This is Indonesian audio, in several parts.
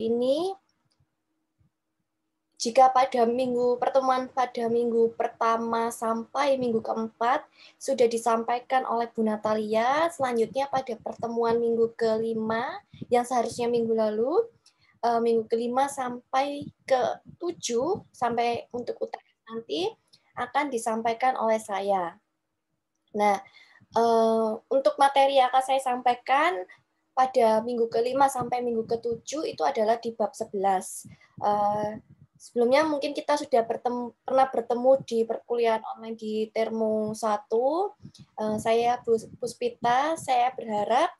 ini jika pada minggu pertemuan pada minggu pertama sampai minggu keempat sudah disampaikan oleh Bu Natalia, selanjutnya pada pertemuan minggu kelima yang seharusnya minggu lalu, eh, minggu kelima sampai ke tujuh sampai untuk UTS nanti akan disampaikan oleh saya. Nah, eh, untuk materi yang akan saya sampaikan pada minggu kelima sampai minggu ketujuh itu adalah di bab 11. Uh, eh, sebelumnya mungkin kita sudah bertemu, pernah bertemu di perkuliahan online di Termo 1. Uh, eh, saya Puspita, saya berharap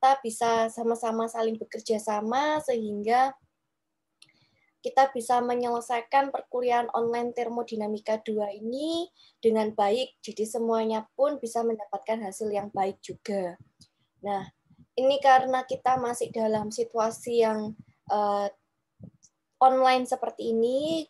kita bisa sama-sama saling bekerja sama sehingga kita bisa menyelesaikan perkuliahan online termodinamika 2 ini dengan baik. Jadi semuanya pun bisa mendapatkan hasil yang baik juga. Nah, ini karena kita masih dalam situasi yang uh, online seperti ini,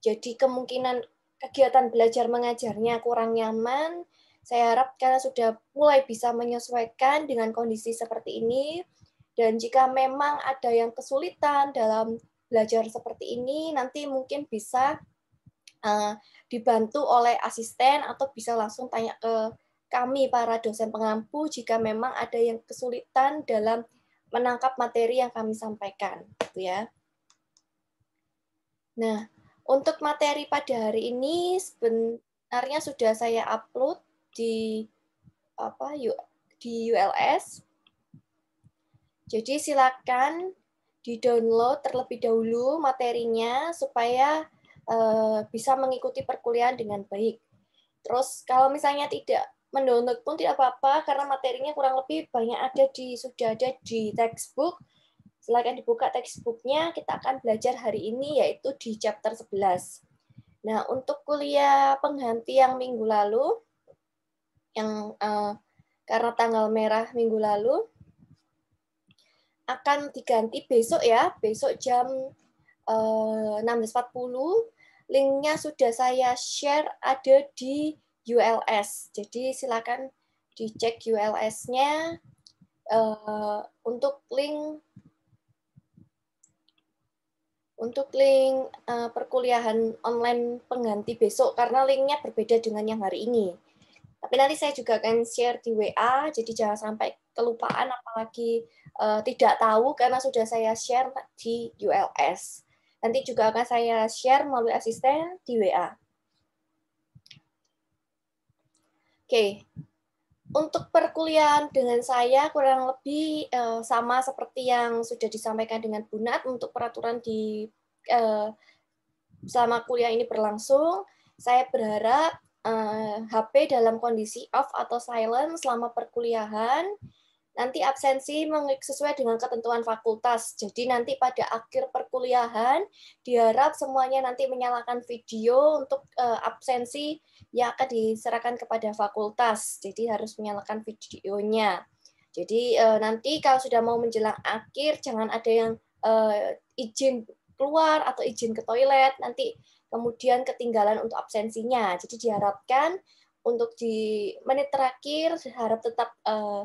jadi kemungkinan kegiatan belajar mengajarnya kurang nyaman. Saya harap kalian sudah mulai bisa menyesuaikan dengan kondisi seperti ini. Dan jika memang ada yang kesulitan dalam belajar seperti ini, nanti mungkin bisa uh, dibantu oleh asisten atau bisa langsung tanya ke kami para dosen pengampu jika memang ada yang kesulitan dalam menangkap materi yang kami sampaikan, gitu ya. Nah, untuk materi pada hari ini sebenarnya sudah saya upload di apa di ULS. Jadi silakan di-download terlebih dahulu materinya supaya uh, bisa mengikuti perkuliahan dengan baik. Terus kalau misalnya tidak mendownload pun tidak apa-apa karena materinya kurang lebih banyak ada di sudah ada di textbook. Silakan dibuka textbooknya. Kita akan belajar hari ini yaitu di chapter 11. Nah, untuk kuliah pengganti yang minggu lalu yang uh, karena tanggal merah minggu lalu akan diganti besok ya, besok jam eh, uh, 16.40. Linknya sudah saya share ada di ULS. Jadi silakan dicek ULS-nya uh, eh, untuk link untuk link uh, perkuliahan online pengganti besok karena linknya berbeda dengan yang hari ini. Tapi nanti saya juga akan share di WA, jadi jangan sampai kelupaan apalagi uh, tidak tahu karena sudah saya share di ULS. Nanti juga akan saya share melalui asisten di WA. Oke, untuk perkuliahan dengan saya kurang lebih uh, sama seperti yang sudah disampaikan dengan Bu Nat untuk peraturan di uh, selama kuliah ini berlangsung. Saya berharap uh, eh, HP dalam kondisi off atau silent selama perkuliahan Nanti absensi sesuai dengan ketentuan fakultas. Jadi nanti pada akhir perkuliahan diharap semuanya nanti menyalakan video untuk eh, absensi yang akan diserahkan kepada fakultas. Jadi harus menyalakan videonya. Jadi eh, nanti kalau sudah mau menjelang akhir jangan ada yang eh, izin keluar atau izin ke toilet. Nanti kemudian ketinggalan untuk absensinya. Jadi diharapkan untuk di menit terakhir harap tetap uh,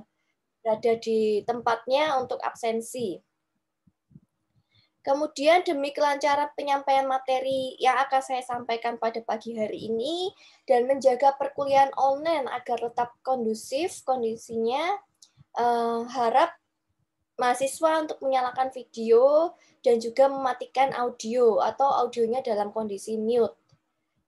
berada di tempatnya untuk absensi. Kemudian demi kelancaran penyampaian materi yang akan saya sampaikan pada pagi hari ini dan menjaga perkuliahan online agar tetap kondusif kondisinya, eh, harap mahasiswa untuk menyalakan video dan juga mematikan audio atau audionya dalam kondisi mute.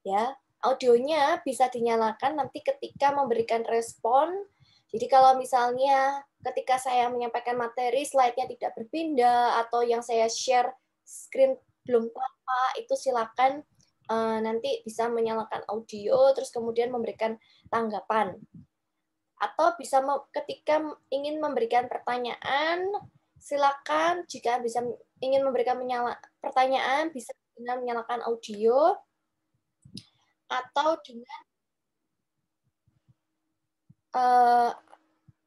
Ya, audionya bisa dinyalakan nanti ketika memberikan respon jadi kalau misalnya ketika saya menyampaikan materi, slide-nya tidak berpindah, atau yang saya share screen belum tampak, itu silakan uh, nanti bisa menyalakan audio, terus kemudian memberikan tanggapan. Atau bisa ketika ingin memberikan pertanyaan, silakan jika bisa ingin memberikan menyala, pertanyaan, bisa dengan menyalakan audio, atau dengan Eh,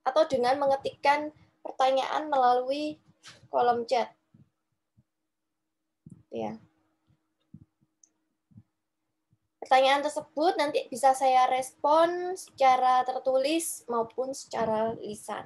atau dengan mengetikkan pertanyaan melalui kolom chat. Ya. Pertanyaan tersebut nanti bisa saya respon secara tertulis maupun secara lisan.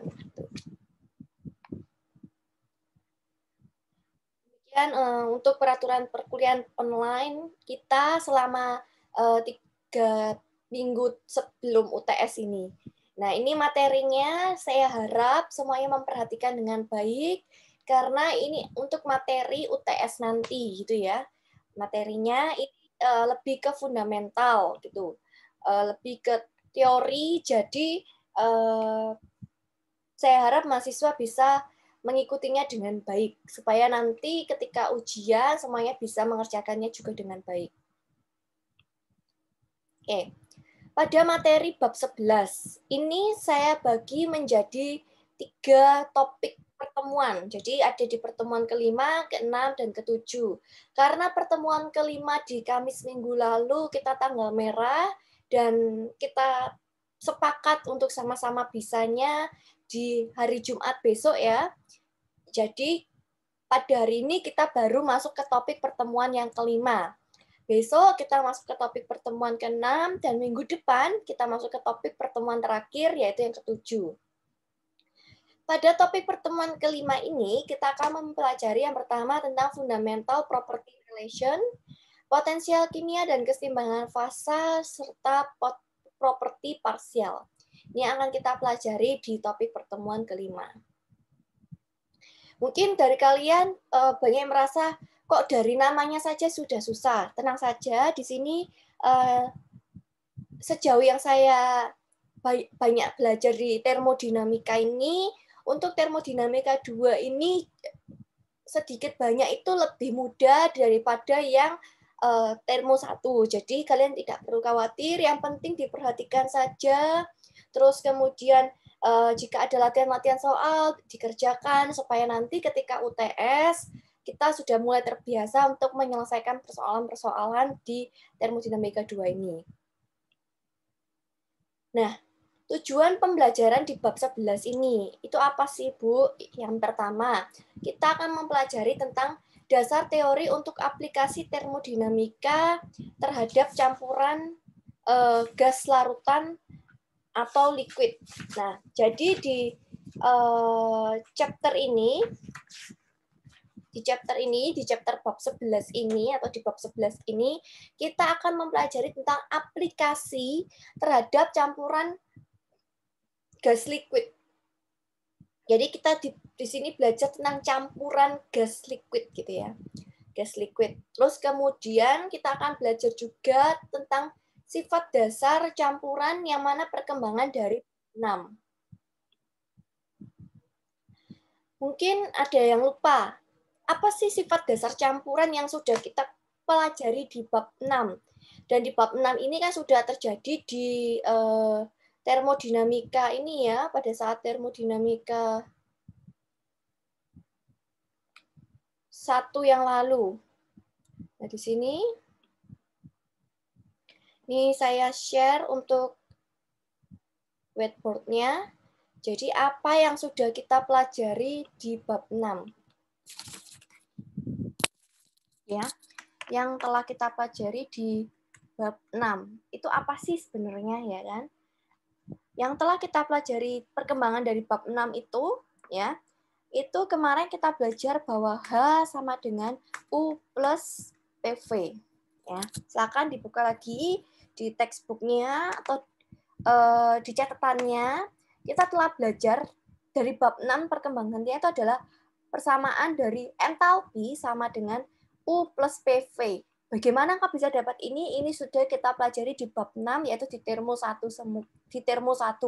Demikian eh, untuk peraturan perkuliahan online kita selama eh, tiga minggu sebelum UTS ini. Nah, ini materinya saya harap semuanya memperhatikan dengan baik karena ini untuk materi UTS nanti gitu ya. Materinya ini uh, lebih ke fundamental gitu. Uh, lebih ke teori jadi uh, saya harap mahasiswa bisa mengikutinya dengan baik supaya nanti ketika ujian semuanya bisa mengerjakannya juga dengan baik. Oke. Okay. Pada materi bab 11, ini saya bagi menjadi tiga topik pertemuan. Jadi ada di pertemuan kelima, keenam, dan ketujuh. Karena pertemuan kelima di Kamis minggu lalu kita tanggal merah dan kita sepakat untuk sama-sama bisanya di hari Jumat besok ya. Jadi pada hari ini kita baru masuk ke topik pertemuan yang kelima. Besok kita masuk ke topik pertemuan ke-6 dan minggu depan kita masuk ke topik pertemuan terakhir yaitu yang ketujuh. Pada topik pertemuan kelima ini, kita akan mempelajari yang pertama tentang fundamental property relation, potensial kimia dan keseimbangan fasa, serta pot properti parsial. Ini akan kita pelajari di topik pertemuan kelima. Mungkin dari kalian eh, banyak yang merasa, kok dari namanya saja sudah susah. Tenang saja, di sini uh, sejauh yang saya banyak belajar di termodinamika ini, untuk termodinamika dua ini sedikit banyak itu lebih mudah daripada yang uh, termo 1. Jadi kalian tidak perlu khawatir, yang penting diperhatikan saja. Terus kemudian uh, jika ada latihan-latihan soal dikerjakan supaya nanti ketika UTS kita sudah mulai terbiasa untuk menyelesaikan persoalan-persoalan di termodinamika 2 ini. Nah, tujuan pembelajaran di bab 11 ini itu apa sih, Bu? Yang pertama, kita akan mempelajari tentang dasar teori untuk aplikasi termodinamika terhadap campuran eh, gas larutan atau liquid. Nah, jadi di eh, chapter ini di chapter ini, di chapter bab 11 ini atau di bab 11 ini kita akan mempelajari tentang aplikasi terhadap campuran gas liquid. Jadi kita di, di sini belajar tentang campuran gas liquid gitu ya. Gas liquid. Terus kemudian kita akan belajar juga tentang sifat dasar campuran yang mana perkembangan dari 6. Mungkin ada yang lupa apa sih sifat dasar campuran yang sudah kita pelajari di bab 6. Dan di bab 6 ini kan sudah terjadi di eh, termodinamika ini ya, pada saat termodinamika satu yang lalu. Nah, di sini ini saya share untuk whiteboardnya. Jadi apa yang sudah kita pelajari di bab 6 ya yang telah kita pelajari di bab 6. Itu apa sih sebenarnya ya kan? Yang telah kita pelajari perkembangan dari bab 6 itu ya. Itu kemarin kita belajar bahwa H sama dengan U plus PV. Ya, silakan dibuka lagi di textbooknya atau e, di catatannya. Kita telah belajar dari bab 6 perkembangannya itu adalah persamaan dari entalpi sama dengan U plus PV. Bagaimana kau bisa dapat ini? Ini sudah kita pelajari di bab 6 yaitu di termo 1 semu, di termo 1.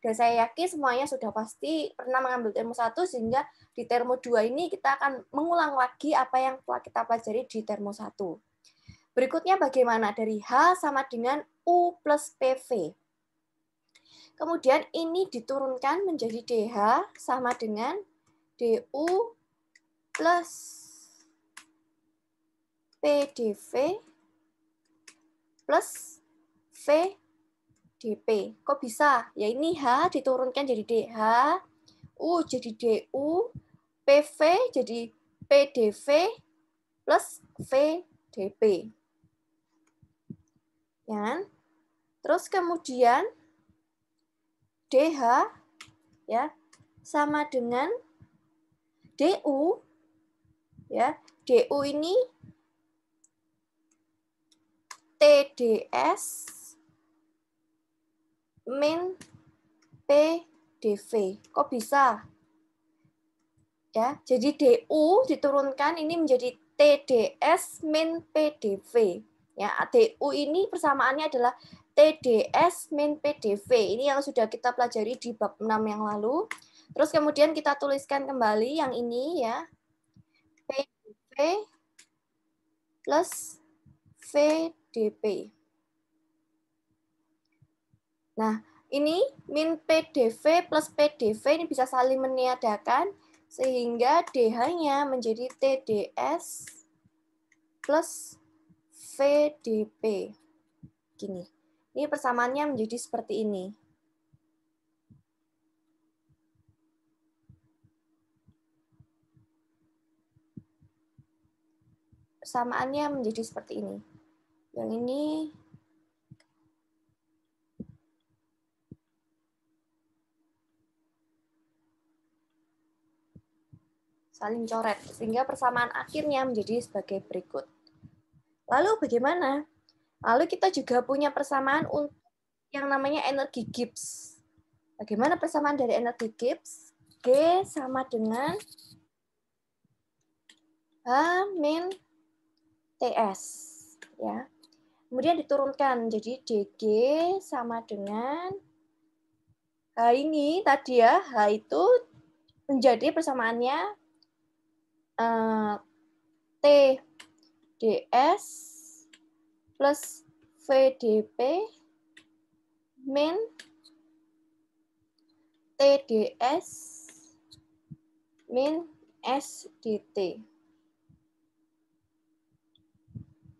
Dan saya yakin semuanya sudah pasti pernah mengambil termo 1 sehingga di termo 2 ini kita akan mengulang lagi apa yang telah kita pelajari di termo 1. Berikutnya bagaimana dari H sama dengan U plus PV. Kemudian ini diturunkan menjadi DH sama dengan DU plus PDV plus vdp Kok bisa? Ya ini H diturunkan jadi DH, U jadi DU, PV jadi PDV plus VDP. Ya. Terus kemudian DH ya sama dengan DU ya. DU ini TDS min PDV. Kok bisa? Ya, jadi DU diturunkan ini menjadi TDS min PDV. Ya, DU ini persamaannya adalah TDS min PDV. Ini yang sudah kita pelajari di bab 6 yang lalu. Terus kemudian kita tuliskan kembali yang ini ya. PDV plus VD DP. Nah, ini min PDV plus PDV ini bisa saling meniadakan sehingga DH-nya menjadi TDS plus VDP. Gini. Ini persamaannya menjadi seperti ini. Persamaannya menjadi seperti ini yang ini saling coret sehingga persamaan akhirnya menjadi sebagai berikut. Lalu bagaimana? Lalu kita juga punya persamaan untuk yang namanya energi Gibbs. Bagaimana persamaan dari energi Gibbs? G sama dengan H min TS ya. Kemudian diturunkan, jadi DG sama dengan H eh, ini tadi ya, H itu menjadi persamaannya tds eh, T DS plus VDP min TDS min SDT.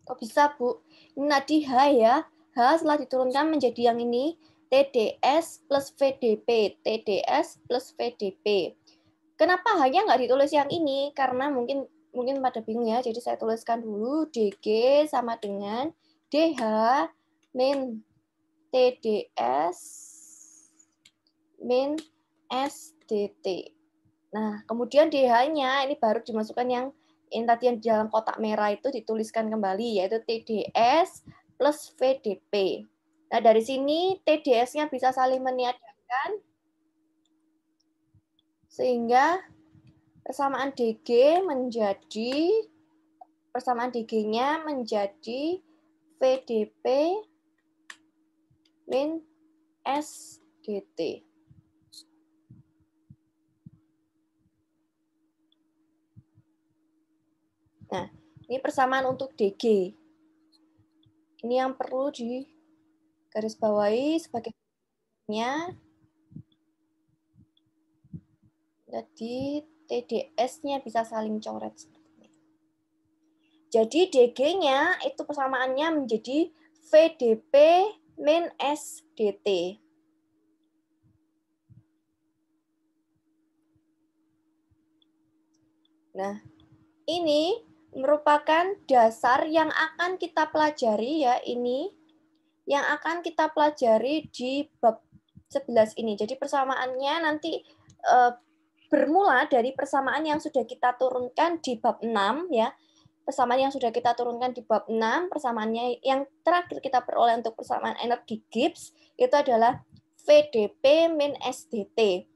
Kok bisa, Bu? Nadi H ya. H setelah diturunkan menjadi yang ini. TDS plus VDP. TDS plus VDP. Kenapa hanya nggak ditulis yang ini? Karena mungkin mungkin pada bingung ya. Jadi saya tuliskan dulu DG sama dengan DH min TDS min SDT. Nah, kemudian DH-nya ini baru dimasukkan yang in tadi yang di dalam kotak merah itu dituliskan kembali yaitu TDS plus VDP. Nah, dari sini TDS-nya bisa saling meniadakan sehingga persamaan DG menjadi persamaan DG-nya menjadi VDP min SDT. Ini persamaan untuk DG. Ini yang perlu di garis bawahi sebagai nya jadi TDS-nya bisa saling coret seperti ini. Jadi DG-nya itu persamaannya menjadi VDP min SDT. Nah, ini merupakan dasar yang akan kita pelajari ya ini yang akan kita pelajari di bab 11 ini. Jadi persamaannya nanti e, bermula dari persamaan yang sudah kita turunkan di bab 6 ya. Persamaan yang sudah kita turunkan di bab 6, persamaannya yang terakhir kita peroleh untuk persamaan energi Gibbs itu adalah VDP min SDT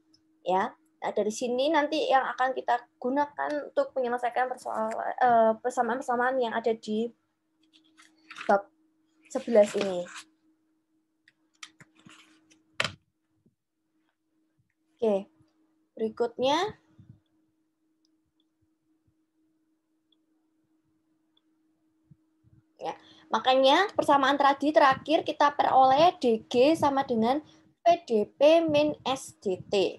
ya. Eh, dari sini nanti yang akan kita gunakan untuk menyelesaikan eh, persamaan-persamaan yang ada di bab 11 ini. Oke, berikutnya ya. Makanya persamaan tadi terakhir kita peroleh DG sama dengan PDP min SDT.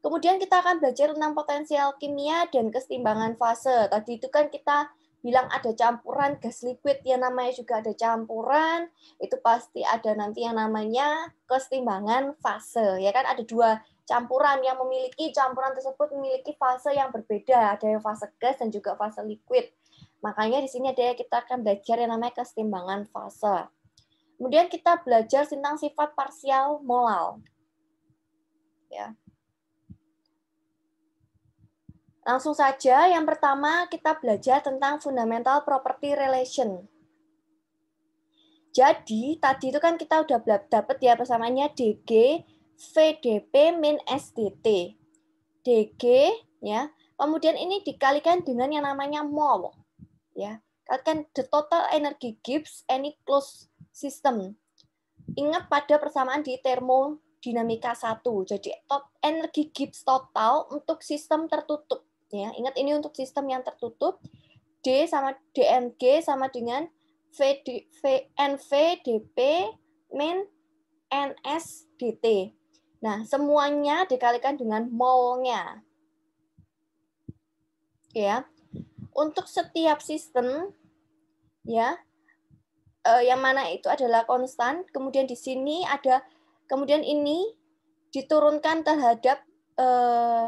Kemudian kita akan belajar tentang potensial kimia dan keseimbangan fase. Tadi itu kan kita bilang ada campuran gas liquid yang namanya juga ada campuran, itu pasti ada nanti yang namanya keseimbangan fase. Ya kan ada dua campuran yang memiliki campuran tersebut memiliki fase yang berbeda, ada yang fase gas dan juga fase liquid. Makanya di sini ada kita akan belajar yang namanya keseimbangan fase. Kemudian kita belajar tentang sifat parsial molal. Ya. Langsung saja, yang pertama kita belajar tentang fundamental property relation. Jadi, tadi itu kan kita udah dapat ya persamaannya DG, VDP, min SDT. DG, ya. Kemudian ini dikalikan dengan yang namanya mol. Ya. Kalikan the total energy gives any closed system. Ingat pada persamaan di termodinamika 1. Jadi, top energi Gibbs total untuk sistem tertutup Ya, ingat ini untuk sistem yang tertutup. D sama DNG sama dengan VD, v, NVDP min NSDT. Nah, semuanya dikalikan dengan molnya. Ya. Untuk setiap sistem ya eh, yang mana itu adalah konstan, kemudian di sini ada kemudian ini diturunkan terhadap eh,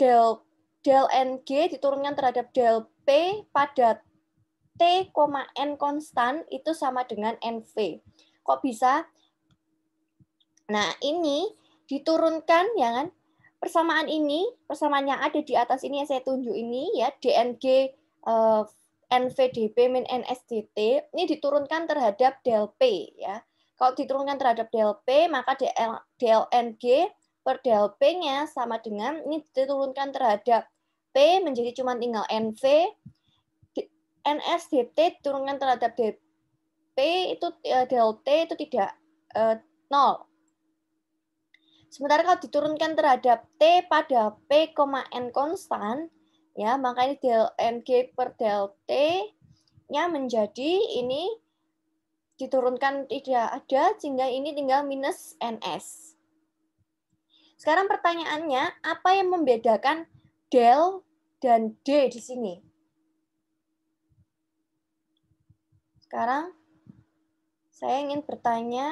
del del NG diturunkan terhadap del P pada T, N konstan itu sama dengan NV. Kok bisa? Nah, ini diturunkan ya kan? Persamaan ini, persamaan yang ada di atas ini yang saya tunjuk ini ya, DNG eh, NVDB min NSDT ini diturunkan terhadap del P ya. Kalau diturunkan terhadap del P, maka DL, DLNG per del P-nya sama dengan ini diturunkan terhadap P menjadi cuma tinggal NV, NS DT turunkan terhadap DP itu e, DLT itu tidak uh, nol. Sementara kalau diturunkan terhadap T pada P, N konstan, ya maka ini NG per DLT-nya menjadi ini diturunkan tidak ada, sehingga ini tinggal minus NS. Sekarang pertanyaannya, apa yang membedakan del dan D di sini. Sekarang saya ingin bertanya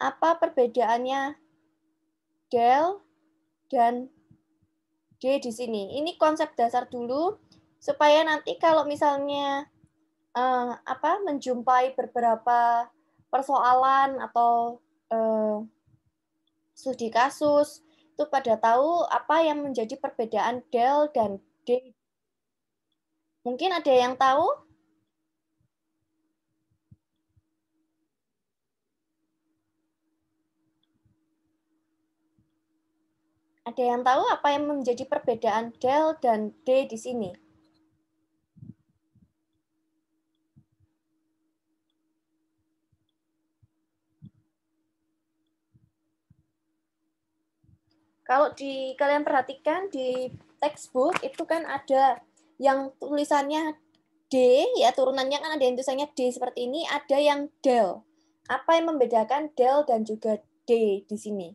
apa perbedaannya del dan D di sini. Ini konsep dasar dulu supaya nanti kalau misalnya eh, apa menjumpai beberapa persoalan atau eh, studi kasus itu pada tahu apa yang menjadi perbedaan del dan D. Mungkin ada yang tahu? Ada yang tahu apa yang menjadi perbedaan del dan D di sini? Kalau di kalian perhatikan di textbook itu kan ada yang tulisannya D, ya turunannya kan ada yang tulisannya D seperti ini, ada yang del. Apa yang membedakan del dan juga D di sini?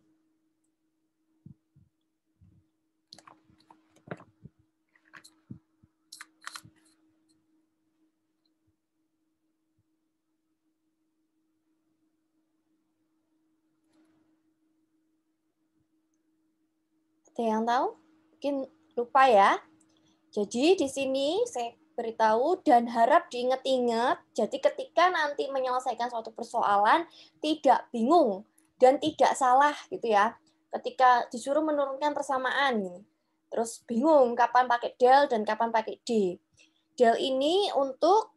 Ada yang tahu? Mungkin lupa ya. Jadi di sini saya beritahu dan harap diingat-ingat. Jadi ketika nanti menyelesaikan suatu persoalan tidak bingung dan tidak salah gitu ya. Ketika disuruh menurunkan persamaan, terus bingung kapan pakai del dan kapan pakai d. Del ini untuk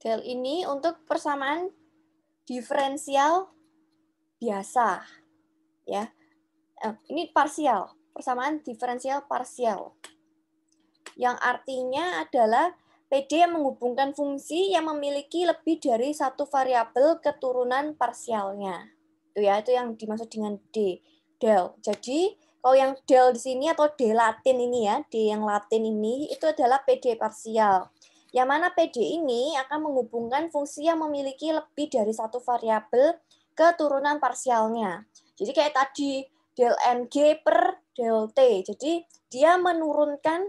del ini untuk persamaan diferensial biasa ya. Eh, ini parsial, persamaan diferensial parsial. Yang artinya adalah PD yang menghubungkan fungsi yang memiliki lebih dari satu variabel keturunan parsialnya. Itu ya, itu yang dimaksud dengan D, del. Jadi, kalau yang del di sini atau D latin ini ya, D yang latin ini itu adalah PD parsial. Yang mana PD ini akan menghubungkan fungsi yang memiliki lebih dari satu variabel keturunan parsialnya. Jadi kayak tadi del NG per del T. Jadi dia menurunkan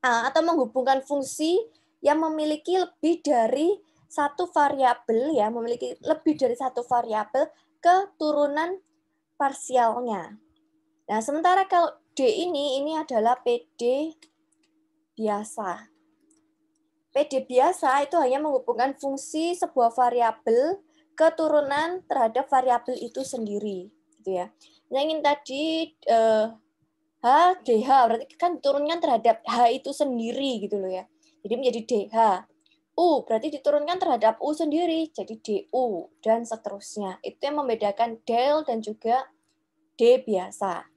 eh, atau menghubungkan fungsi yang memiliki lebih dari satu variabel ya, memiliki lebih dari satu variabel ke turunan parsialnya. Nah, sementara kalau D ini ini adalah PD biasa. PD biasa itu hanya menghubungkan fungsi sebuah variabel keturunan terhadap variabel itu sendiri gitu ya yang ingin tadi eh, h dh berarti kan diturunkan terhadap h itu sendiri gitu loh ya jadi menjadi dh u berarti diturunkan terhadap u sendiri jadi du dan seterusnya itu yang membedakan del dan juga d biasa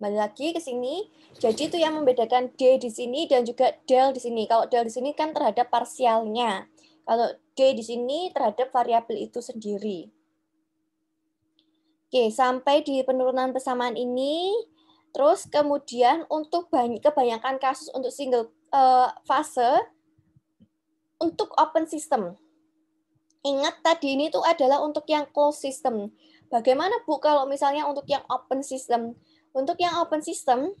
Kembali lagi ke sini. Jadi itu yang membedakan D di sini dan juga del di sini. Kalau del di sini kan terhadap parsialnya. Kalau D di sini terhadap variabel itu sendiri. Oke, sampai di penurunan persamaan ini, terus kemudian untuk banyak, kebanyakan kasus untuk single uh, fase, untuk open system. Ingat tadi ini tuh adalah untuk yang closed system. Bagaimana Bu kalau misalnya untuk yang open system? Untuk yang open system,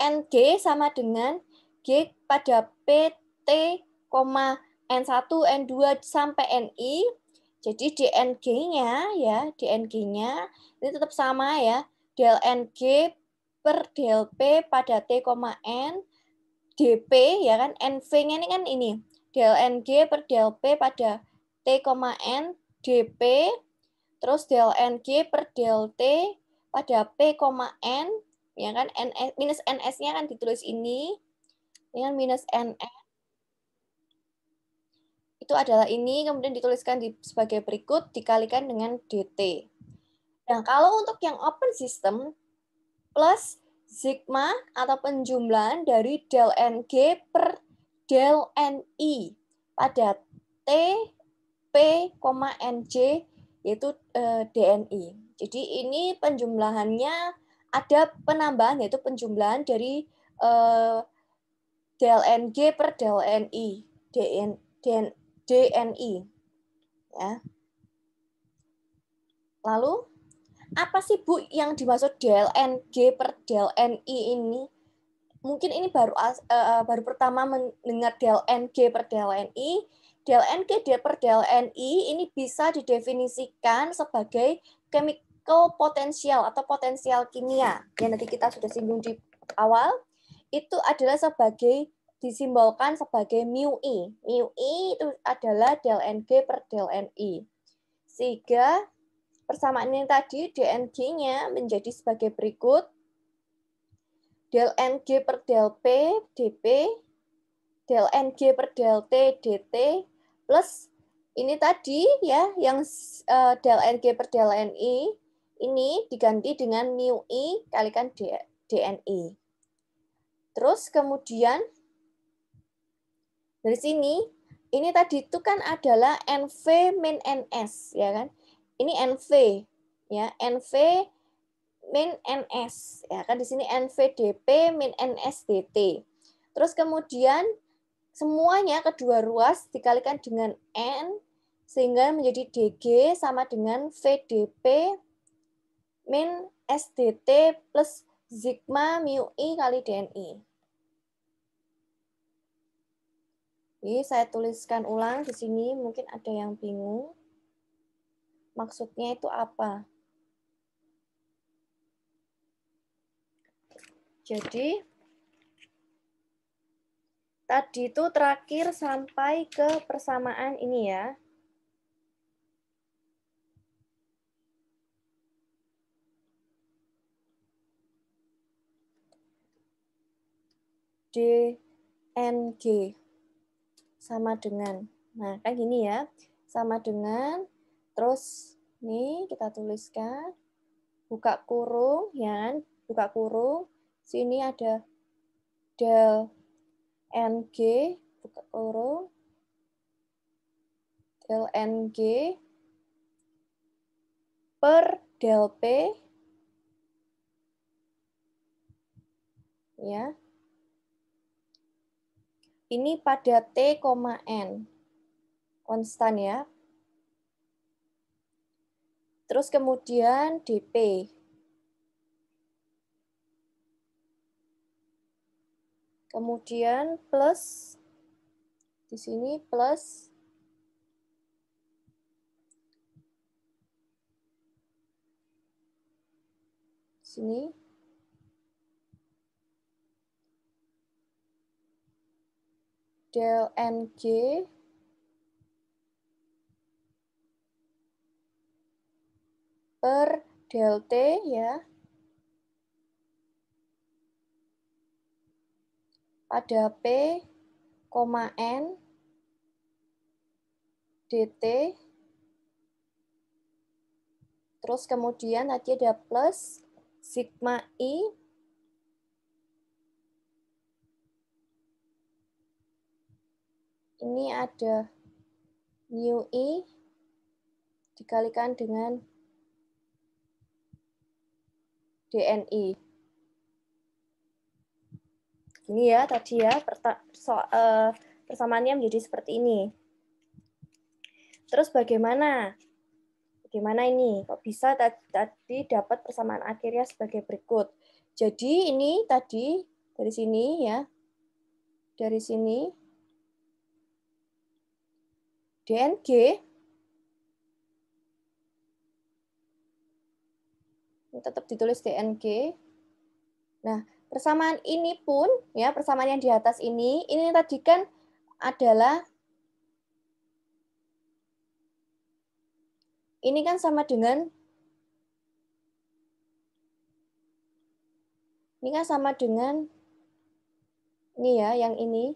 NG sama dengan G pada PT, N1, N2, sampai NI. Jadi DNG-nya ya, DNG-nya ini tetap sama ya. Del NG per del P pada T, N, DP ya kan, NV-nya ini kan ini. Del NG per del P pada T, N, DP, terus del NG per del T, pada P, N, ya kan? NS, minus NS-nya kan ditulis ini, dengan ya minus NN. Itu adalah ini, kemudian dituliskan di, sebagai berikut, dikalikan dengan DT. Nah, kalau untuk yang open system, plus sigma atau penjumlahan dari del NG per del NI pada T, P, NJ, yaitu uh, eh, DNI. Jadi ini penjumlahannya ada penambahan yaitu penjumlahan dari eh, DLNG per DLNI, DN, DN, DNI. Ya. Lalu apa sih Bu yang dimaksud DLNG per DLNI ini? Mungkin ini baru uh, baru pertama mendengar DLNG per DLNI. DLNG per DLNI ini bisa didefinisikan sebagai chemical chemical potensial atau potensial kimia yang nanti kita sudah singgung di awal itu adalah sebagai disimbolkan sebagai mu i. E. Mu i e itu adalah del NG per del NI. Sehingga persamaan ini tadi DNG-nya menjadi sebagai berikut. Del NG per del P DP del NG per del T DT plus ini tadi ya yang eh, del NG per del NI ini diganti dengan mu i kalikan DNA. E. Terus kemudian dari sini ini tadi itu kan adalah NV min NS ya kan. Ini NV ya, NV min NS ya kan di sini NVDP min NSDT. Terus kemudian semuanya kedua ruas dikalikan dengan N sehingga menjadi DG sama dengan VDP min SDT plus sigma mu I kali DNI. Jadi saya tuliskan ulang di sini, mungkin ada yang bingung. Maksudnya itu apa? Jadi, tadi itu terakhir sampai ke persamaan ini ya. D, Sama dengan. Nah, kan gini ya. Sama dengan, terus nih kita tuliskan, buka kurung, ya Buka kurung, sini ada del NG, buka kurung, del NG, per del P, ya ini pada T, N. Konstan ya. Terus kemudian DP. Kemudian plus, di sini plus sini del NG per del T ya. Pada P, N, DT, terus kemudian tadi ada plus sigma I ini ada mu e dikalikan dengan DNI. Ini ya tadi ya so, uh, persamaannya menjadi seperti ini. Terus bagaimana? Bagaimana ini? Kok bisa tadi dapat persamaan akhirnya sebagai berikut? Jadi ini tadi dari sini ya. Dari sini DNG ini tetap ditulis DNG. Nah, persamaan ini pun ya persamaan yang di atas ini ini tadi kan adalah ini kan sama dengan ini kan sama dengan ini ya yang ini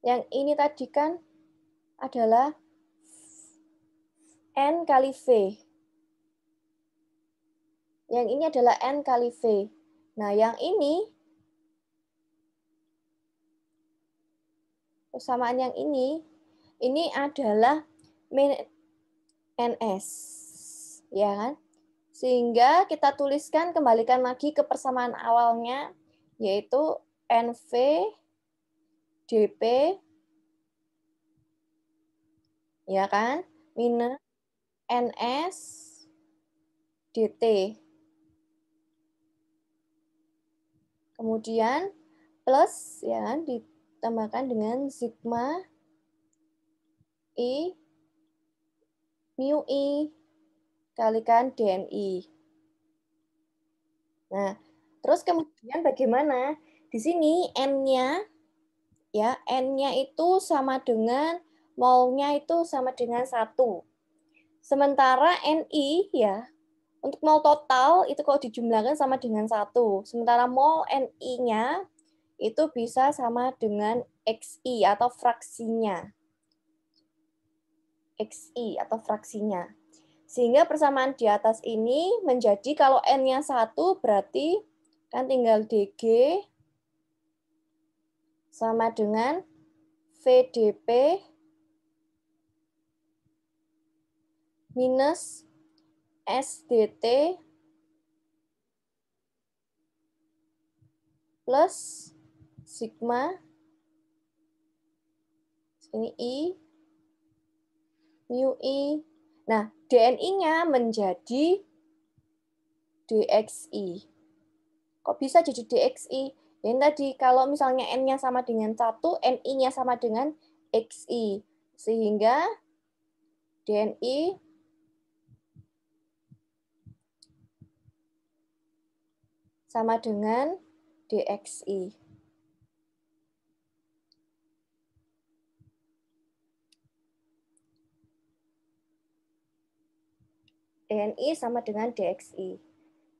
yang ini tadi kan adalah N kali V. Yang ini adalah N kali V. Nah, yang ini, persamaan yang ini, ini adalah NS. Ya kan? Sehingga kita tuliskan, kembalikan lagi ke persamaan awalnya, yaitu NV DP ya kan? Minus NS DT. Kemudian plus ya ditambahkan dengan sigma I mu I kalikan DNI. Nah, terus kemudian bagaimana? Di sini N-nya ya, N-nya itu sama dengan molnya itu sama dengan satu. Sementara NI ya, untuk mol total itu kalau dijumlahkan sama dengan satu. Sementara mol NI-nya itu bisa sama dengan XI atau fraksinya. XI atau fraksinya. Sehingga persamaan di atas ini menjadi kalau N-nya satu berarti kan tinggal DG sama dengan VDP minus SDT plus sigma ini I mu I. Nah, DNI-nya menjadi DXI. Kok bisa jadi DXI? Yang tadi kalau misalnya N-nya sama dengan 1, NI-nya sama dengan XI. Sehingga DNI sama dengan DXI. DNI sama dengan DXI.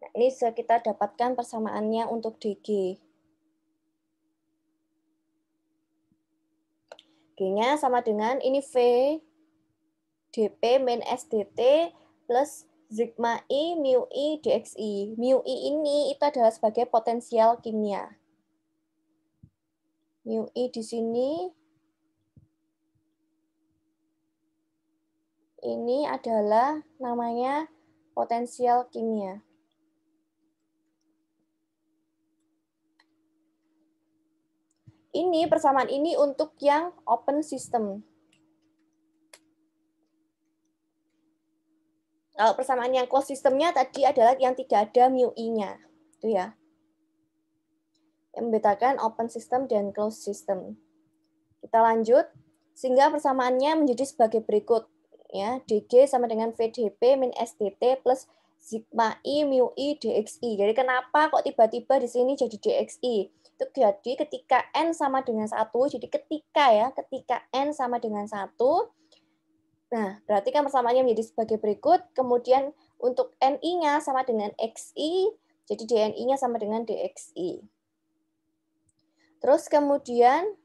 Nah, ini sudah kita dapatkan persamaannya untuk DG. G-nya sama dengan ini V, DP min SDT plus sigma I, e, mu I, e, dxi. E. Mu I ini itu adalah sebagai potensial kimia. Mu I di sini ini adalah namanya potensial kimia. Ini persamaan ini untuk yang open system. Kalau eh, persamaan yang closed sistemnya tadi adalah yang tidak ada mu i-nya, itu ya. Yang membedakan open system dan closed system. Kita lanjut sehingga persamaannya menjadi sebagai berikut ya, DG sama dengan VDP min SDT plus sigma i mu i DXI. Jadi kenapa kok tiba-tiba di sini jadi DXI? Itu jadi ketika n sama dengan satu, jadi ketika ya, ketika n sama dengan satu Nah, berarti kan persamaannya menjadi sebagai berikut. Kemudian untuk NI-nya sama dengan XI, jadi DNI-nya sama dengan DXI. Terus kemudian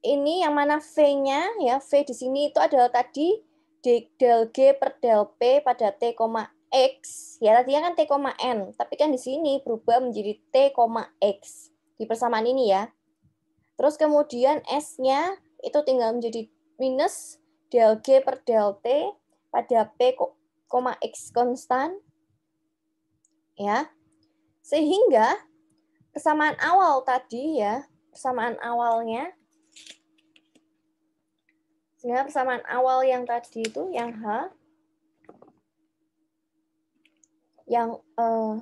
ini yang mana V-nya ya, V di sini itu adalah tadi D del G per del P pada T, X. Ya, tadi kan T, N, tapi kan di sini berubah menjadi T, X di persamaan ini ya. Terus kemudian S-nya itu tinggal menjadi minus del G per del T pada P, X konstan. ya Sehingga persamaan awal tadi ya, persamaan awalnya, sehingga persamaan awal yang tadi itu, yang H, yang eh,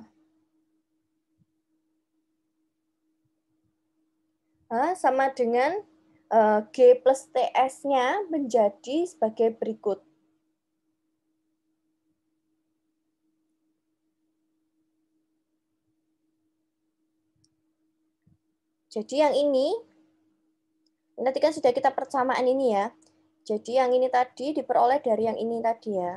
H sama dengan Eh, G plus TS-nya menjadi sebagai berikut. Jadi yang ini, nanti kan sudah kita persamaan ini ya. Jadi yang ini tadi diperoleh dari yang ini tadi ya.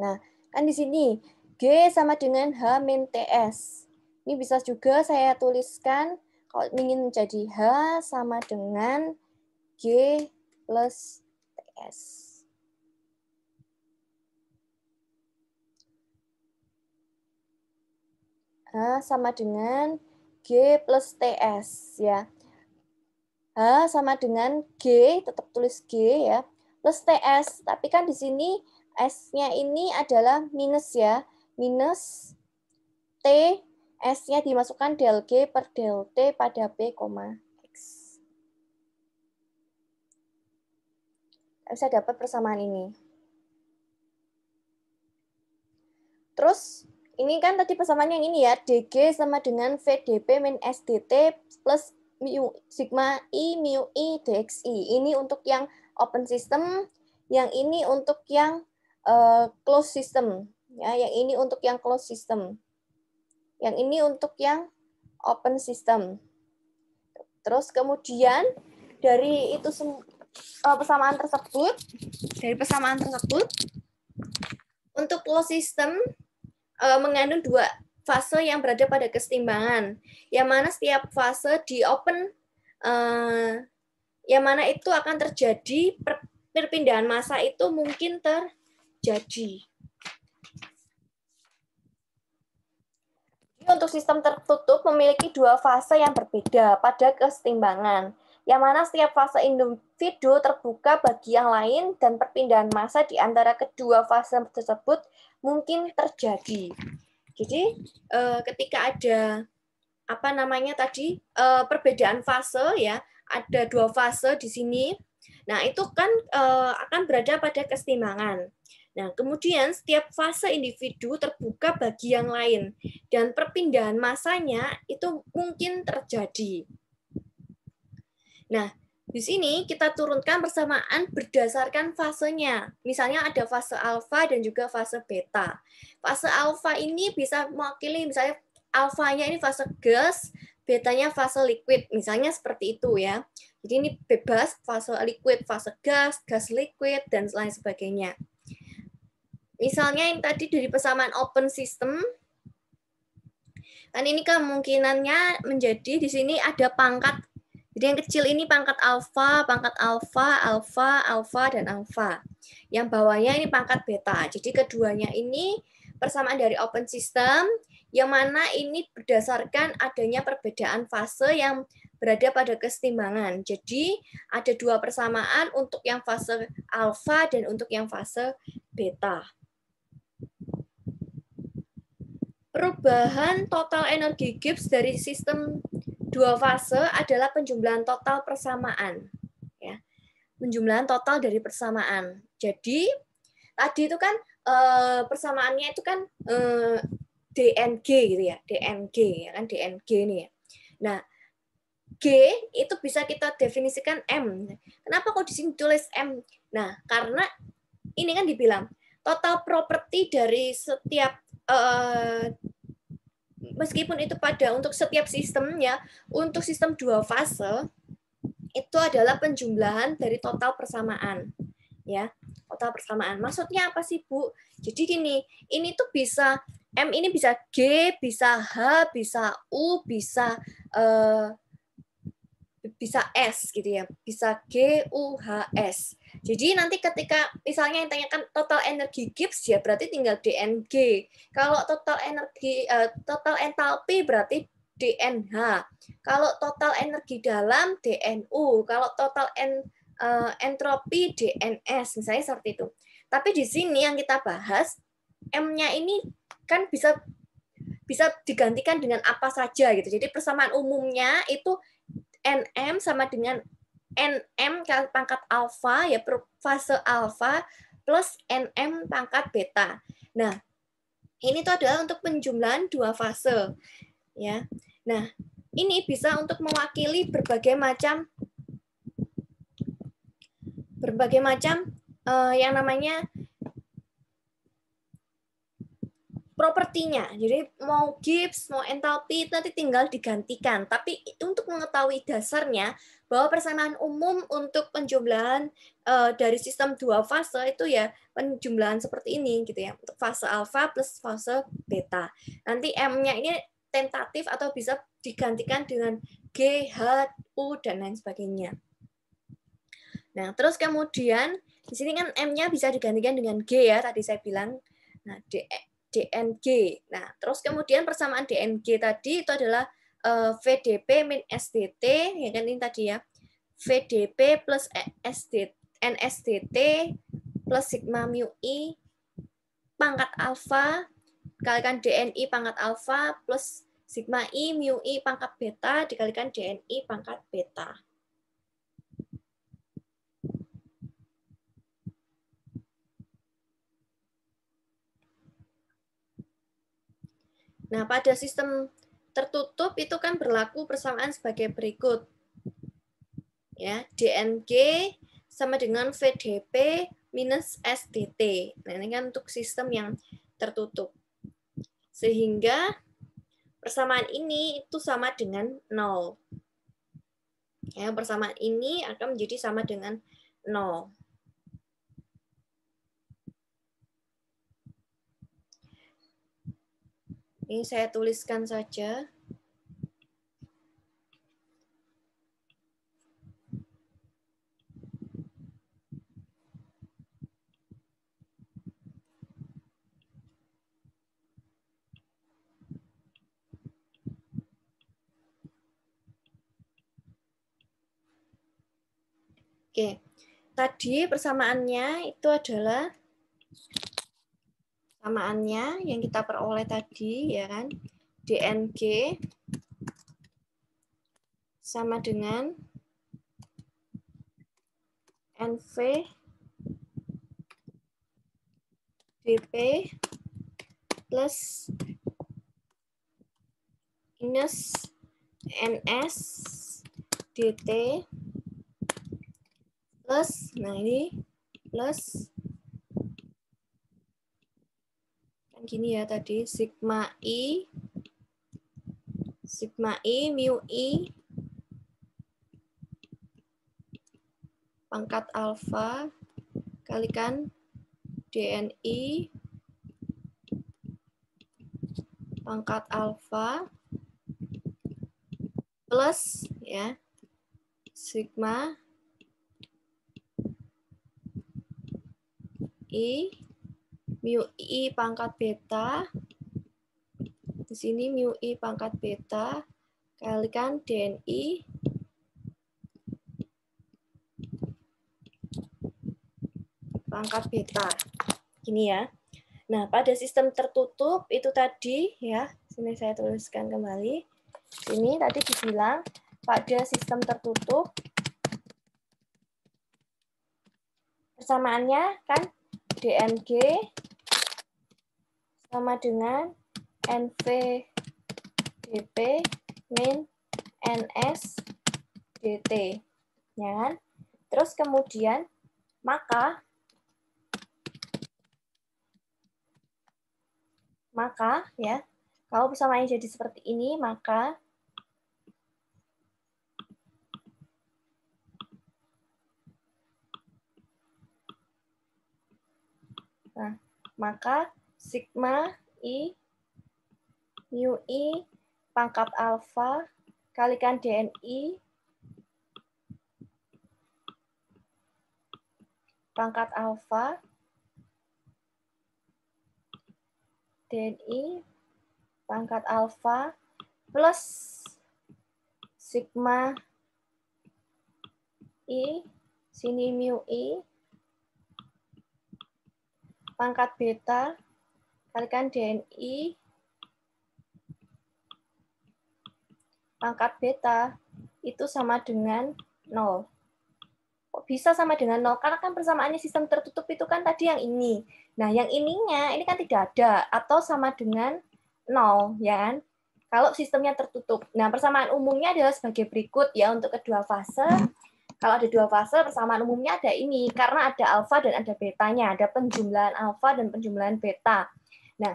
Nah, kan di sini G sama dengan H min TS. Ini bisa juga saya tuliskan kalau ingin menjadi H sama dengan G plus TS. H sama dengan G plus TS ya. H sama dengan G, tetap tulis G ya, plus TS. Tapi kan di sini S-nya ini adalah minus ya, minus T S-nya dimasukkan del G per del T pada P, X. Saya saya dapat persamaan ini. Terus, ini kan tadi persamaan yang ini ya, DG sama dengan VDP min SDT plus mu, sigma I mu I DXI. Ini untuk yang open system, yang ini untuk yang uh, closed system. ya Yang ini untuk yang closed system. Yang ini untuk yang open system. Terus kemudian dari itu eh, persamaan tersebut, dari persamaan tersebut, untuk closed system eh, mengandung dua fase yang berada pada kesetimbangan, yang mana setiap fase di open, eh, yang mana itu akan terjadi perpindahan massa itu mungkin terjadi. untuk sistem tertutup memiliki dua fase yang berbeda pada kesetimbangan, yang mana setiap fase individu terbuka bagi yang lain dan perpindahan massa di antara kedua fase tersebut mungkin terjadi. Jadi eh, ketika ada apa namanya tadi eh, perbedaan fase ya, ada dua fase di sini. Nah, itu kan eh, akan berada pada kesetimbangan. Nah, kemudian setiap fase individu terbuka bagi yang lain dan perpindahan masanya itu mungkin terjadi. Nah, di sini kita turunkan persamaan berdasarkan fasenya. Misalnya ada fase alfa dan juga fase beta. Fase alfa ini bisa mewakili misalnya alfanya ini fase gas, betanya fase liquid. Misalnya seperti itu ya. Jadi ini bebas fase liquid, fase gas, gas liquid dan lain sebagainya misalnya yang tadi dari persamaan open system, kan ini kemungkinannya menjadi di sini ada pangkat. Jadi yang kecil ini pangkat alfa, pangkat alfa, alfa, alfa, dan alfa. Yang bawahnya ini pangkat beta. Jadi keduanya ini persamaan dari open system, yang mana ini berdasarkan adanya perbedaan fase yang berada pada kesetimbangan. Jadi ada dua persamaan untuk yang fase alfa dan untuk yang fase beta. Perubahan total energi Gibbs dari sistem dua fase adalah penjumlahan total persamaan. Ya. Penjumlahan total dari persamaan. Jadi, tadi itu kan eh, persamaannya itu kan eh, DNG gitu ya, DNG ya kan DNG ini. ya. Nah, G itu bisa kita definisikan M. Kenapa kok di sini tulis M? Nah, karena ini kan dibilang total properti dari setiap uh, meskipun itu pada untuk setiap sistemnya untuk sistem dua fase itu adalah penjumlahan dari total persamaan ya total persamaan maksudnya apa sih bu jadi gini ini tuh bisa m ini bisa g bisa h bisa u bisa uh, bisa s gitu ya bisa g u h s jadi nanti ketika misalnya yang tanyakan total energi Gibbs ya berarti tinggal DNG. Kalau total energi uh, total entalpi berarti DNH. Kalau total energi dalam DNU, kalau total en, uh, entropi DNS misalnya seperti itu. Tapi di sini yang kita bahas M-nya ini kan bisa bisa digantikan dengan apa saja gitu. Jadi persamaan umumnya itu NM sama dengan NM pangkat alfa ya fase alfa plus NM pangkat beta. Nah, ini tuh adalah untuk penjumlahan dua fase ya. Nah, ini bisa untuk mewakili berbagai macam berbagai macam uh, yang namanya propertinya. Jadi mau Gibbs, mau entalpi nanti tinggal digantikan. Tapi untuk mengetahui dasarnya bahwa persamaan umum untuk penjumlahan uh, dari sistem dua fase itu ya penjumlahan seperti ini gitu ya. Untuk fase alfa plus fase beta. Nanti M-nya ini tentatif atau bisa digantikan dengan G, H, U dan lain sebagainya. Nah, terus kemudian di sini kan M-nya bisa digantikan dengan G ya, tadi saya bilang. Nah, D, e, DNG. Nah, terus kemudian persamaan DNG tadi itu adalah eh, VDP min SDT, ya kan ini tadi ya. VDP plus SDT, NSDT plus sigma mu i pangkat alfa dikalikan DNI pangkat alfa plus sigma i mu i pangkat beta dikalikan DNI pangkat beta. Nah, pada sistem tertutup itu kan berlaku persamaan sebagai berikut. Ya, DNG sama dengan VDP minus SDT. Nah, ini kan untuk sistem yang tertutup. Sehingga persamaan ini itu sama dengan 0. Ya, persamaan ini akan menjadi sama dengan 0. Ini saya tuliskan saja. Oke, tadi persamaannya itu adalah samaannya yang kita peroleh tadi ya kan DNG sama dengan NV DP plus minus NS DT plus nah ini plus kan gini ya tadi sigma i sigma i mu i pangkat alfa kalikan dni pangkat alfa plus ya sigma i mu i pangkat beta. Di sini mu i pangkat beta kalikan DNI pangkat beta. Gini ya. Nah, pada sistem tertutup itu tadi ya, sini saya tuliskan kembali. Ini tadi dibilang pada sistem tertutup persamaannya kan DNG sama dengan NVDP min nsdt, Ya kan? Terus kemudian maka maka ya kalau persamaannya jadi seperti ini maka nah maka sigma I mu I pangkat alfa kalikan DNI pangkat alfa DNI pangkat alfa plus sigma I sini mu I pangkat beta Kalikan DNI pangkat beta itu sama dengan 0. Kok bisa sama dengan 0? Karena kan persamaannya sistem tertutup itu kan tadi yang ini. Nah, yang ininya ini kan tidak ada atau sama dengan 0, ya kan? Kalau sistemnya tertutup. Nah, persamaan umumnya adalah sebagai berikut ya untuk kedua fase kalau ada dua fase persamaan umumnya ada ini karena ada alfa dan ada betanya, ada penjumlahan alfa dan penjumlahan beta. Nah,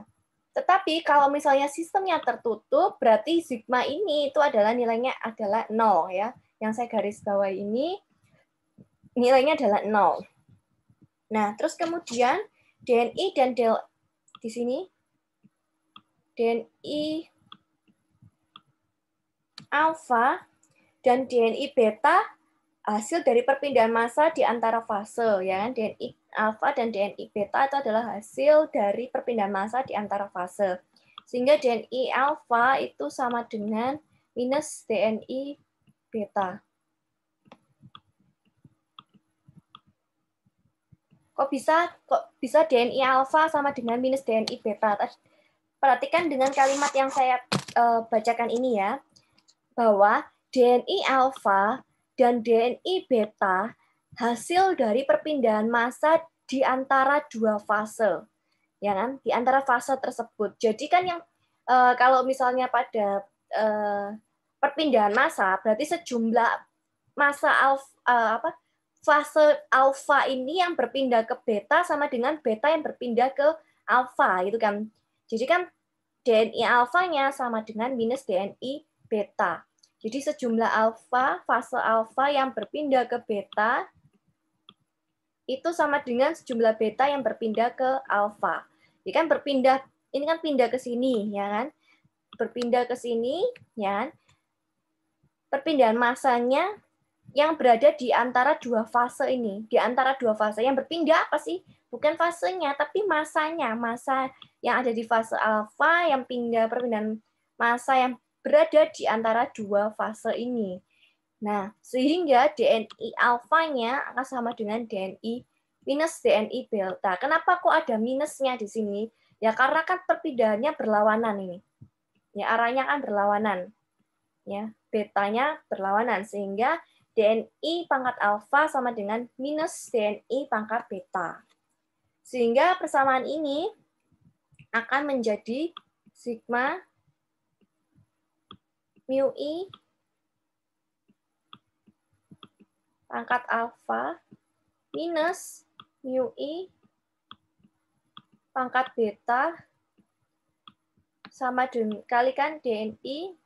tetapi kalau misalnya sistemnya tertutup, berarti sigma ini itu adalah nilainya adalah nol ya. Yang saya garis bawah ini nilainya adalah nol Nah, terus kemudian DNI dan del di sini DNI alfa dan DNI beta hasil dari perpindahan massa di antara fase ya kan? DNI alfa dan DNI beta itu adalah hasil dari perpindahan massa di antara fase. Sehingga DNI alfa itu sama dengan minus DNI beta. Kok bisa kok bisa DNI alfa sama dengan minus DNI beta? Perhatikan dengan kalimat yang saya uh, bacakan ini ya, bahwa DNI alfa dan DNI beta hasil dari perpindahan massa di antara dua fase, ya kan? Di antara fase tersebut. Jadi kan yang e, kalau misalnya pada e, perpindahan massa, berarti sejumlah massa alfa e, eh, apa fase alfa ini yang berpindah ke beta sama dengan beta yang berpindah ke alfa, gitu kan? Jadi kan DNI alfanya sama dengan minus DNI beta. Jadi sejumlah alfa, fase alfa yang berpindah ke beta itu sama dengan sejumlah beta yang berpindah ke alfa. Jadi kan berpindah, ini kan pindah ke sini, ya kan? Berpindah ke sini, ya kan? Perpindahan masanya yang berada di antara dua fase ini, di antara dua fase yang berpindah apa sih? Bukan fasenya, tapi masanya, masa yang ada di fase alfa yang pindah perpindahan masa yang berada di antara dua fase ini. Nah, sehingga DNI alfanya akan sama dengan DNI minus DNI delta. Kenapa kok ada minusnya di sini? Ya karena kan perpindahannya berlawanan ini. Ya arahnya kan berlawanan. Ya, betanya berlawanan sehingga DNI pangkat alfa sama dengan minus DNI pangkat beta. Sehingga persamaan ini akan menjadi sigma mu i pangkat alfa minus mu i pangkat beta sama dengan kalikan dni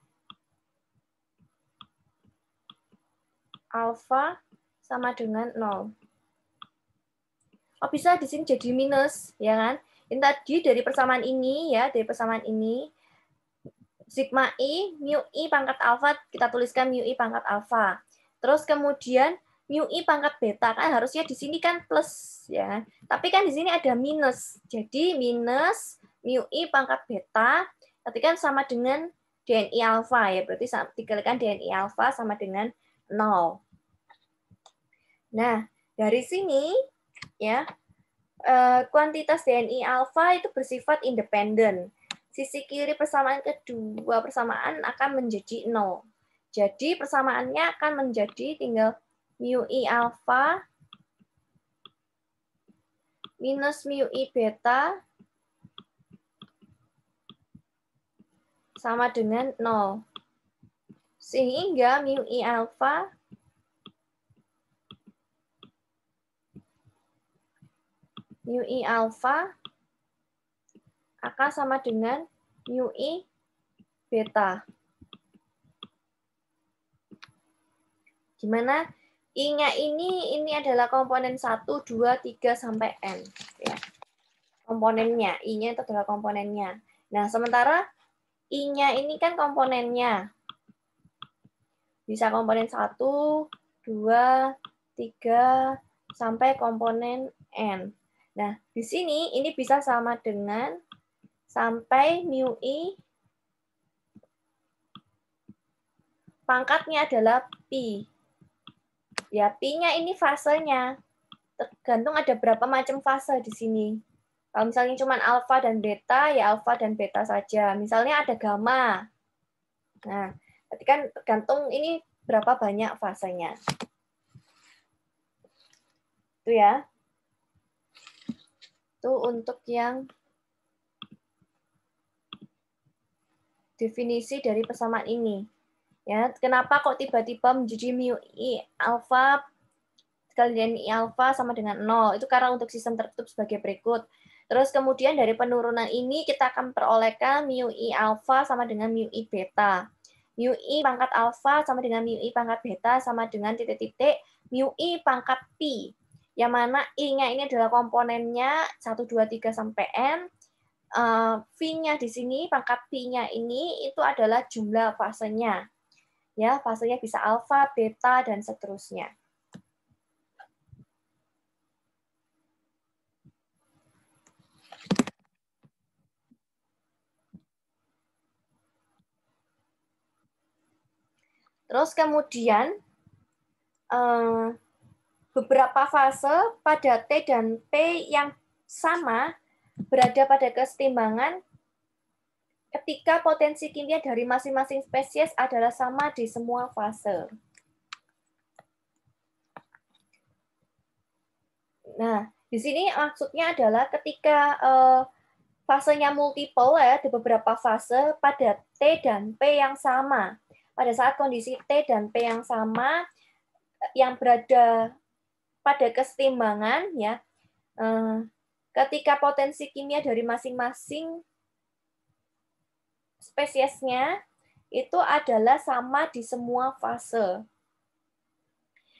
alfa sama dengan nol Oh, bisa di sini jadi minus, ya kan? Ini tadi dari persamaan ini, ya, dari persamaan ini, sigma i, mu i pangkat alfa, kita tuliskan mu i pangkat alfa. Terus kemudian mu i pangkat beta kan harusnya di sini kan plus ya. Tapi kan di sini ada minus. Jadi minus mu i pangkat beta berarti kan sama dengan DNI alfa ya. Berarti dikalikan DNI alfa sama dengan 0. Nah, dari sini ya eh, kuantitas DNI alfa itu bersifat independen. Sisi kiri persamaan kedua persamaan akan menjadi 0. Jadi persamaannya akan menjadi tinggal mu i alpha minus mu i beta sama dengan 0. Sehingga mu i alpha mu i alpha akan sama dengan mu i beta. Gimana I-nya ini ini adalah komponen 1, 2, 3 sampai N ya. Komponennya, I-nya itu adalah komponennya. Nah, sementara I-nya ini kan komponennya. Bisa komponen 1, 2, 3 sampai komponen N. Nah, di sini ini bisa sama dengan sampai mu I pangkatnya adalah pi Ya, pinya ini fasenya. Tergantung ada berapa macam fase di sini. Kalau misalnya cuma alfa dan beta, ya alfa dan beta saja. Misalnya ada gamma. Nah, berarti kan tergantung ini berapa banyak fasenya. Itu ya. Itu untuk yang definisi dari persamaan ini. Ya, kenapa kok tiba-tiba menjadi mu i alfa kali dengan i alfa sama dengan nol? Itu karena untuk sistem tertutup sebagai berikut. Terus kemudian dari penurunan ini kita akan perolehkan mu i alfa sama dengan mu i beta. Mu i pangkat alfa sama dengan mu i pangkat beta sama dengan titik-titik mu i pangkat pi. Yang mana i-nya ini adalah komponennya 1, 2, 3 sampai n. Eh, V-nya di sini, pangkat pi-nya ini itu adalah jumlah fasenya ya fasenya bisa alfa, beta dan seterusnya. Terus kemudian eh, beberapa fase pada T dan P yang sama berada pada kesetimbangan ketika potensi kimia dari masing-masing spesies adalah sama di semua fase. Nah, di sini maksudnya adalah ketika uh, fasenya multiple ya, di beberapa fase pada T dan P yang sama. Pada saat kondisi T dan P yang sama yang berada pada kesetimbangan ya, uh, ketika potensi kimia dari masing-masing spesiesnya itu adalah sama di semua fase.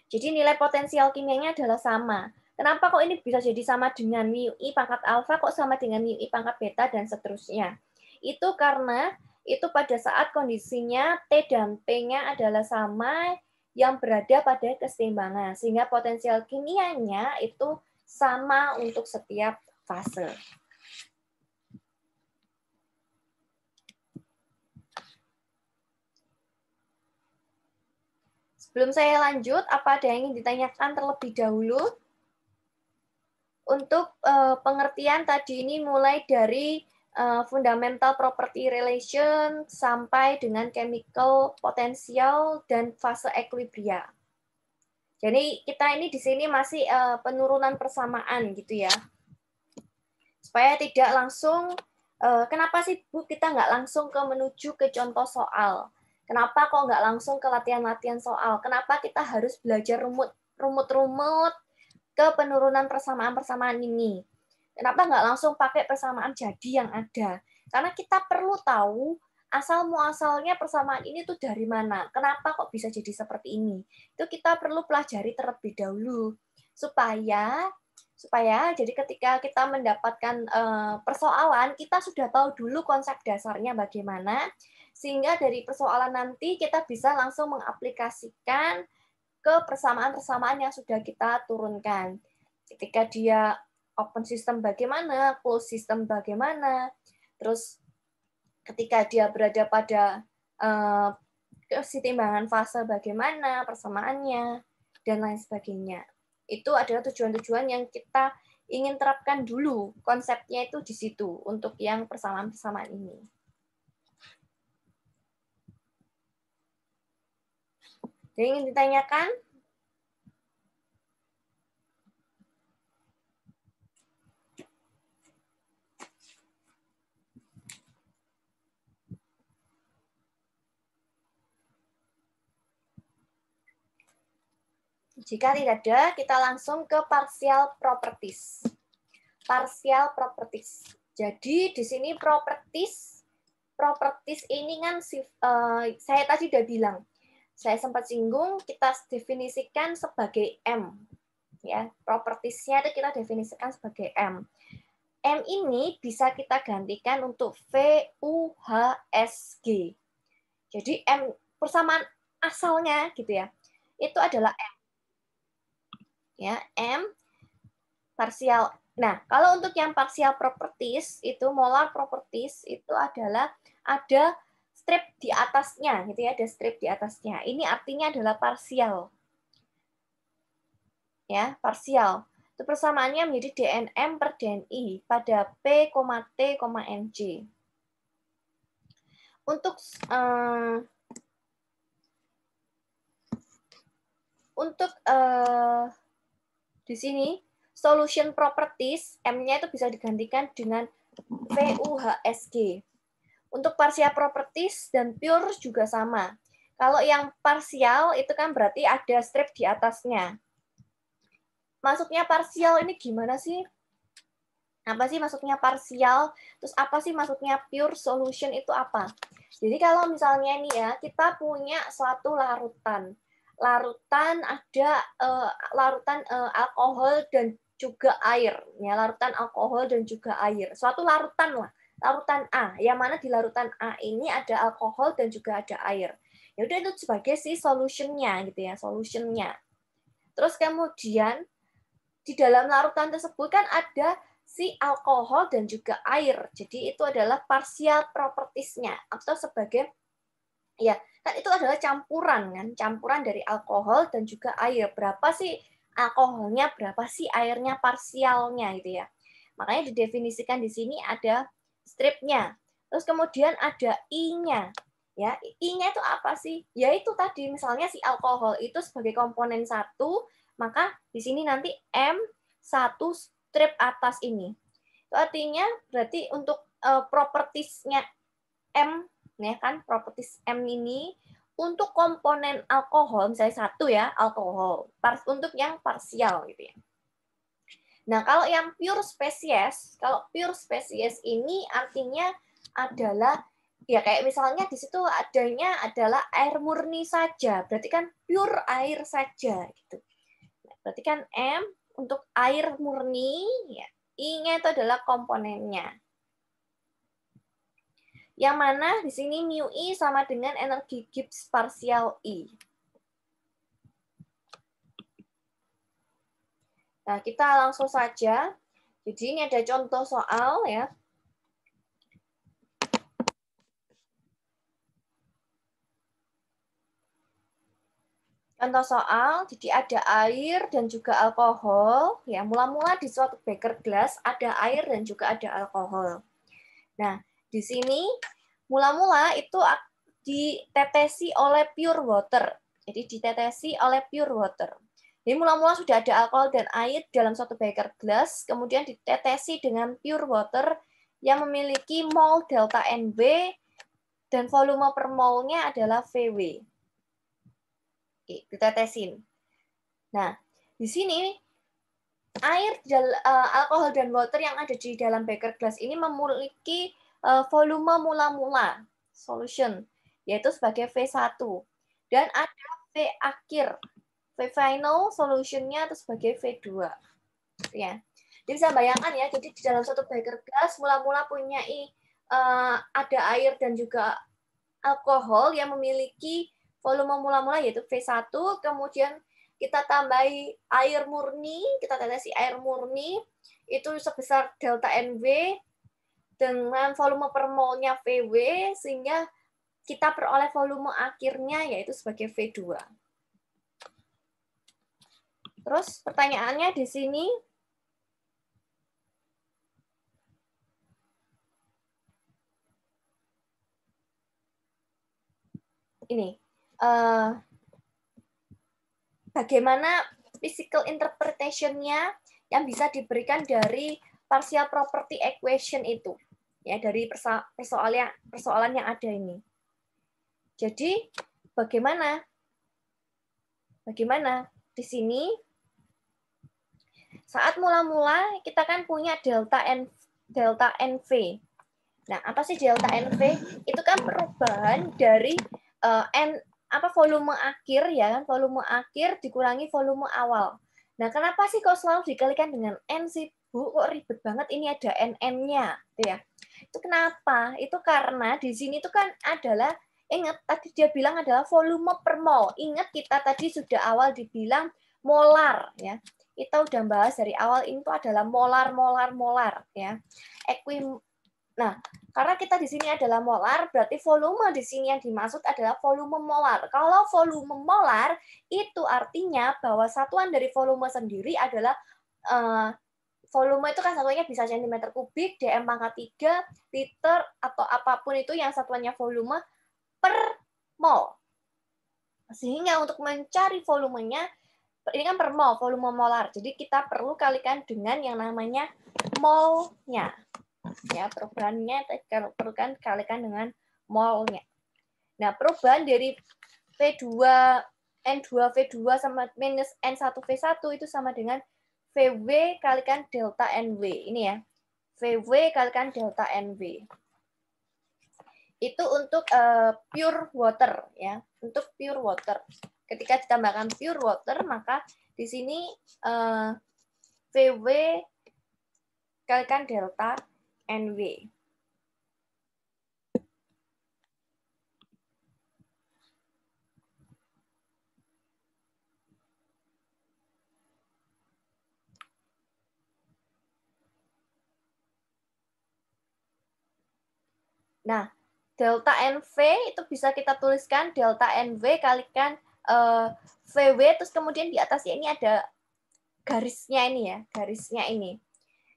Jadi nilai potensial kimianya adalah sama. Kenapa kok ini bisa jadi sama dengan mu i pangkat alfa, kok sama dengan mu i pangkat beta, dan seterusnya. Itu karena itu pada saat kondisinya T dan P-nya adalah sama yang berada pada keseimbangan. Sehingga potensial kimianya itu sama untuk setiap fase. belum saya lanjut, apa ada yang ingin ditanyakan terlebih dahulu? Untuk uh, pengertian tadi ini mulai dari uh, fundamental property relation sampai dengan chemical potential dan fase equilibria. Jadi kita ini di sini masih uh, penurunan persamaan gitu ya. Supaya tidak langsung, uh, kenapa sih Bu kita nggak langsung ke menuju ke contoh soal? Kenapa kok nggak langsung ke latihan-latihan soal? Kenapa kita harus belajar rumut, rumut ke penurunan persamaan-persamaan ini? Kenapa nggak langsung pakai persamaan jadi yang ada? Karena kita perlu tahu asal muasalnya persamaan ini tuh dari mana? Kenapa kok bisa jadi seperti ini? Itu kita perlu pelajari terlebih dahulu supaya supaya jadi ketika kita mendapatkan uh, persoalan kita sudah tahu dulu konsep dasarnya bagaimana sehingga dari persoalan nanti kita bisa langsung mengaplikasikan ke persamaan-persamaan yang sudah kita turunkan. Ketika dia open system bagaimana, closed system bagaimana, terus ketika dia berada pada uh, fase bagaimana, persamaannya, dan lain sebagainya. Itu adalah tujuan-tujuan yang kita ingin terapkan dulu konsepnya itu di situ untuk yang persamaan-persamaan ini. Ada yang ingin ditanyakan? Jika tidak ada, kita langsung ke partial properties. Partial properties. Jadi di sini properties, properties ini kan uh, saya tadi sudah bilang saya sempat singgung kita definisikan sebagai M ya propertisnya itu kita definisikan sebagai M M ini bisa kita gantikan untuk V U H S G jadi M persamaan asalnya gitu ya itu adalah M ya M parsial nah kalau untuk yang parsial properties itu molar properties itu adalah ada strip di atasnya gitu ya, ada strip di atasnya. Ini artinya adalah parsial. Ya, parsial. Itu persamaannya menjadi DNM per DNI pada P, T, NJ. Untuk uh, untuk uh, di sini solution properties M-nya itu bisa digantikan dengan VUHSG untuk parsial properties dan pure juga sama. Kalau yang parsial itu kan berarti ada strip di atasnya. Maksudnya parsial ini gimana sih? Apa sih maksudnya parsial? Terus apa sih maksudnya pure solution itu apa? Jadi kalau misalnya ini ya, kita punya suatu larutan. Larutan ada uh, larutan uh, alkohol dan juga air ya larutan alkohol dan juga air suatu larutan lah larutan A, yang mana di larutan A ini ada alkohol dan juga ada air. Ya udah itu sebagai si solutionnya gitu ya, solutionnya. Terus kemudian di dalam larutan tersebut kan ada si alkohol dan juga air. Jadi itu adalah partial propertiesnya atau sebagai ya kan itu adalah campuran kan, campuran dari alkohol dan juga air. Berapa sih alkoholnya, berapa sih airnya, parsialnya gitu ya. Makanya didefinisikan di sini ada stripnya. Terus kemudian ada I-nya. Ya, I-nya itu apa sih? Yaitu tadi misalnya si alkohol itu sebagai komponen satu, maka di sini nanti M 1 strip atas ini. Itu artinya berarti untuk uh, eh, propertisnya M, ya kan, propertis M ini untuk komponen alkohol, misalnya satu ya, alkohol, untuk yang parsial gitu ya. Nah, kalau yang pure spesies, kalau pure spesies ini artinya adalah ya kayak misalnya di situ adanya adalah air murni saja, berarti kan pure air saja gitu. Berarti kan M untuk air murni, ya, I-nya itu adalah komponennya. Yang mana di sini mu I sama dengan energi Gibbs parsial I. Nah, kita langsung saja. Jadi ini ada contoh soal ya. Contoh soal, jadi ada air dan juga alkohol. Ya, mula-mula di suatu beker gelas ada air dan juga ada alkohol. Nah, di sini mula-mula itu ditetesi oleh pure water. Jadi ditetesi oleh pure water. Jadi mula-mula sudah ada alkohol dan air dalam satu beker gelas, kemudian ditetesi dengan pure water yang memiliki mol delta NB dan volume per molnya adalah VW. Oke, ditetesin. Nah, di sini air eh, alkohol dan water yang ada di dalam beker gelas ini memiliki eh, volume mula-mula solution yaitu sebagai V1 dan ada V akhir V final solutionnya atau sebagai V2. Ya. Jadi bisa bayangkan ya, jadi di dalam satu beker gas mula-mula punya i, uh, eh, ada air dan juga alkohol yang memiliki volume mula-mula yaitu V1, kemudian kita tambahi air murni, kita tetesi air murni itu sebesar delta NV dengan volume per molnya VW sehingga kita peroleh volume akhirnya yaitu sebagai V2. Terus pertanyaannya di sini ini uh, bagaimana physical interpretation-nya yang bisa diberikan dari partial property equation itu ya dari persoalan persoalan yang ada ini. Jadi bagaimana bagaimana di sini saat mula-mula kita kan punya delta N delta NV. Nah, apa sih delta NV? Itu kan perubahan dari uh, N apa volume akhir ya kan, volume akhir dikurangi volume awal. Nah, kenapa sih kok selalu dikalikan dengan N sih, Bu? Kok ribet banget ini ada NN-nya, gitu ya. Itu kenapa? Itu karena di sini itu kan adalah Ingat tadi dia bilang adalah volume per mol. Ingat kita tadi sudah awal dibilang molar ya kita udah bahas dari awal ini tuh adalah molar molar molar ya equim nah karena kita di sini adalah molar berarti volume di sini yang dimaksud adalah volume molar kalau volume molar itu artinya bahwa satuan dari volume sendiri adalah uh, volume itu kan satuannya bisa sentimeter kubik, dm pangkat 3, liter, atau apapun itu yang satuannya volume per mol. Sehingga untuk mencari volumenya, ini kan per mol, volume molar. Jadi kita perlu kalikan dengan yang namanya molnya. Ya, perubahannya kita perlukan kalikan dengan molnya. Nah, perubahan dari V2 N2 V2 sama minus N1 V1 itu sama dengan VW kalikan delta NW. Ini ya. VW kalikan delta NW. Itu untuk uh, pure water ya, untuk pure water. Ketika ditambahkan pure water, maka di sini uh, eh, VW kalikan delta NW. Nah, delta NV itu bisa kita tuliskan delta NV kalikan uh, eh, VW terus kemudian di atasnya ini ada garisnya ini ya, garisnya ini.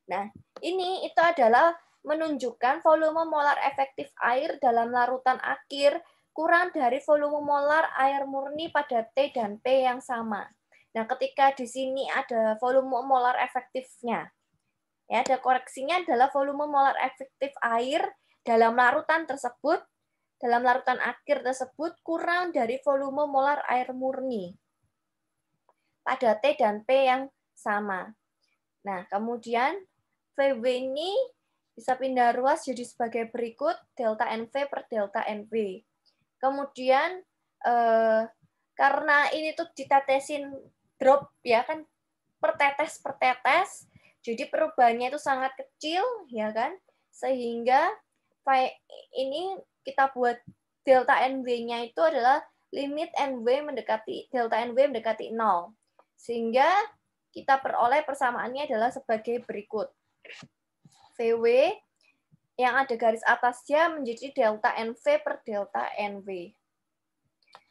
Nah, ini itu adalah menunjukkan volume molar efektif air dalam larutan akhir kurang dari volume molar air murni pada T dan P yang sama. Nah, ketika di sini ada volume molar efektifnya. Ya, ada koreksinya adalah volume molar efektif air dalam larutan tersebut dalam larutan akhir tersebut kurang dari volume molar air murni pada T dan P yang sama. Nah, kemudian VW ini bisa pindah ruas jadi sebagai berikut delta NV per delta NV. Kemudian eh, karena ini tuh ditetesin drop ya kan pertetes pertetes jadi perubahannya itu sangat kecil ya kan, sehingga ini kita buat delta NW-nya itu adalah limit NW mendekati delta NW mendekati 0. Sehingga kita peroleh persamaannya adalah sebagai berikut. VW yang ada garis atasnya menjadi delta NV per delta nv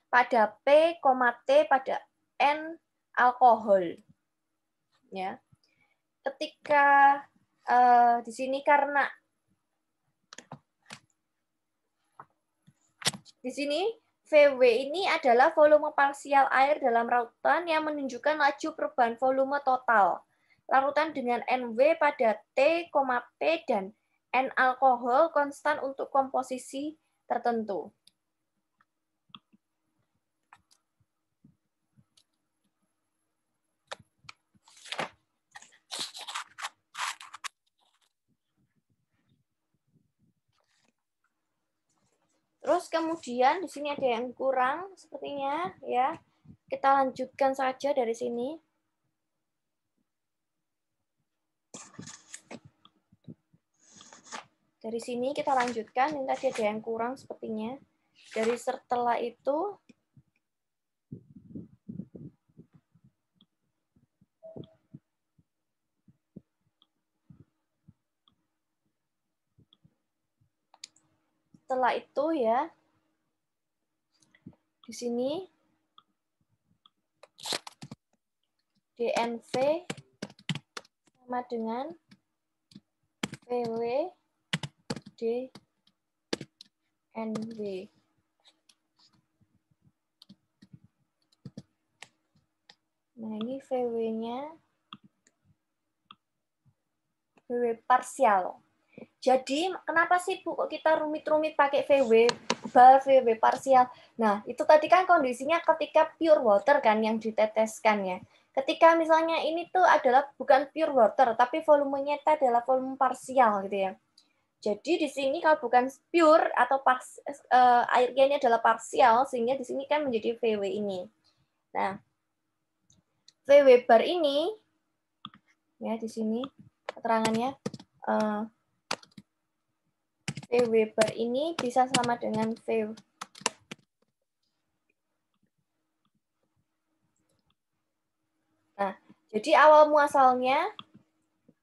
Pada P, T pada N alkohol. Ya. Ketika uh, di sini karena Di sini VW ini adalah volume parsial air dalam larutan yang menunjukkan laju perubahan volume total. Larutan dengan NW pada T, P dan N alkohol konstan untuk komposisi tertentu. Terus kemudian di sini ada yang kurang sepertinya ya. Kita lanjutkan saja dari sini. Dari sini kita lanjutkan, ini tadi ada yang kurang sepertinya. Dari setelah itu setelah itu ya di sini DNV sama dengan PW NV. Nah, ini VW-nya VW parsial. Jadi kenapa sih Bu kok kita rumit-rumit pakai VW bar, VW parsial? Nah, itu tadi kan kondisinya ketika pure water kan yang diteteskan ya. Ketika misalnya ini tuh adalah bukan pure water tapi volumenya itu adalah volume parsial gitu ya. Jadi di sini kalau bukan pure atau pars, uh, eh, airnya ini adalah parsial sehingga di sini kan menjadi VW ini. Nah, VW bar ini ya di sini keterangannya uh, V Weber ini bisa sama dengan V Nah, jadi awal muasalnya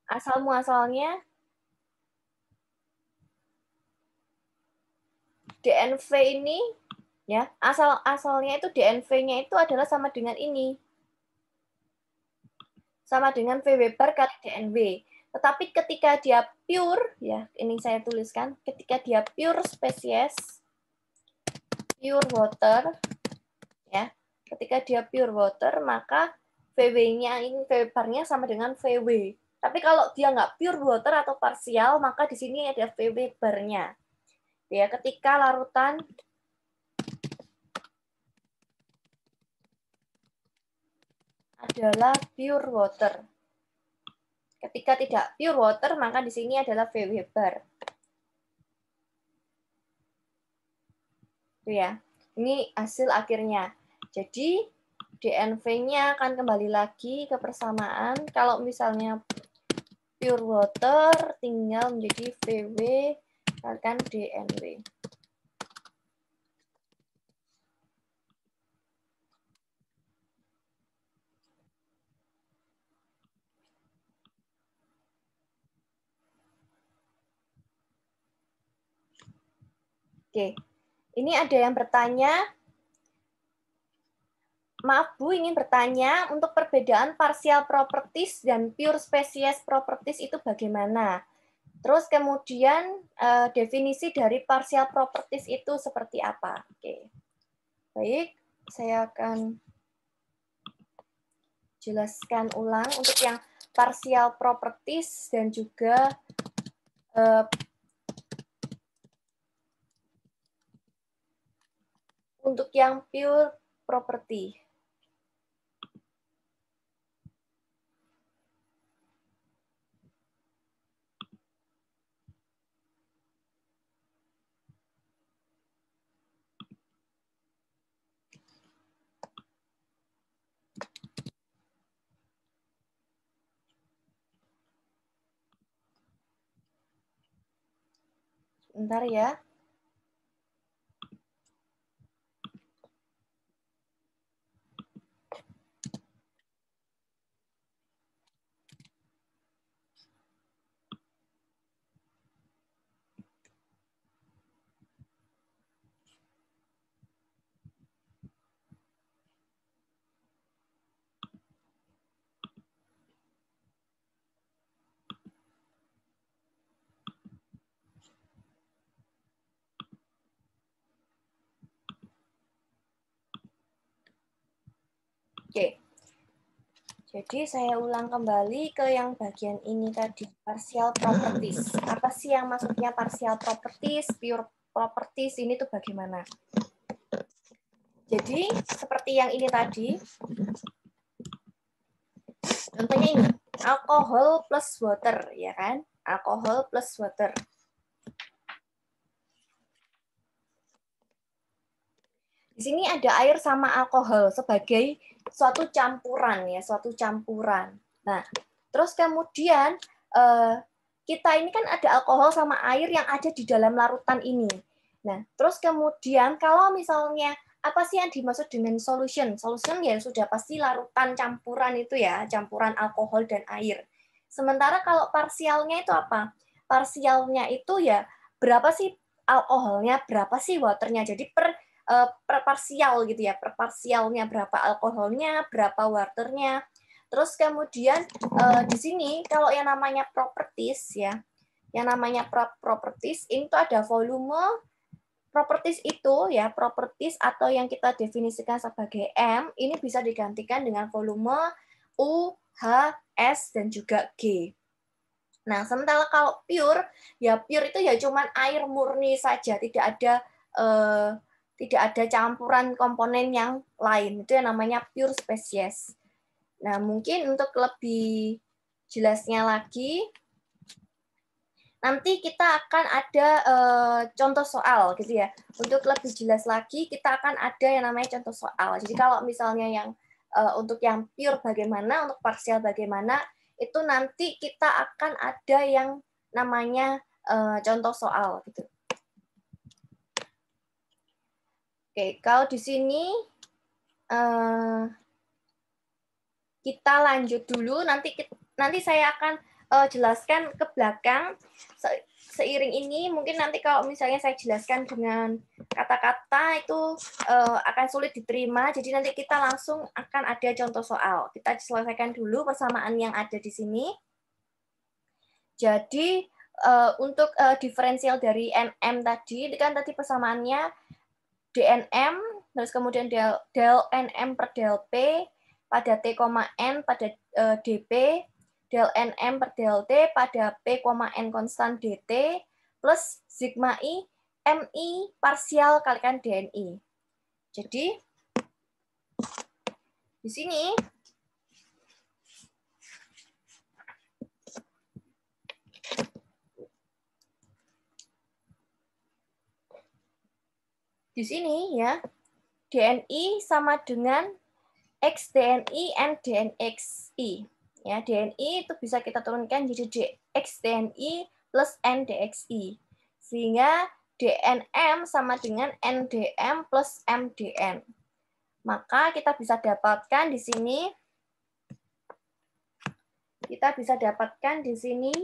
asal muasalnya DNV ini ya, asal asalnya itu DNV-nya itu adalah sama dengan ini. Sama dengan VW Weber kali DNV. Tetapi ketika dia pure, ya ini saya tuliskan, ketika dia pure spesies, pure water, ya ketika dia pure water maka VW-nya ini VW nya sama dengan VW. Tapi kalau dia nggak pure water atau parsial maka di sini ada VW barnya. Ya, ketika larutan adalah pure water. Ketika tidak pure water, maka di sini adalah VW Weber. Itu ya. Ini hasil akhirnya. Jadi DNV-nya akan kembali lagi ke persamaan. Kalau misalnya pure water tinggal menjadi VW akan DNV. Oke, ini ada yang bertanya. Maaf Bu, ingin bertanya untuk perbedaan partial properties dan pure species properties itu bagaimana? Terus kemudian uh, definisi dari partial properties itu seperti apa? Oke, baik, saya akan jelaskan ulang untuk yang partial properties dan juga uh, Untuk yang pure property. Bentar ya. Oke. Jadi saya ulang kembali ke yang bagian ini tadi, partial properties. Apa sih yang maksudnya partial properties, pure properties, ini tuh bagaimana? Jadi seperti yang ini tadi, contohnya ini, alkohol plus water, ya kan? Alkohol plus water. Di sini ada air sama alkohol sebagai suatu campuran ya, suatu campuran. Nah, terus kemudian eh, kita ini kan ada alkohol sama air yang ada di dalam larutan ini. Nah, terus kemudian kalau misalnya apa sih yang dimaksud dengan solution? Solution ya sudah pasti larutan campuran itu ya, campuran alkohol dan air. Sementara kalau parsialnya itu apa? Parsialnya itu ya berapa sih alkoholnya, berapa sih waternya. Jadi per Eh, per parsial gitu ya, per parsialnya berapa alkoholnya, berapa waternya. Terus kemudian uh, di sini kalau yang namanya properties ya, yang namanya properties ini tuh ada volume properties itu ya properties atau yang kita definisikan sebagai M ini bisa digantikan dengan volume U, H, S dan juga G. Nah, sementara kalau pure, ya pure itu ya cuman air murni saja, tidak ada uh, tidak ada campuran komponen yang lain. Itu yang namanya pure species. Nah, mungkin untuk lebih jelasnya lagi, nanti kita akan ada e, contoh soal gitu ya. Untuk lebih jelas lagi, kita akan ada yang namanya contoh soal. Jadi kalau misalnya yang e, untuk yang pure bagaimana, untuk parsial bagaimana, itu nanti kita akan ada yang namanya e, contoh soal gitu. Oke, kalau di sini eh, kita lanjut dulu. Nanti nanti saya akan eh, jelaskan ke belakang seiring ini. Mungkin nanti kalau misalnya saya jelaskan dengan kata-kata itu eh, akan sulit diterima. Jadi nanti kita langsung akan ada contoh soal. Kita selesaikan dulu persamaan yang ada di sini. Jadi untuk diferensial dari mm tadi, dengan kan tadi persamaannya DNM, terus kemudian del, del NM per del P pada T, N pada uh, eh, DP, del NM per del T pada P, N konstan DT, plus sigma I, MI parsial kalikan DNI. Jadi, di sini di sini ya DNI sama dengan x DNI and DNXI. Ya, DNI itu bisa kita turunkan jadi x DNI plus NDXI. Sehingga DNM sama dengan NDM plus MDN. Maka kita bisa dapatkan di sini kita bisa dapatkan di sini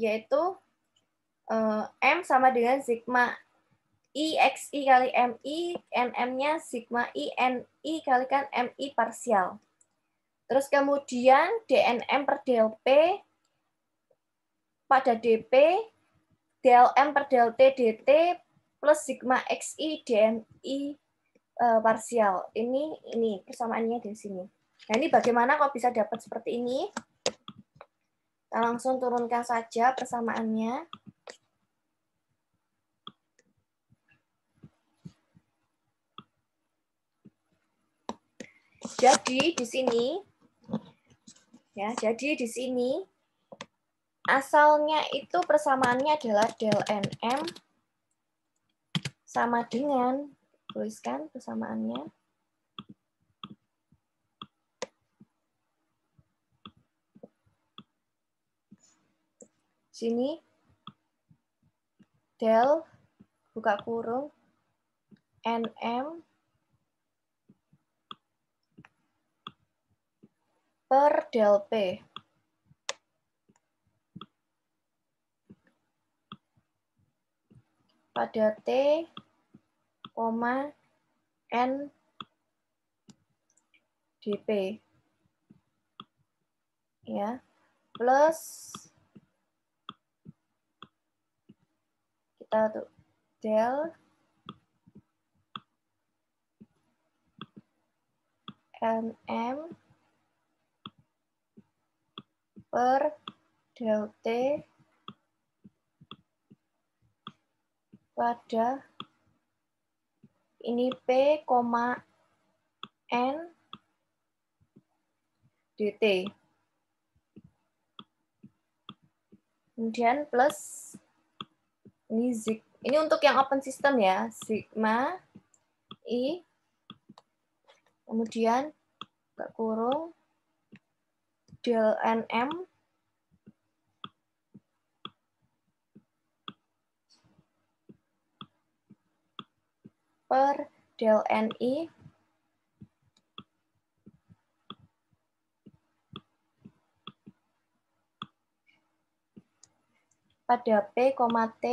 yaitu eh, M sama dengan sigma I X I kali M I, M nya sigma I, N I kalikan M I parsial. Terus kemudian DNM per P pada DP, DLM per DLT DT plus sigma XI DNI uh, e, parsial. Ini ini persamaannya di sini. Nah, ini bagaimana kok bisa dapat seperti ini? Kita langsung turunkan saja persamaannya. Jadi di sini ya, jadi di sini asalnya itu persamaannya adalah del nm sama dengan tuliskan persamaannya sini del buka kurung nm per del P. Pada T, koma N, DP. Ya, plus kita tuh del NM per del T pada ini P, N DT. Kemudian plus ini zik. Ini untuk yang open system ya, sigma i kemudian kurung DLNM per del NI pada P, koma T,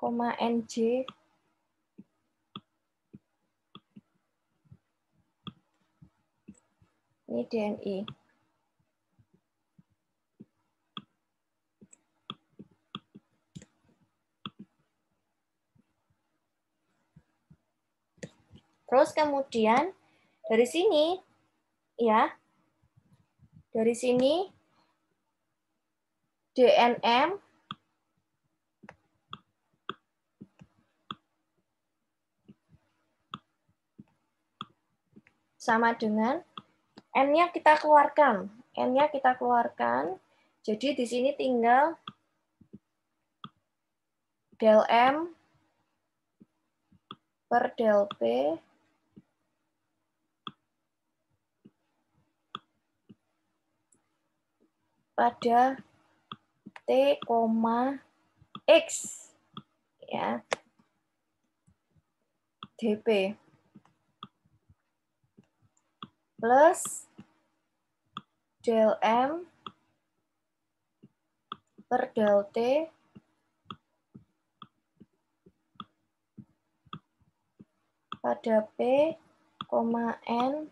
koma NJ Ini DNI. Terus kemudian dari sini ya. Dari sini DNM sama dengan N-nya kita keluarkan. N-nya kita keluarkan. Jadi di sini tinggal del M per del P pada T, X. Ya. DP plus del M per del T pada P, N,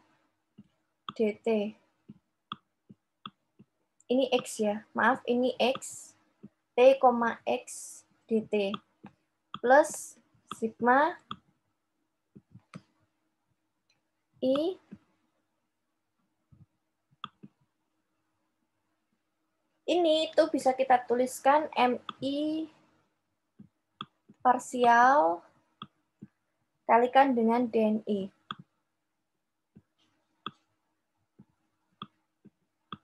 DT. Ini X ya, maaf ini X, T, X, DT. Plus sigma I ini itu bisa kita tuliskan MI parsial kalikan dengan DNI.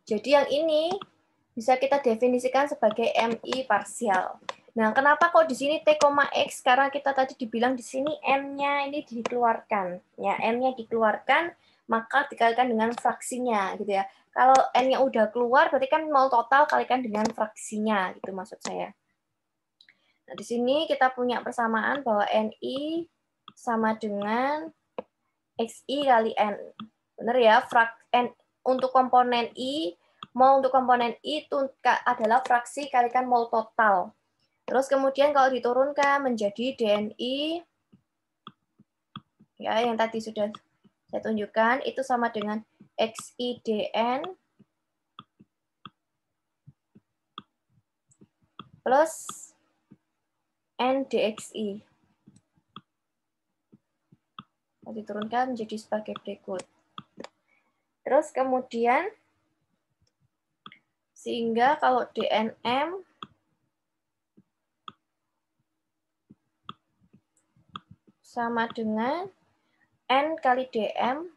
Jadi yang ini bisa kita definisikan sebagai MI parsial. Nah, kenapa kok di sini T, X? Karena kita tadi dibilang di sini M-nya ini dikeluarkan. Ya, M-nya dikeluarkan, maka dikalikan dengan fraksinya gitu ya. Kalau n-nya udah keluar, berarti kan nol total kalikan dengan fraksinya, gitu maksud saya. Nah, di sini kita punya persamaan bahwa ni sama dengan xi kali n. Benar ya, frak n untuk komponen i, mol untuk komponen i itu adalah fraksi kalikan mol total. Terus kemudian kalau diturunkan menjadi DNI, ya yang tadi sudah saya tunjukkan, itu sama dengan XIDN plus NDXI. Diturunkan menjadi sebagai berikut. Terus kemudian, sehingga kalau DNM sama dengan N kali DM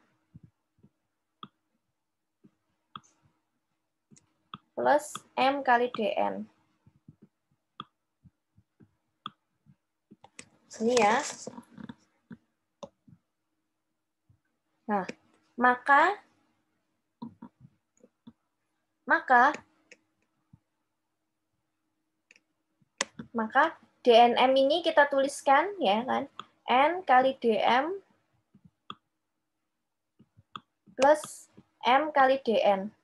plus M kali DN. Sini ya. Nah, maka maka maka DNM ini kita tuliskan ya kan N kali DM plus M kali DN.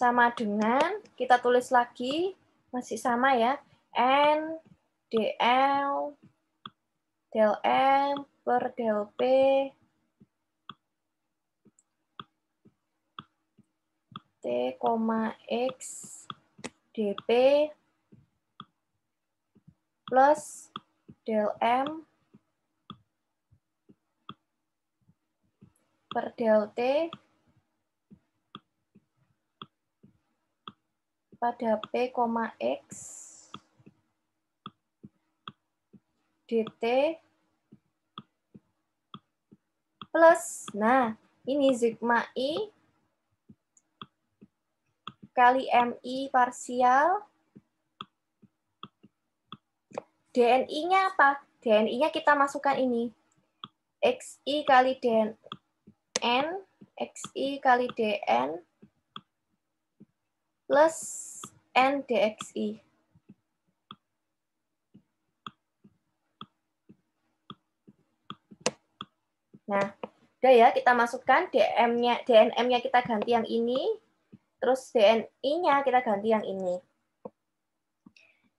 sama dengan kita tulis lagi masih sama ya n dl del m per del p t, x dp plus del m per del t pada P, X DT plus. Nah, ini sigma I kali MI parsial. DNI-nya apa? DNI-nya kita masukkan ini. XI kali DN, XI kali DN plus n dxi. Nah, udah ya kita masukkan DM-nya, DNM-nya kita ganti yang ini, terus DNI-nya kita ganti yang ini.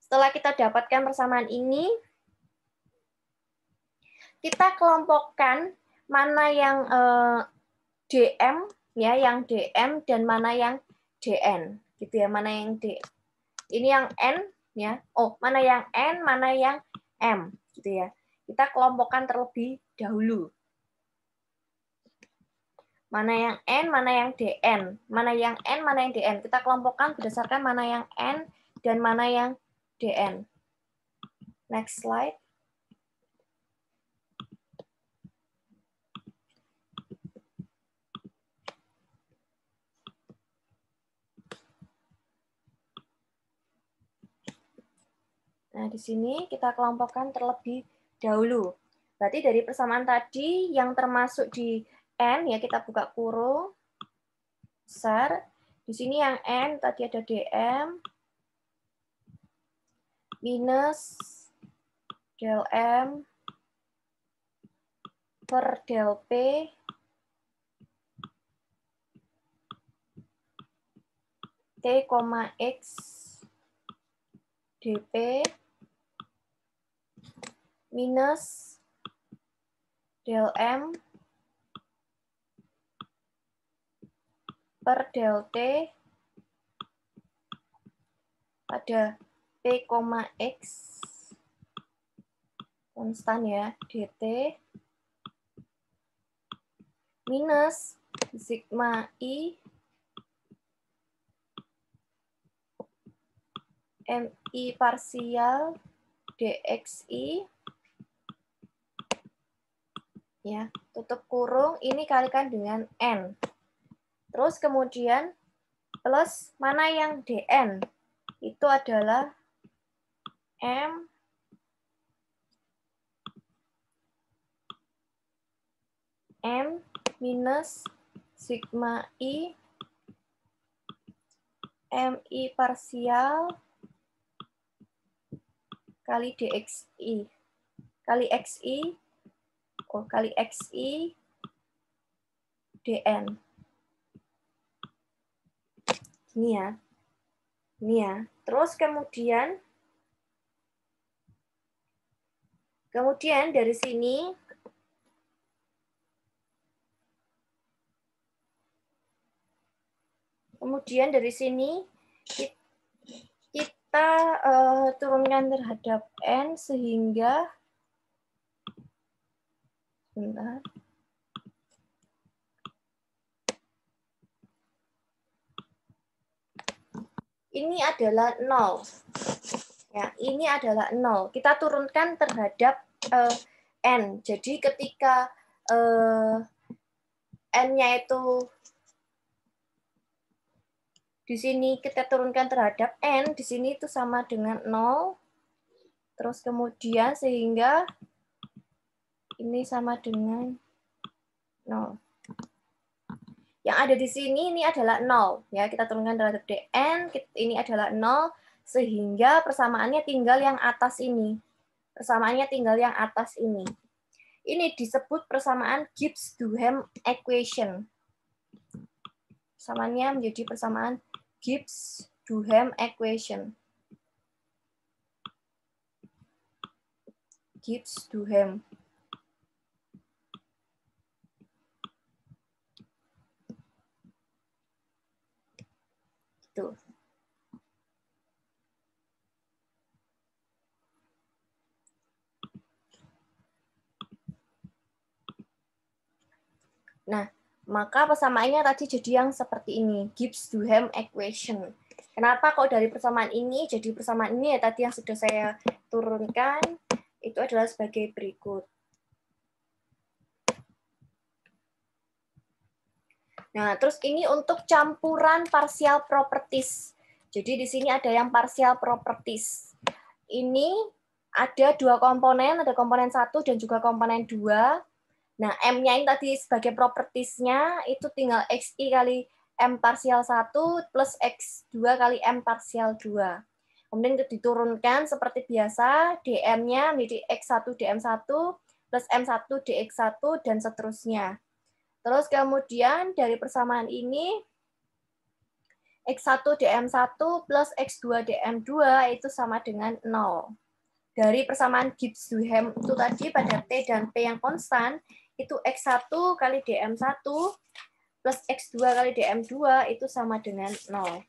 Setelah kita dapatkan persamaan ini, kita kelompokkan mana yang eh, DM ya, yang DM dan mana yang DN gitu ya mana yang d ini yang n ya oh mana yang n mana yang m gitu ya kita kelompokkan terlebih dahulu mana yang n mana yang dn mana yang n mana yang dn kita kelompokkan berdasarkan mana yang n dan mana yang dn next slide Nah, di sini kita kelompokkan terlebih dahulu. Berarti dari persamaan tadi yang termasuk di N, ya kita buka kurung, besar. Di sini yang N, tadi ada DM, minus del M per del P T, X DP minus del M per del T pada P, X konstan ya, DT minus sigma I MI parsial DXI ya tutup kurung ini kalikan dengan n terus kemudian plus mana yang dn itu adalah m m minus sigma i m i parsial kali dxi kali xi oh, kali XI DN. Ini ya. Ini ya. Terus kemudian kemudian dari sini kemudian dari sini kita, uh, turunkan terhadap n sehingga Bentar. Ini adalah nol Ya, ini adalah nol Kita turunkan terhadap uh, n. Jadi ketika uh, n-nya itu di sini kita turunkan terhadap n, di sini itu sama dengan nol Terus kemudian sehingga ini sama dengan 0. Yang ada di sini ini adalah 0. Ya, kita turunkan terhadap DN, ini adalah 0, sehingga persamaannya tinggal yang atas ini. Persamaannya tinggal yang atas ini. Ini disebut persamaan Gibbs-Duhem equation. Persamaannya menjadi persamaan Gibbs-Duhem equation. Gibbs-Duhem. Gitu. Nah, maka persamaannya tadi jadi yang seperti ini, Gibbs-Duhem equation. Kenapa kok dari persamaan ini jadi persamaan ini ya tadi yang sudah saya turunkan itu adalah sebagai berikut. Nah, terus ini untuk campuran parsial properties. Jadi di sini ada yang parsial properties. Ini ada dua komponen, ada komponen satu dan juga komponen dua. Nah, M-nya ini tadi sebagai propertiesnya itu tinggal XI kali M parsial 1 plus X2 kali M parsial 2. Kemudian itu diturunkan seperti biasa, DM-nya menjadi X1 DM1 plus M1 DX1 dan seterusnya. Terus kemudian dari persamaan ini, X1 DM1 plus X2 DM2 itu sama dengan 0. Dari persamaan Gibbs-Duhem itu tadi pada T dan P yang konstan, itu X1 kali DM1 plus X2 kali DM2 itu sama dengan 0.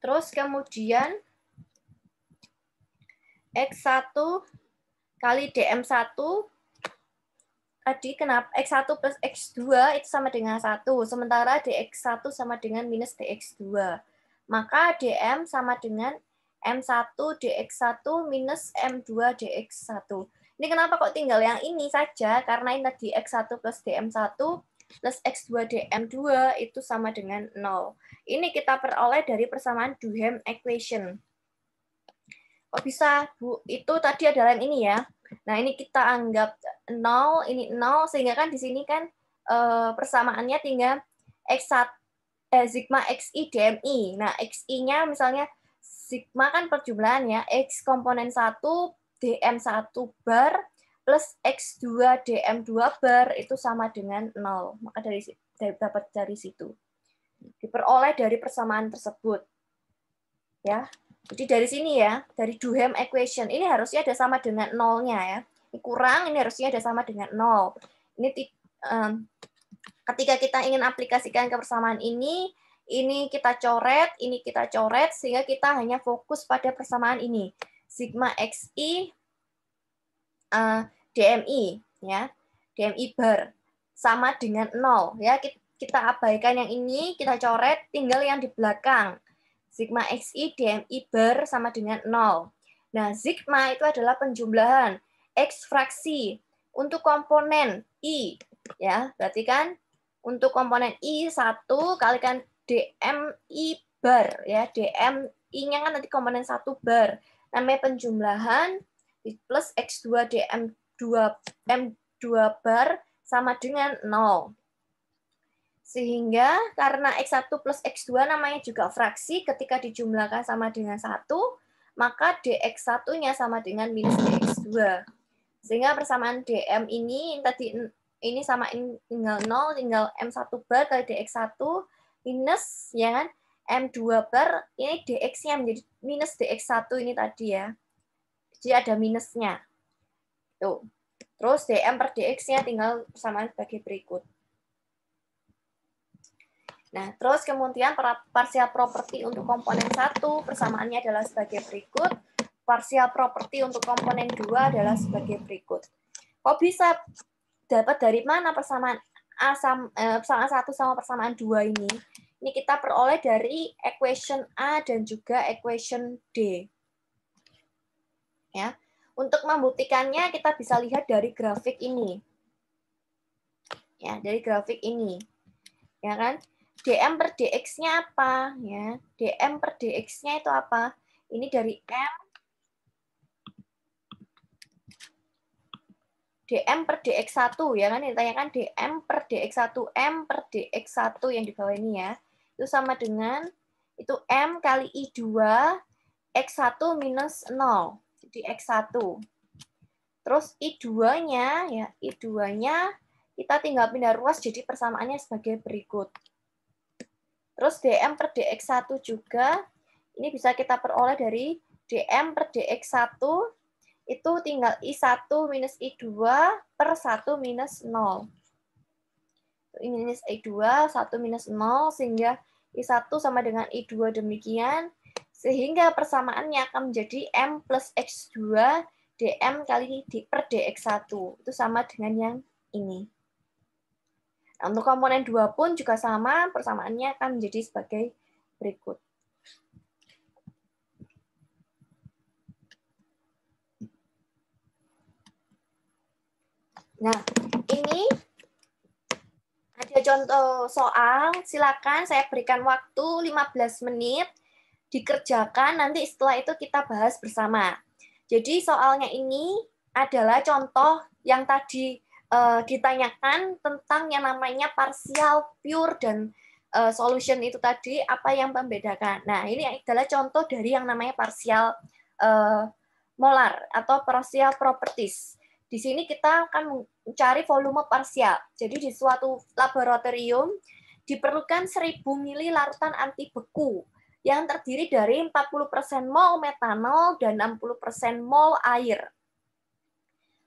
Terus kemudian X1 kali DM1 tadi kenapa X1 plus X2 itu sama dengan 1, sementara DX1 sama dengan minus DX2. Maka DM sama dengan M1 DX1 minus M2 DX1. Ini kenapa kok tinggal yang ini saja? Karena ini tadi X1 plus DM1 plus X2 DM2 itu sama dengan 0. Ini kita peroleh dari persamaan Duhem Equation kok bisa bu itu tadi adalah yang ini ya nah ini kita anggap nol ini nol sehingga kan di sini kan eh, persamaannya tinggal x1 eh, sigma xi dmi nah xi nya misalnya sigma kan perjumlahan ya x komponen 1 dm1 bar plus x2 dm2 bar itu sama dengan nol maka dari dari dapat dari situ diperoleh dari persamaan tersebut ya jadi dari sini ya, dari Duhem equation, ini harusnya ada sama dengan nolnya ya. Ini kurang, ini harusnya ada sama dengan nol. Ini um, ketika kita ingin aplikasikan ke persamaan ini, ini kita coret, ini kita coret, sehingga kita hanya fokus pada persamaan ini. Sigma XI uh, DMI, ya DMI bar, sama dengan nol. ya Kita abaikan yang ini, kita coret, tinggal yang di belakang Sigma XI DMI bar sama dengan 0. Nah, sigma itu adalah penjumlahan X fraksi untuk komponen I. ya Berarti kan untuk komponen I 1 kalikan DMI bar. ya DMI-nya kan nanti komponen 1 bar. Namanya penjumlahan plus X2 DM2 M2 bar sama dengan 0. Sehingga karena X1 plus X2 namanya juga fraksi, ketika dijumlahkan sama dengan 1, maka DX1-nya sama dengan minus DX2. Sehingga persamaan DM ini tadi ini sama ini tinggal 0, tinggal M1 bar kali DX1 minus ya kan M2 bar ini DX-nya menjadi minus DX1 ini tadi ya. Jadi ada minusnya. Tuh. Terus DM per DX-nya tinggal persamaan sebagai berikut. Nah, terus kemudian parsial properti untuk komponen satu persamaannya adalah sebagai berikut. Parsial properti untuk komponen dua adalah sebagai berikut. Kok bisa dapat dari mana persamaan A sama, eh, persamaan 1 sama persamaan dua ini? Ini kita peroleh dari equation A dan juga equation D. Ya. Untuk membuktikannya kita bisa lihat dari grafik ini. Ya, dari grafik ini. Ya kan? DM per DX-nya apa? Ya, DM per DX-nya itu apa? Ini dari M. DM per DX1 ya kan ditanyakan DM per DX1 M per DX1 yang di bawah ini ya. Itu sama dengan itu M kali I2 X1 minus 0. Jadi X1. Terus I2-nya ya, I2-nya kita tinggal pindah ruas jadi persamaannya sebagai berikut. Terus DM per DX1 juga, ini bisa kita peroleh dari DM per DX1, itu tinggal I1 minus I2 per 1 minus 0. I minus I2, 1 minus 0, sehingga I1 sama dengan I2 demikian, sehingga persamaannya akan menjadi M plus X2 DM kali di per DX1. Itu sama dengan yang ini. Untuk komponen 2 pun juga sama, persamaannya akan menjadi sebagai berikut. Nah, ini ada contoh soal, silakan saya berikan waktu 15 menit, dikerjakan, nanti setelah itu kita bahas bersama. Jadi soalnya ini adalah contoh yang tadi uh, ditanyakan tentang yang namanya partial, pure dan uh, solution itu tadi apa yang membedakan. Nah, ini adalah contoh dari yang namanya partial uh, molar atau partial properties. Di sini kita akan mencari volume parsial. Jadi di suatu laboratorium diperlukan 1000 mili larutan anti beku yang terdiri dari 40% mol metanol dan 60% mol air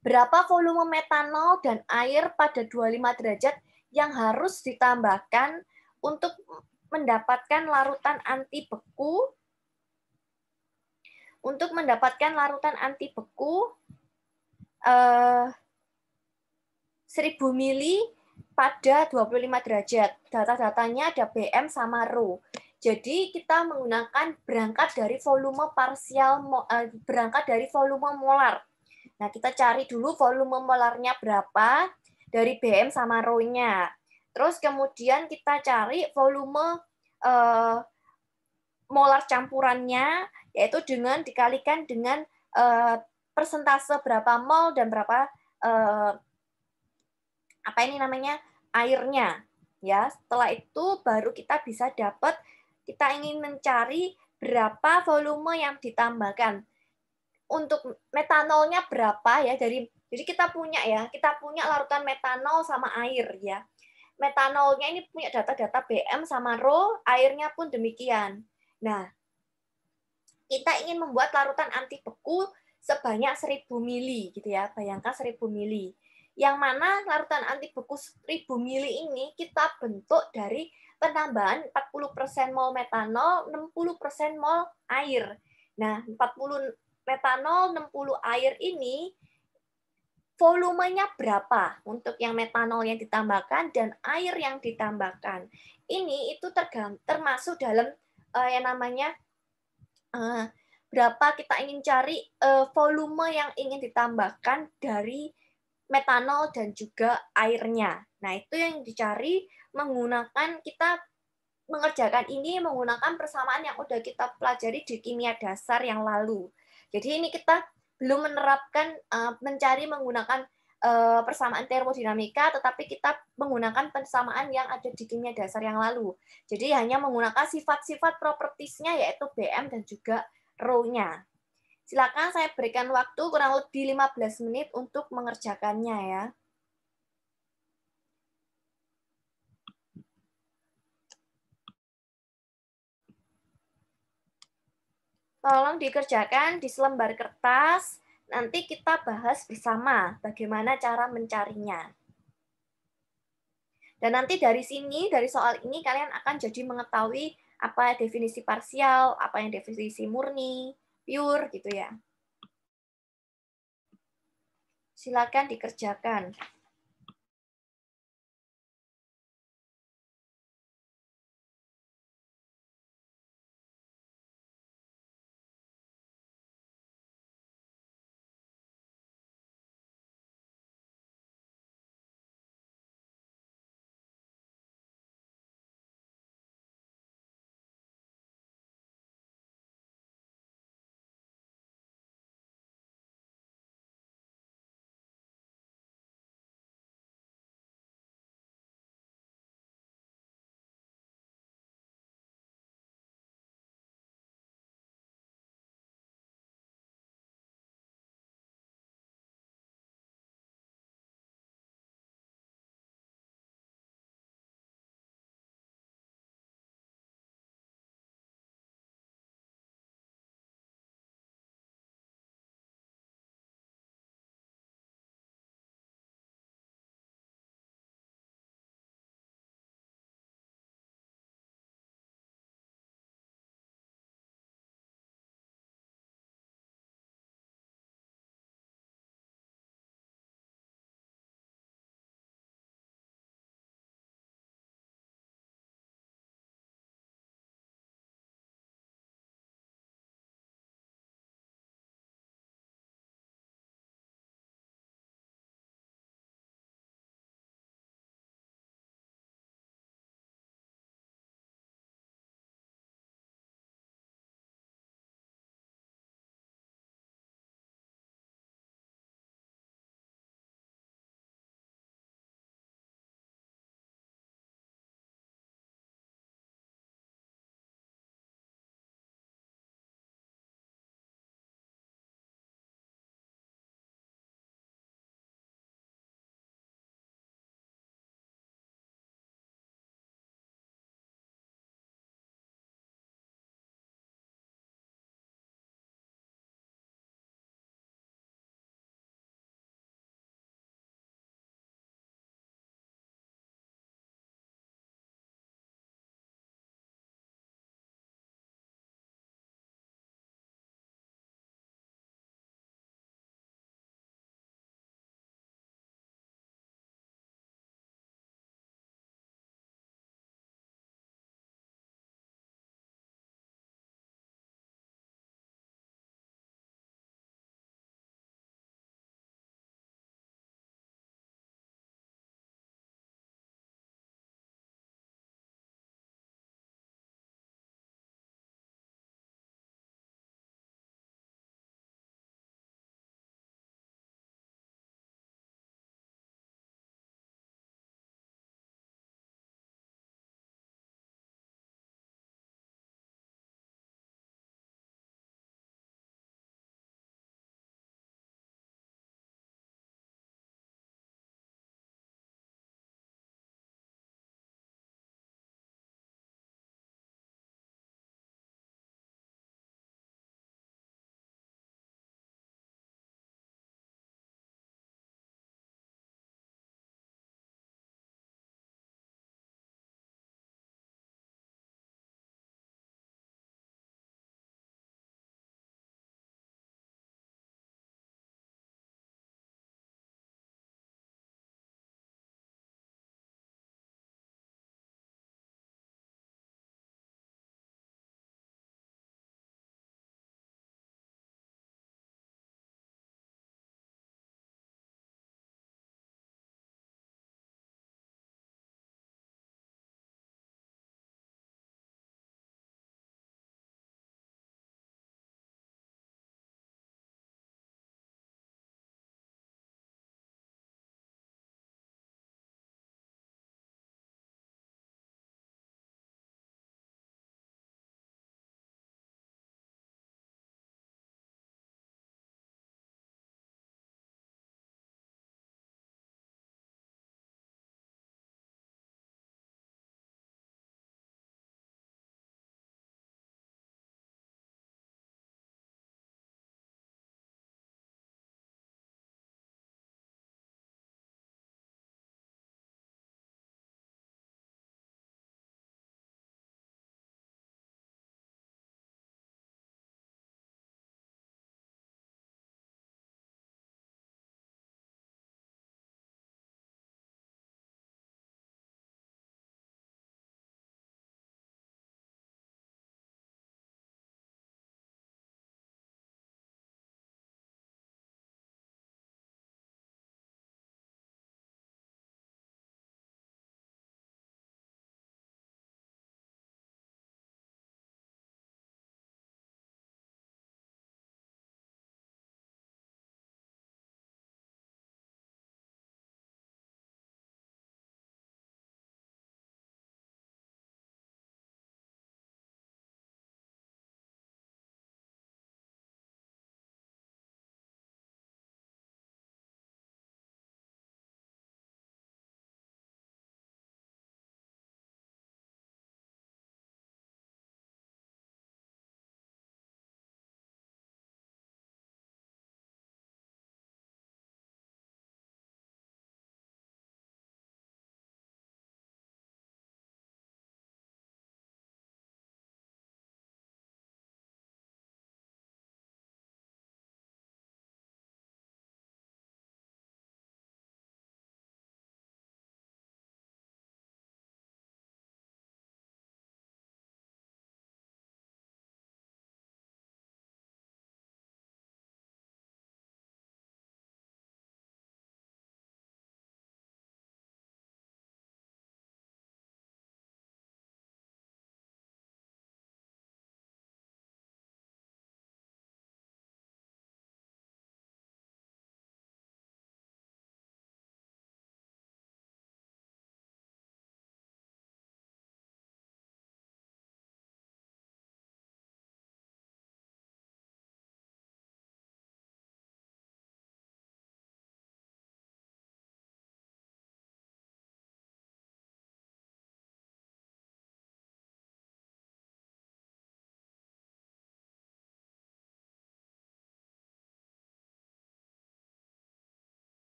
berapa volume metanol dan air pada 25 derajat yang harus ditambahkan untuk mendapatkan larutan anti beku untuk mendapatkan larutan anti beku eh, 1000 mili pada 25 derajat. Data-datanya ada BM sama Rho. Jadi kita menggunakan berangkat dari volume parsial eh, berangkat dari volume molar Nah, kita cari dulu volume molarnya berapa dari BM sama rho-nya. Terus kemudian kita cari volume eh, molar campurannya, yaitu dengan dikalikan dengan eh, persentase berapa mol dan berapa eh, apa ini namanya airnya. Ya, setelah itu baru kita bisa dapat kita ingin mencari berapa volume yang ditambahkan untuk metanolnya berapa ya dari jadi kita punya ya, kita punya larutan metanol sama air ya. Metanolnya ini punya data-data BM sama RO, airnya pun demikian. Nah, kita ingin membuat larutan anti beku sebanyak 1000 mili gitu ya. Bayangkan 1000 mili. Yang mana larutan anti beku 1000 mili ini kita bentuk dari penambahan 40% mol metanol, 60% mol air. Nah, 40 metanol 60 air ini volumenya berapa untuk yang metanol yang ditambahkan dan air yang ditambahkan. Ini itu termasuk dalam uh, yang namanya uh, berapa kita ingin cari uh, volume yang ingin ditambahkan dari metanol dan juga airnya. Nah, itu yang dicari menggunakan kita mengerjakan ini menggunakan persamaan yang udah kita pelajari di kimia dasar yang lalu. Jadi ini kita belum menerapkan eh, mencari menggunakan eh, persamaan termodinamika, tetapi kita menggunakan persamaan yang ada di kimia dasar yang lalu. Jadi hanya menggunakan sifat-sifat propertisnya yaitu BM dan juga Rho-nya. Silakan saya berikan waktu kurang lebih 15 menit untuk mengerjakannya ya. tolong dikerjakan di selembar kertas. Nanti kita bahas bersama bagaimana cara mencarinya. Dan nanti dari sini, dari soal ini, kalian akan jadi mengetahui apa definisi parsial, apa yang definisi murni, pure, gitu ya. Silakan dikerjakan.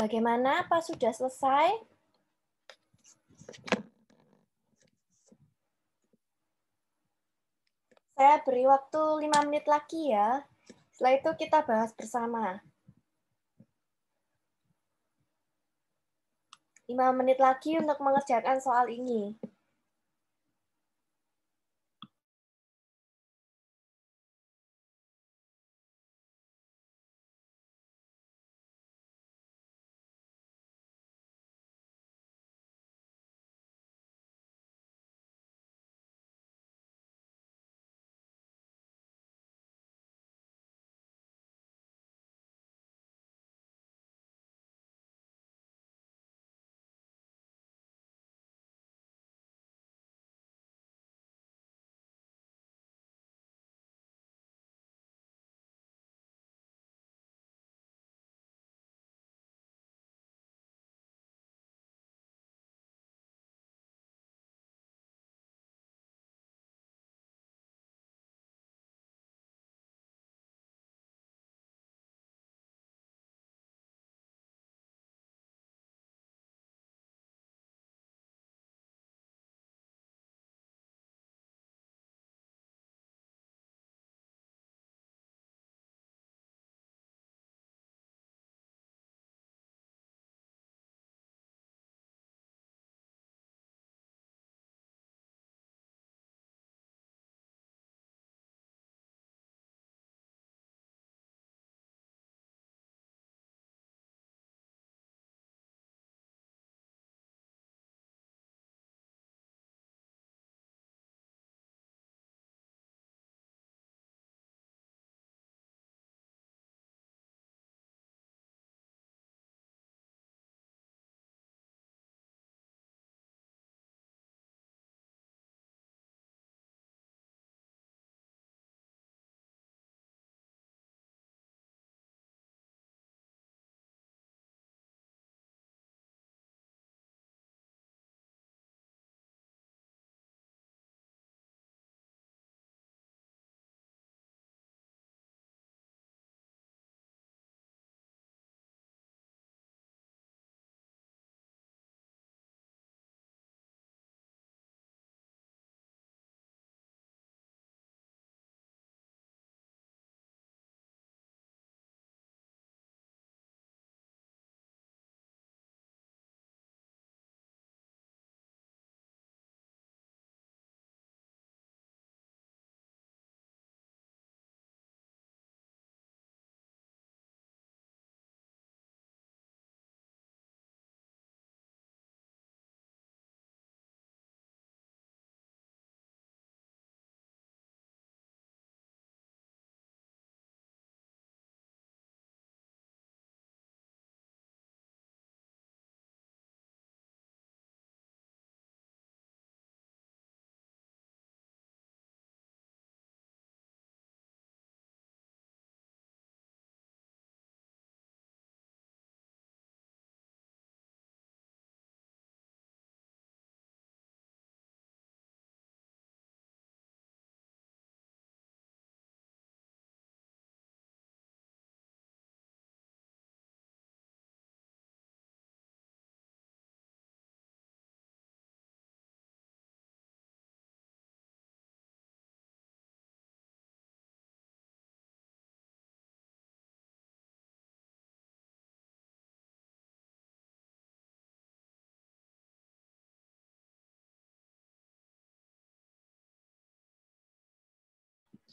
Bagaimana? pas sudah selesai? Saya beri waktu 5 menit lagi ya. Setelah itu kita bahas bersama. 5 menit lagi untuk mengerjakan soal ini.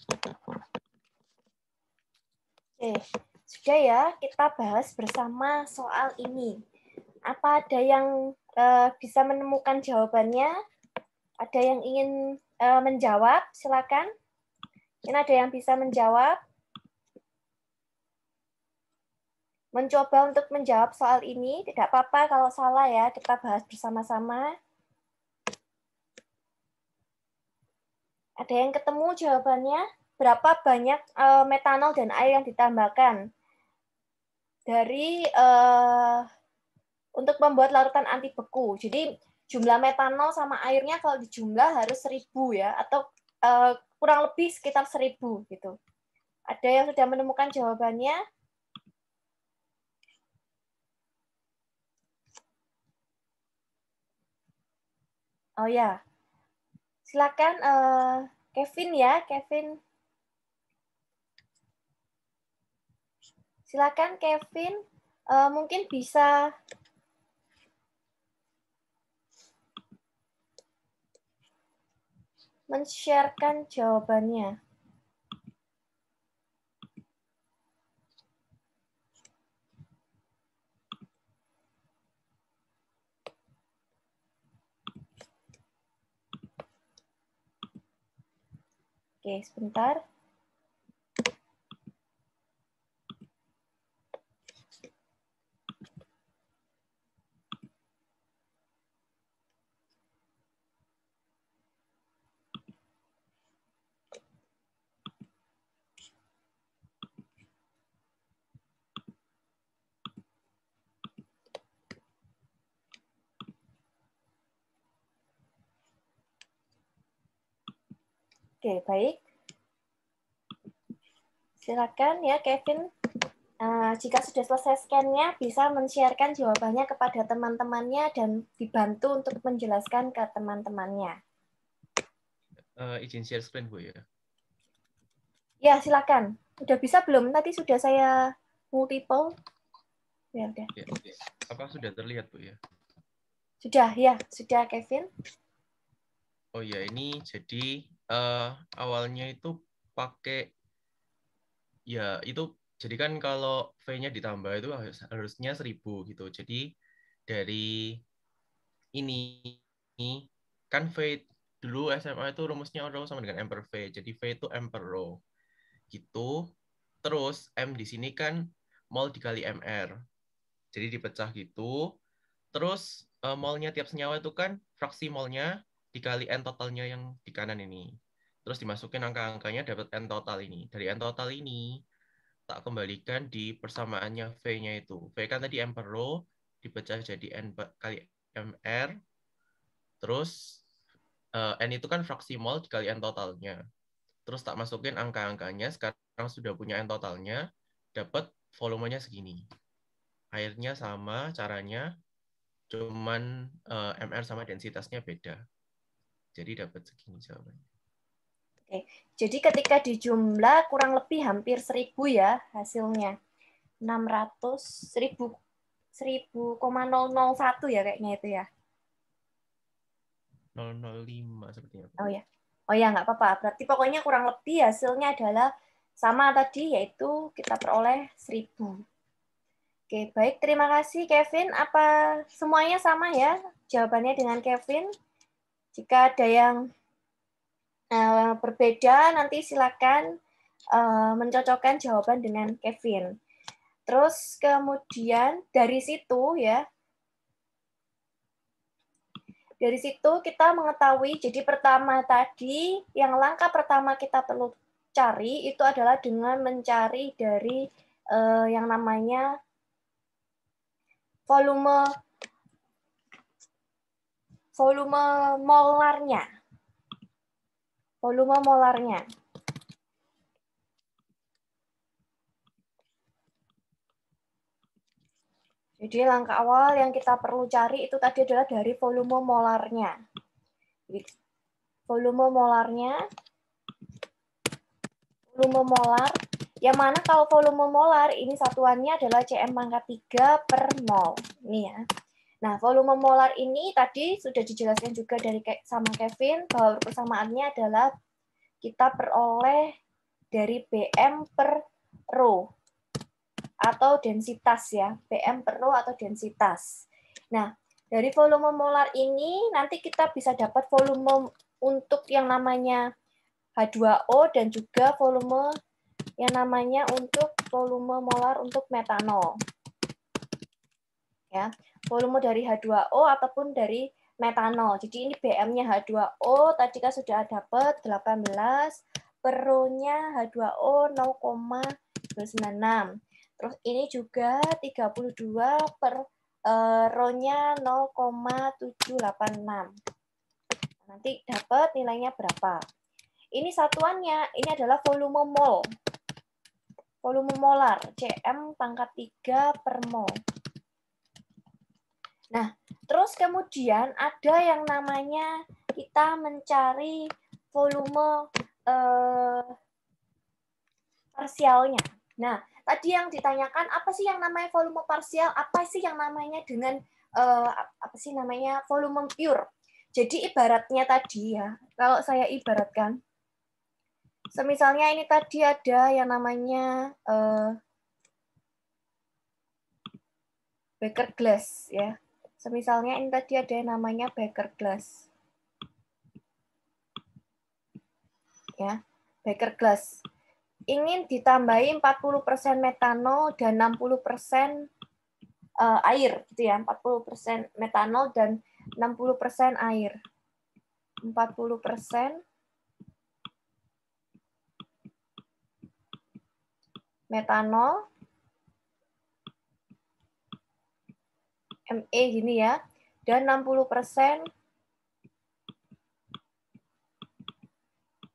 Oke, sudah ya kita bahas bersama soal ini. Apa ada yang uh, bisa menemukan jawabannya? Ada yang ingin uh, menjawab? Silakan. Ini ada yang bisa menjawab? Mencoba untuk menjawab soal ini, tidak apa-apa kalau salah ya, kita bahas bersama-sama. Ada yang ketemu jawabannya? Berapa banyak uh, metanol dan air yang ditambahkan? Dari uh, untuk membuat larutan anti beku. Jadi jumlah metanol sama airnya kalau dijumlah harus 1000 ya atau uh, kurang lebih sekitar seribu gitu. Ada yang sudah menemukan jawabannya? Oh ya, Silakan uh, Kevin ya, Kevin. Silakan Kevin, uh, mungkin bisa men-sharekan jawabannya. que es pintar Oke, baik. Silakan ya Kevin. Uh, jika sudah selesai scan-nya, bisa men-sharekan jawabannya kepada teman-temannya dan dibantu untuk menjelaskan ke teman-temannya. Uh, izin share screen, Bu, ya? Ya, silakan. Udah bisa belum? Tadi sudah saya multiple. Ya, udah. Ya, ya. Apa sudah terlihat, Bu, ya? Sudah, ya. Sudah, Kevin. Oh ya, ini jadi uh, awalnya itu pakai ya itu jadi kan kalau V-nya ditambah itu harusnya 1000 gitu. Jadi dari ini kan V dulu SMA itu rumusnya rho sama dengan m per V. Jadi V itu m per rho. Gitu. Terus m di sini kan mol dikali mr. Jadi dipecah gitu. Terus uh, eh, molnya tiap senyawa itu kan fraksi molnya dikali n totalnya yang di kanan ini. Terus dimasukin angka-angkanya dapat n total ini. Dari n total ini tak kembalikan di persamaannya v-nya itu. V kan tadi m per row dipecah jadi n kali mr. Terus uh, n itu kan fraksi mol dikali n totalnya. Terus tak masukin angka-angkanya. Sekarang sudah punya n totalnya. Dapat volumenya segini. Airnya sama caranya, cuman uh, eh, MR sama densitasnya beda. Jadi dapat segini jawabannya. Oke. Jadi ketika dijumlah kurang lebih hampir seribu ya hasilnya. 600 nol satu ya kayaknya itu ya. 005 apa? Oh ya. Oh ya, nggak apa-apa. Berarti pokoknya kurang lebih hasilnya adalah sama tadi, yaitu kita peroleh seribu. Oke, baik. Terima kasih, Kevin. Apa semuanya sama ya jawabannya dengan Kevin? Jika ada yang uh, berbeda, nanti silakan uh, mencocokkan jawaban dengan Kevin. Terus kemudian dari situ ya, dari situ kita mengetahui, jadi pertama tadi, yang langkah pertama kita perlu cari itu adalah dengan mencari dari eh, yang namanya volume volume molarnya. Volume molarnya. Jadi langkah awal yang kita perlu cari itu tadi adalah dari volume molarnya. Volume molarnya, volume molar, yang mana kalau volume molar ini satuannya adalah cm pangkat 3 per mol. Ini ya. Nah, volume molar ini tadi sudah dijelaskan juga dari sama Kevin bahwa persamaannya adalah kita peroleh dari BM per rho atau densitas ya, BM per rho atau densitas. Nah, dari volume molar ini nanti kita bisa dapat volume untuk yang namanya H2O dan juga volume yang namanya untuk volume molar untuk metanol. Ya volume dari H2O ataupun dari metanol. Jadi ini BM-nya H2O tadi kan sudah dapat 18, peronya H2O 0,296. Terus ini juga 32 per eh, ronya 0,786. Nanti dapat nilainya berapa? Ini satuannya, ini adalah volume mol. Volume molar, CM pangkat 3 per mol. Nah, terus kemudian ada yang namanya kita mencari volume eh, parsialnya. Nah, tadi yang ditanyakan apa sih yang namanya volume parsial, apa sih yang namanya dengan eh, apa sih namanya volume pure. Jadi ibaratnya tadi ya, kalau saya ibaratkan, semisalnya ini tadi ada yang namanya eh, Baker Glass ya Semisalnya ini tadi ada yang namanya Baker glass. Ya, Baker glass. Ingin ditambahi 40% metanol dan 60% eh, air gitu ya, 40% metanol dan 60% air. 40% metanol ME gini ya. Dan 60%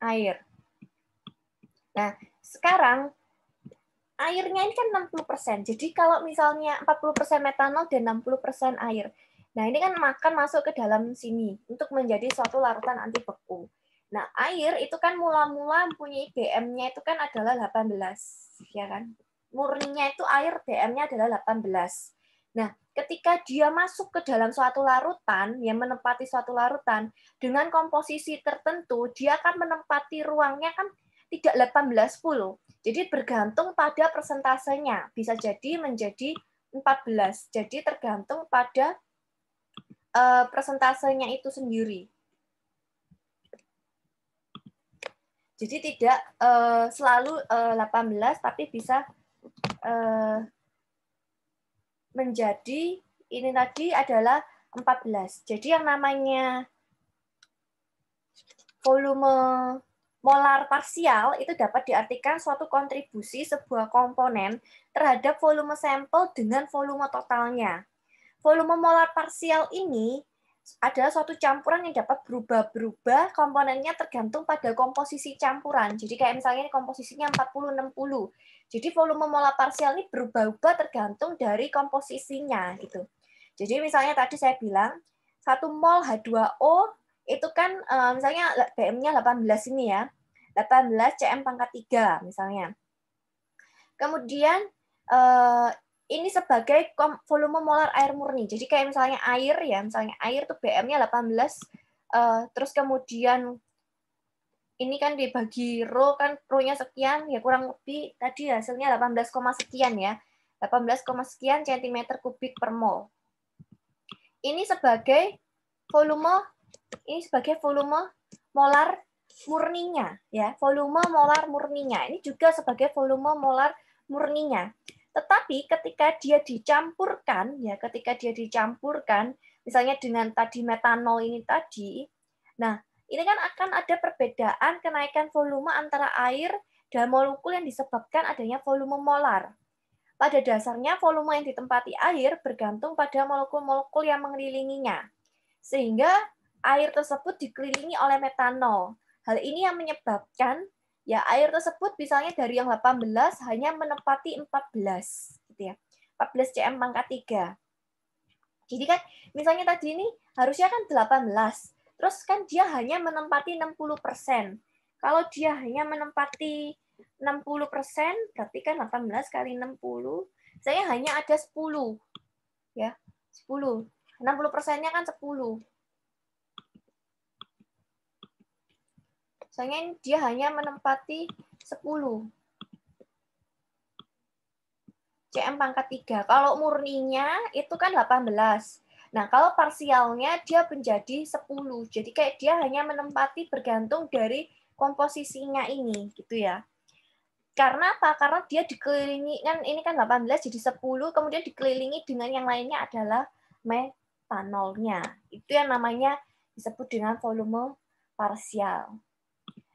air. Nah, sekarang airnya ini kan 60%. Jadi kalau misalnya 40% metanol dan 60% air. Nah, ini kan makan masuk ke dalam sini untuk menjadi suatu larutan anti beku. Nah, air itu kan mula-mula punya BM-nya itu kan adalah 18, ya kan? Murninya itu air BM-nya adalah 18. Nah, ketika dia masuk ke dalam suatu larutan, yang menempati suatu larutan, dengan komposisi tertentu, dia akan menempati ruangnya kan tidak 18-10. Jadi bergantung pada persentasenya. Bisa jadi menjadi 14. Jadi tergantung pada uh, persentasenya itu sendiri. Jadi tidak uh, selalu uh, eh, 18, tapi bisa uh, menjadi ini tadi adalah 14. Jadi yang namanya volume molar parsial itu dapat diartikan suatu kontribusi sebuah komponen terhadap volume sampel dengan volume totalnya. Volume molar parsial ini adalah suatu campuran yang dapat berubah-berubah komponennya tergantung pada komposisi campuran. Jadi kayak misalnya ini komposisinya 40 60. Jadi volume molar parsial ini berubah-ubah tergantung dari komposisinya gitu. Jadi misalnya tadi saya bilang satu mol H2O itu kan eh, misalnya BM-nya 18 ini ya. 18 cm pangkat 3 misalnya. Kemudian eh, ini sebagai volume molar air murni. Jadi kayak misalnya air ya, misalnya air tuh BM-nya 18 eh, terus kemudian ini kan dibagi row kan rownya sekian ya kurang lebih tadi hasilnya 18, sekian ya 18, sekian cm kubik per mol. Ini sebagai volume ini sebagai volume molar murninya ya volume molar murninya ini juga sebagai volume molar murninya. Tetapi ketika dia dicampurkan ya ketika dia dicampurkan misalnya dengan tadi metanol ini tadi, nah ini kan akan ada perbedaan kenaikan volume antara air dan molekul yang disebabkan adanya volume molar. Pada dasarnya, volume yang ditempati air bergantung pada molekul-molekul yang mengelilinginya, sehingga air tersebut dikelilingi oleh metanol. Hal ini yang menyebabkan ya air tersebut misalnya dari yang 18 hanya menempati 14 gitu ya. 14 cm pangkat 3. Jadi kan misalnya tadi ini harusnya kan 18, Terus kan dia hanya menempati 60%. Kalau dia hanya menempati 60%, berarti kan 18 kali 60, saya hanya ada 10. Ya, 10. 60 persennya kan 10. Soalnya dia hanya menempati 10. CM pangkat 3. Kalau murninya itu kan 18. Nah, kalau parsialnya dia menjadi 10. Jadi kayak dia hanya menempati bergantung dari komposisinya ini gitu ya. Karena apa? Karena dia dikelilingi kan ini kan 18 jadi 10, kemudian dikelilingi dengan yang lainnya adalah metanolnya. Itu yang namanya disebut dengan volume parsial.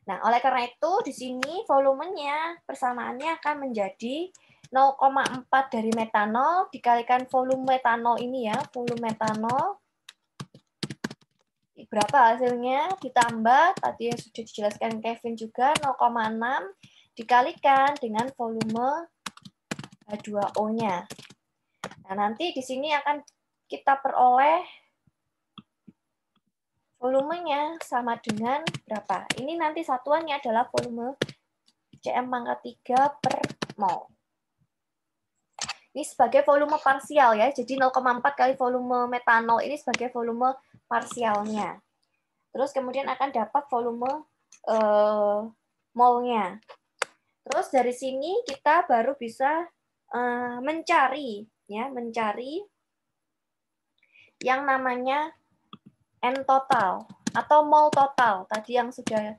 Nah, oleh karena itu di sini volumenya persamaannya akan menjadi 0,4 dari metanol dikalikan volume metanol ini ya, volume metanol. Berapa hasilnya? Ditambah, tadi yang sudah dijelaskan Kevin juga, 0,6 dikalikan dengan volume H2O-nya. Nah, nanti di sini akan kita peroleh volumenya sama dengan berapa. Ini nanti satuannya adalah volume CM pangkat 3 per mol. Ini sebagai volume parsial ya. Jadi 0,4 kali volume metanol ini sebagai volume parsialnya. Terus kemudian akan dapat volume eh, molnya. Terus dari sini kita baru bisa eh, mencari ya, mencari yang namanya N total atau mol total. Tadi yang sudah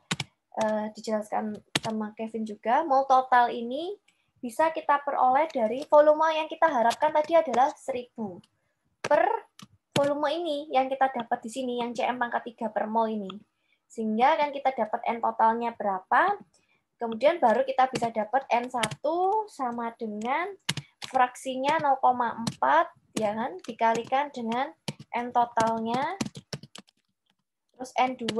eh, dijelaskan sama Kevin juga, mol total ini bisa kita peroleh dari volume yang kita harapkan tadi adalah 1000 per volume ini yang kita dapat di sini, yang CM pangkat 3 per mol ini. Sehingga kan kita dapat N totalnya berapa, kemudian baru kita bisa dapat N1 sama dengan fraksinya 0,4 ya kan dikalikan dengan N totalnya terus N2 0,6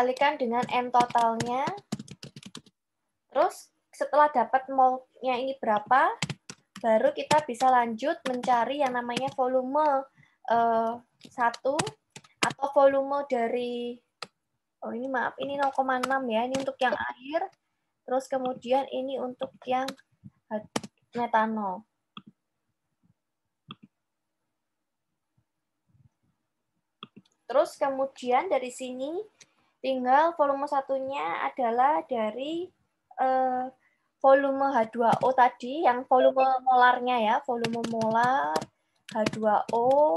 kalikan dengan M totalnya. Terus setelah dapat molnya ini berapa, baru kita bisa lanjut mencari yang namanya volume eh, 1 atau volume dari, oh ini maaf, ini 0,6 ya, ini untuk yang air, terus kemudian ini untuk yang metanol. Terus kemudian dari sini Tinggal volume satunya adalah dari eh, volume H2O tadi, yang volume molarnya ya, volume molar H2O,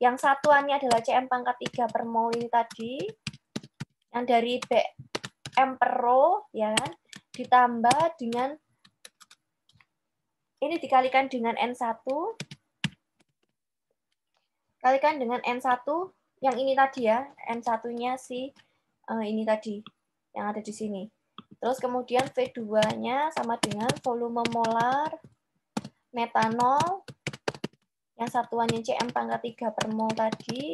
yang satuannya adalah Cm pangkat 3 per mol ini tadi, yang dari BM per rho, ya kan? ditambah dengan, ini dikalikan dengan N1, kalikan dengan N1, yang ini tadi ya, N1-nya si uh, ini tadi yang ada di sini. Terus kemudian V2-nya sama dengan volume molar metanol yang satuannya CM pangkat 3 per mol tadi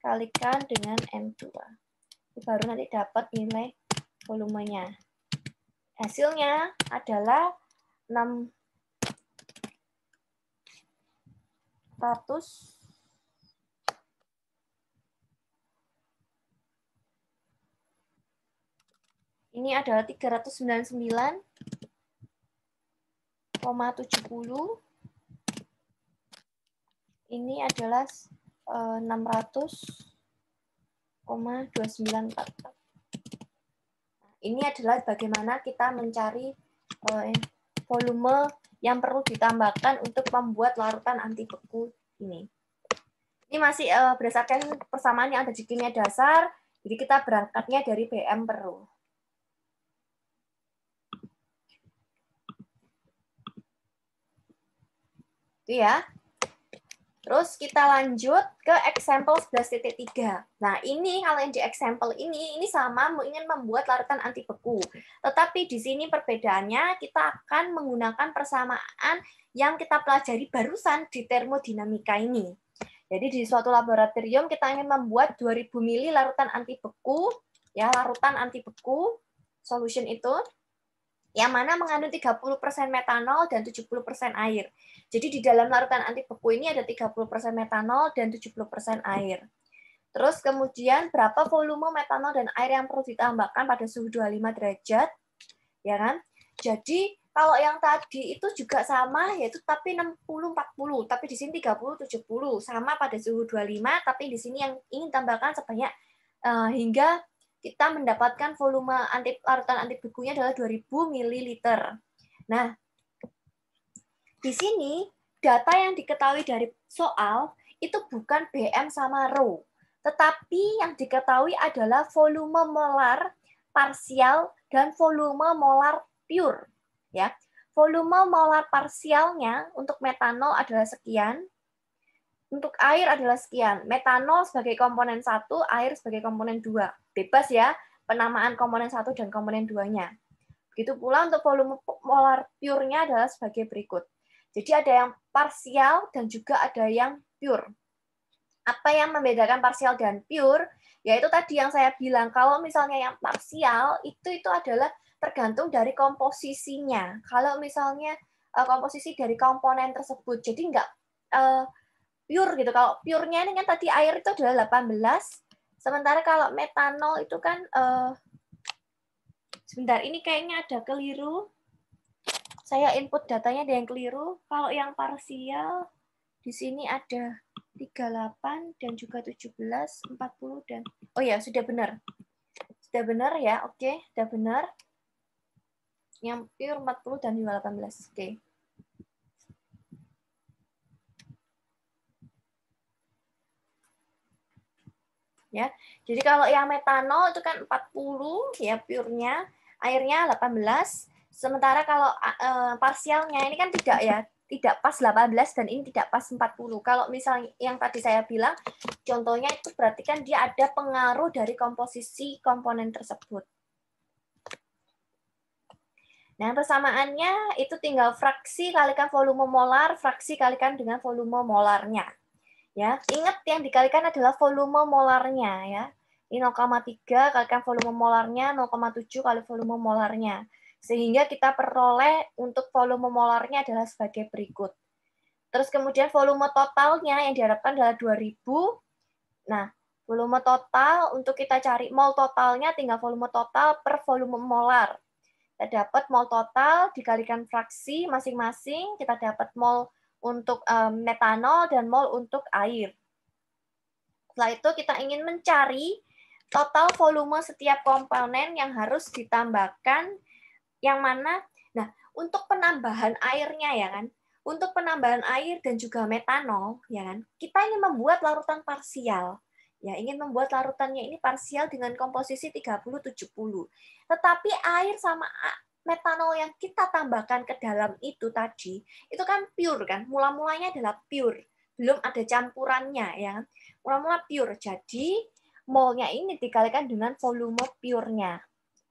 kalikan dengan M2. Baru nanti dapat nilai volumenya. Hasilnya adalah 600 Ini adalah 399,70. Ini adalah 600,294 eh, ini adalah bagaimana kita mencari eh, volume yang perlu ditambahkan untuk membuat larutan anti beku ini. Ini masih eh, berdasarkan persamaan yang ada di kimia dasar, jadi kita berangkatnya dari BM perlu. gitu ya. Terus kita lanjut ke example 11.3. Nah, ini kalau yang di example ini, ini sama ingin membuat larutan anti beku. Tetapi di sini perbedaannya kita akan menggunakan persamaan yang kita pelajari barusan di termodinamika ini. Jadi di suatu laboratorium kita ingin membuat 2000 ml larutan anti beku, ya larutan anti beku solution itu yang mana mengandung 30% metanol dan 70% air. Jadi di dalam larutan anti beku ini ada 30% metanol dan 70% air. Terus kemudian berapa volume metanol dan air yang perlu ditambahkan pada suhu 25 derajat, ya kan? Jadi kalau yang tadi itu juga sama yaitu tapi 60 40, tapi di sini 30 70 sama pada suhu 25 tapi di sini yang ingin tambahkan sebanyak uh, hingga kita mendapatkan volume anti larutan anti adalah 2000 ml. Nah, di sini data yang diketahui dari soal itu bukan BM sama Rho, tetapi yang diketahui adalah volume molar parsial dan volume molar pure. Ya, volume molar parsialnya untuk metanol adalah sekian, untuk air adalah sekian. Metanol sebagai komponen satu, air sebagai komponen dua bebas ya penamaan komponen satu dan komponen 2-nya. Begitu pula untuk volume molar pure-nya adalah sebagai berikut. Jadi ada yang parsial dan juga ada yang pure. Apa yang membedakan parsial dan pure? Yaitu tadi yang saya bilang, kalau misalnya yang parsial itu itu adalah tergantung dari komposisinya. Kalau misalnya eh, komposisi dari komponen tersebut, jadi nggak uh, pure gitu. Kalau pure-nya ini kan tadi air itu adalah 18, Sementara kalau metanol itu kan eh, sebentar ini kayaknya ada keliru. Saya input datanya ada yang keliru. Kalau yang parsial di sini ada 38 dan juga 17, 40 dan oh ya sudah benar. Sudah benar ya. Oke, sudah benar. Yang pure 40 dan 18. Oke. ya. Jadi kalau yang metanol itu kan 40 ya purenya, airnya 18. Sementara kalau uh, parsialnya ini kan tidak ya, tidak pas 18 dan ini tidak pas 40. Kalau misalnya yang tadi saya bilang contohnya itu berarti kan dia ada pengaruh dari komposisi komponen tersebut. Nah, persamaannya itu tinggal fraksi kalikan volume molar, fraksi kalikan dengan volume molarnya ya. Ingat yang dikalikan adalah volume molarnya ya. Ini 0,3 kalikan volume molarnya 0,7 kali volume molarnya. Sehingga kita peroleh untuk volume molarnya adalah sebagai berikut. Terus kemudian volume totalnya yang diharapkan adalah 2000. Nah, volume total untuk kita cari mol totalnya tinggal volume total per volume molar. Kita dapat mol total dikalikan fraksi masing-masing, kita dapat mol untuk um, metanol dan mol untuk air. Setelah itu kita ingin mencari total volume setiap komponen yang harus ditambahkan yang mana nah untuk penambahan airnya ya kan untuk penambahan air dan juga metanol ya kan kita ingin membuat larutan parsial ya ingin membuat larutannya ini parsial dengan komposisi 30 70 tetapi air sama metanol yang kita tambahkan ke dalam itu tadi, itu kan pure kan, mula-mulanya adalah pure, belum ada campurannya ya. Mula-mula pure, jadi molnya ini dikalikan dengan volume purenya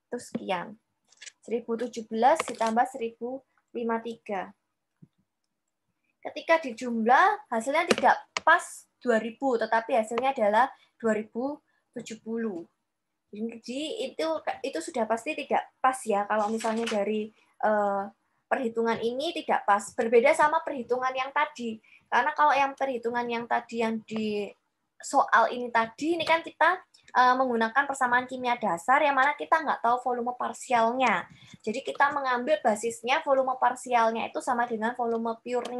Itu sekian. 1017 ditambah 1053. Ketika dijumlah, hasilnya tidak pas 2000, tetapi hasilnya adalah 2070. Jadi itu itu sudah pasti tidak pas ya kalau misalnya dari uh, perhitungan ini tidak pas. Berbeda sama perhitungan yang tadi. Karena kalau yang perhitungan yang tadi yang di soal ini tadi ini kan kita uh, menggunakan persamaan kimia dasar yang mana kita nggak tahu volume parsialnya. Jadi kita mengambil basisnya volume parsialnya itu sama dengan volume pure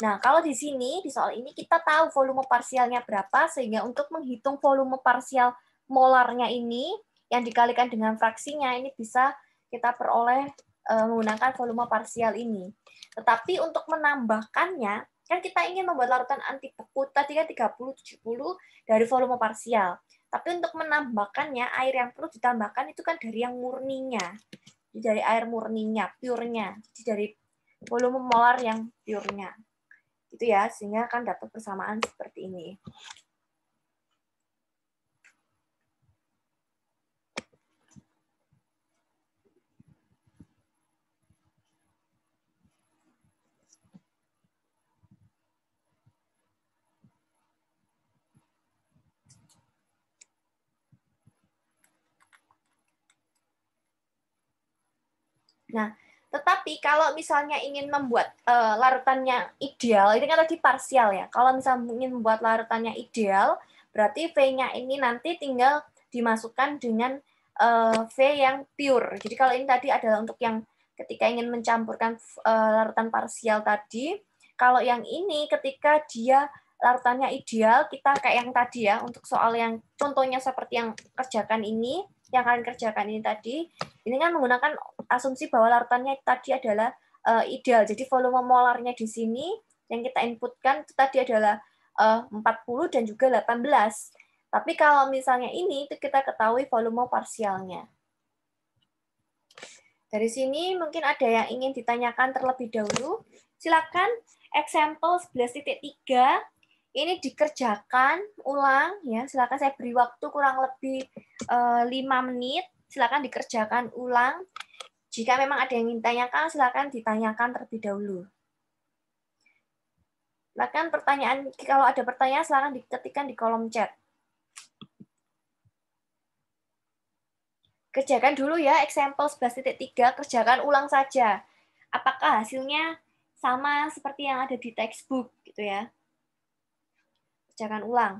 Nah, kalau di sini, di soal ini kita tahu volume parsialnya berapa, sehingga untuk menghitung volume parsial molarnya ini yang dikalikan dengan fraksinya ini bisa kita peroleh e, menggunakan volume parsial ini. Tetapi untuk menambahkannya, kan kita ingin membuat larutan anti beku tadi kan 30 70 dari volume parsial. Tapi untuk menambahkannya air yang perlu ditambahkan itu kan dari yang murninya. Jadi dari air murninya, purenya. Jadi dari volume molar yang purenya. Itu ya, sehingga akan dapat persamaan seperti ini. Nah, tetapi kalau misalnya ingin membuat uh, larutannya ideal, ini kan tadi parsial ya. Kalau misalnya ingin membuat larutannya ideal, berarti V-nya ini nanti tinggal dimasukkan dengan uh, V yang pure. Jadi kalau ini tadi adalah untuk yang ketika ingin mencampurkan uh, larutan parsial tadi, kalau yang ini ketika dia larutannya ideal, kita kayak yang tadi ya, untuk soal yang contohnya seperti yang kerjakan ini, yang kalian kerjakan ini tadi, ini kan menggunakan asumsi bahwa larutannya tadi adalah uh, ideal. Jadi volume molarnya di sini yang kita inputkan itu tadi adalah eh, uh, 40 dan juga 18. Tapi kalau misalnya ini itu kita ketahui volume parsialnya. Dari sini mungkin ada yang ingin ditanyakan terlebih dahulu. Silakan example 11.3 ini dikerjakan ulang ya. Silakan saya beri waktu kurang lebih eh, lima uh, menit. Silakan dikerjakan ulang. Jika memang ada yang ingin tanyakan, silakan ditanyakan terlebih dahulu. Silakan pertanyaan kalau ada pertanyaan silakan diketikkan di kolom chat. Kerjakan dulu ya example tiga. kerjakan ulang saja. Apakah hasilnya sama seperti yang ada di textbook gitu ya dikerjakan ulang.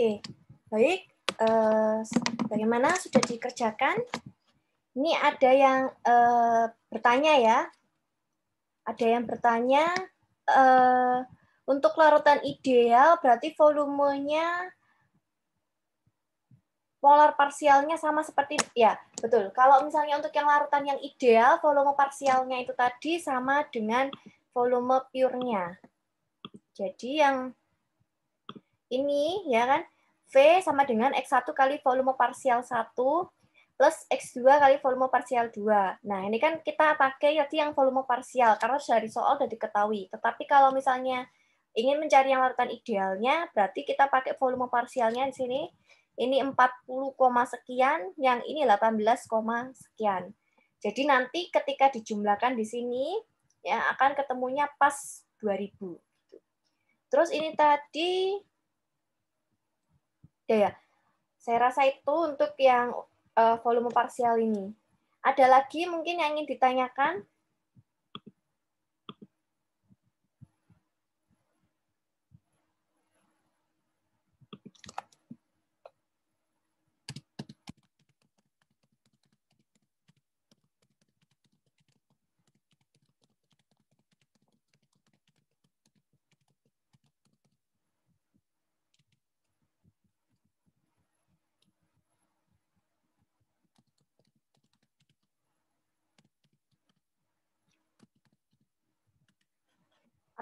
Oke, baik. Uh, bagaimana sudah dikerjakan? Ini ada yang uh, bertanya ya. Ada yang bertanya uh, untuk larutan ideal berarti volumenya polar parsialnya sama seperti ya betul kalau misalnya untuk yang larutan yang ideal volume parsialnya itu tadi sama dengan volume pure jadi yang ini ya kan V sama dengan X1 kali volume parsial 1 plus X2 kali volume parsial 2. Nah, ini kan kita pakai tadi yang volume parsial karena dari soal sudah diketahui. Tetapi kalau misalnya ingin mencari yang larutan idealnya, berarti kita pakai volume parsialnya di sini. Ini 40, sekian, yang ini 18, sekian. Jadi nanti ketika dijumlahkan di sini, ya akan ketemunya pas 2000. Terus ini tadi Ya, ya. Saya rasa itu untuk yang eh, volume parsial ini. Ada lagi mungkin yang ingin ditanyakan?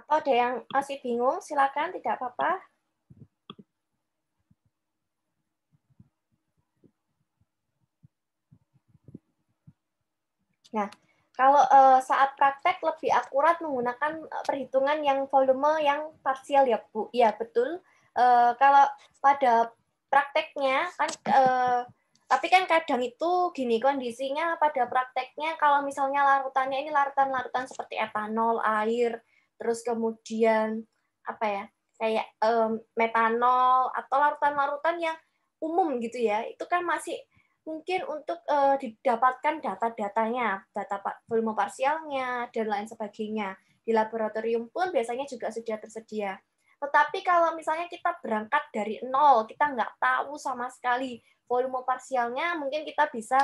Atau ada yang masih bingung, silakan, tidak apa-apa. Nah, kalau uh, saat praktek lebih akurat menggunakan eh, perhitungan yang volume yang parsial ya Bu. Ya betul. Uh, kalau pada prakteknya kan uh, tapi kan kadang itu gini kondisinya pada prakteknya kalau misalnya larutannya ini larutan-larutan seperti etanol, air, terus kemudian apa ya kayak um, metanol atau larutan-larutan yang umum gitu ya itu kan masih mungkin untuk uh, didapatkan data-datanya data volume parsialnya dan lain sebagainya di laboratorium pun biasanya juga sudah tersedia tetapi kalau misalnya kita berangkat dari nol kita nggak tahu sama sekali volume parsialnya mungkin kita bisa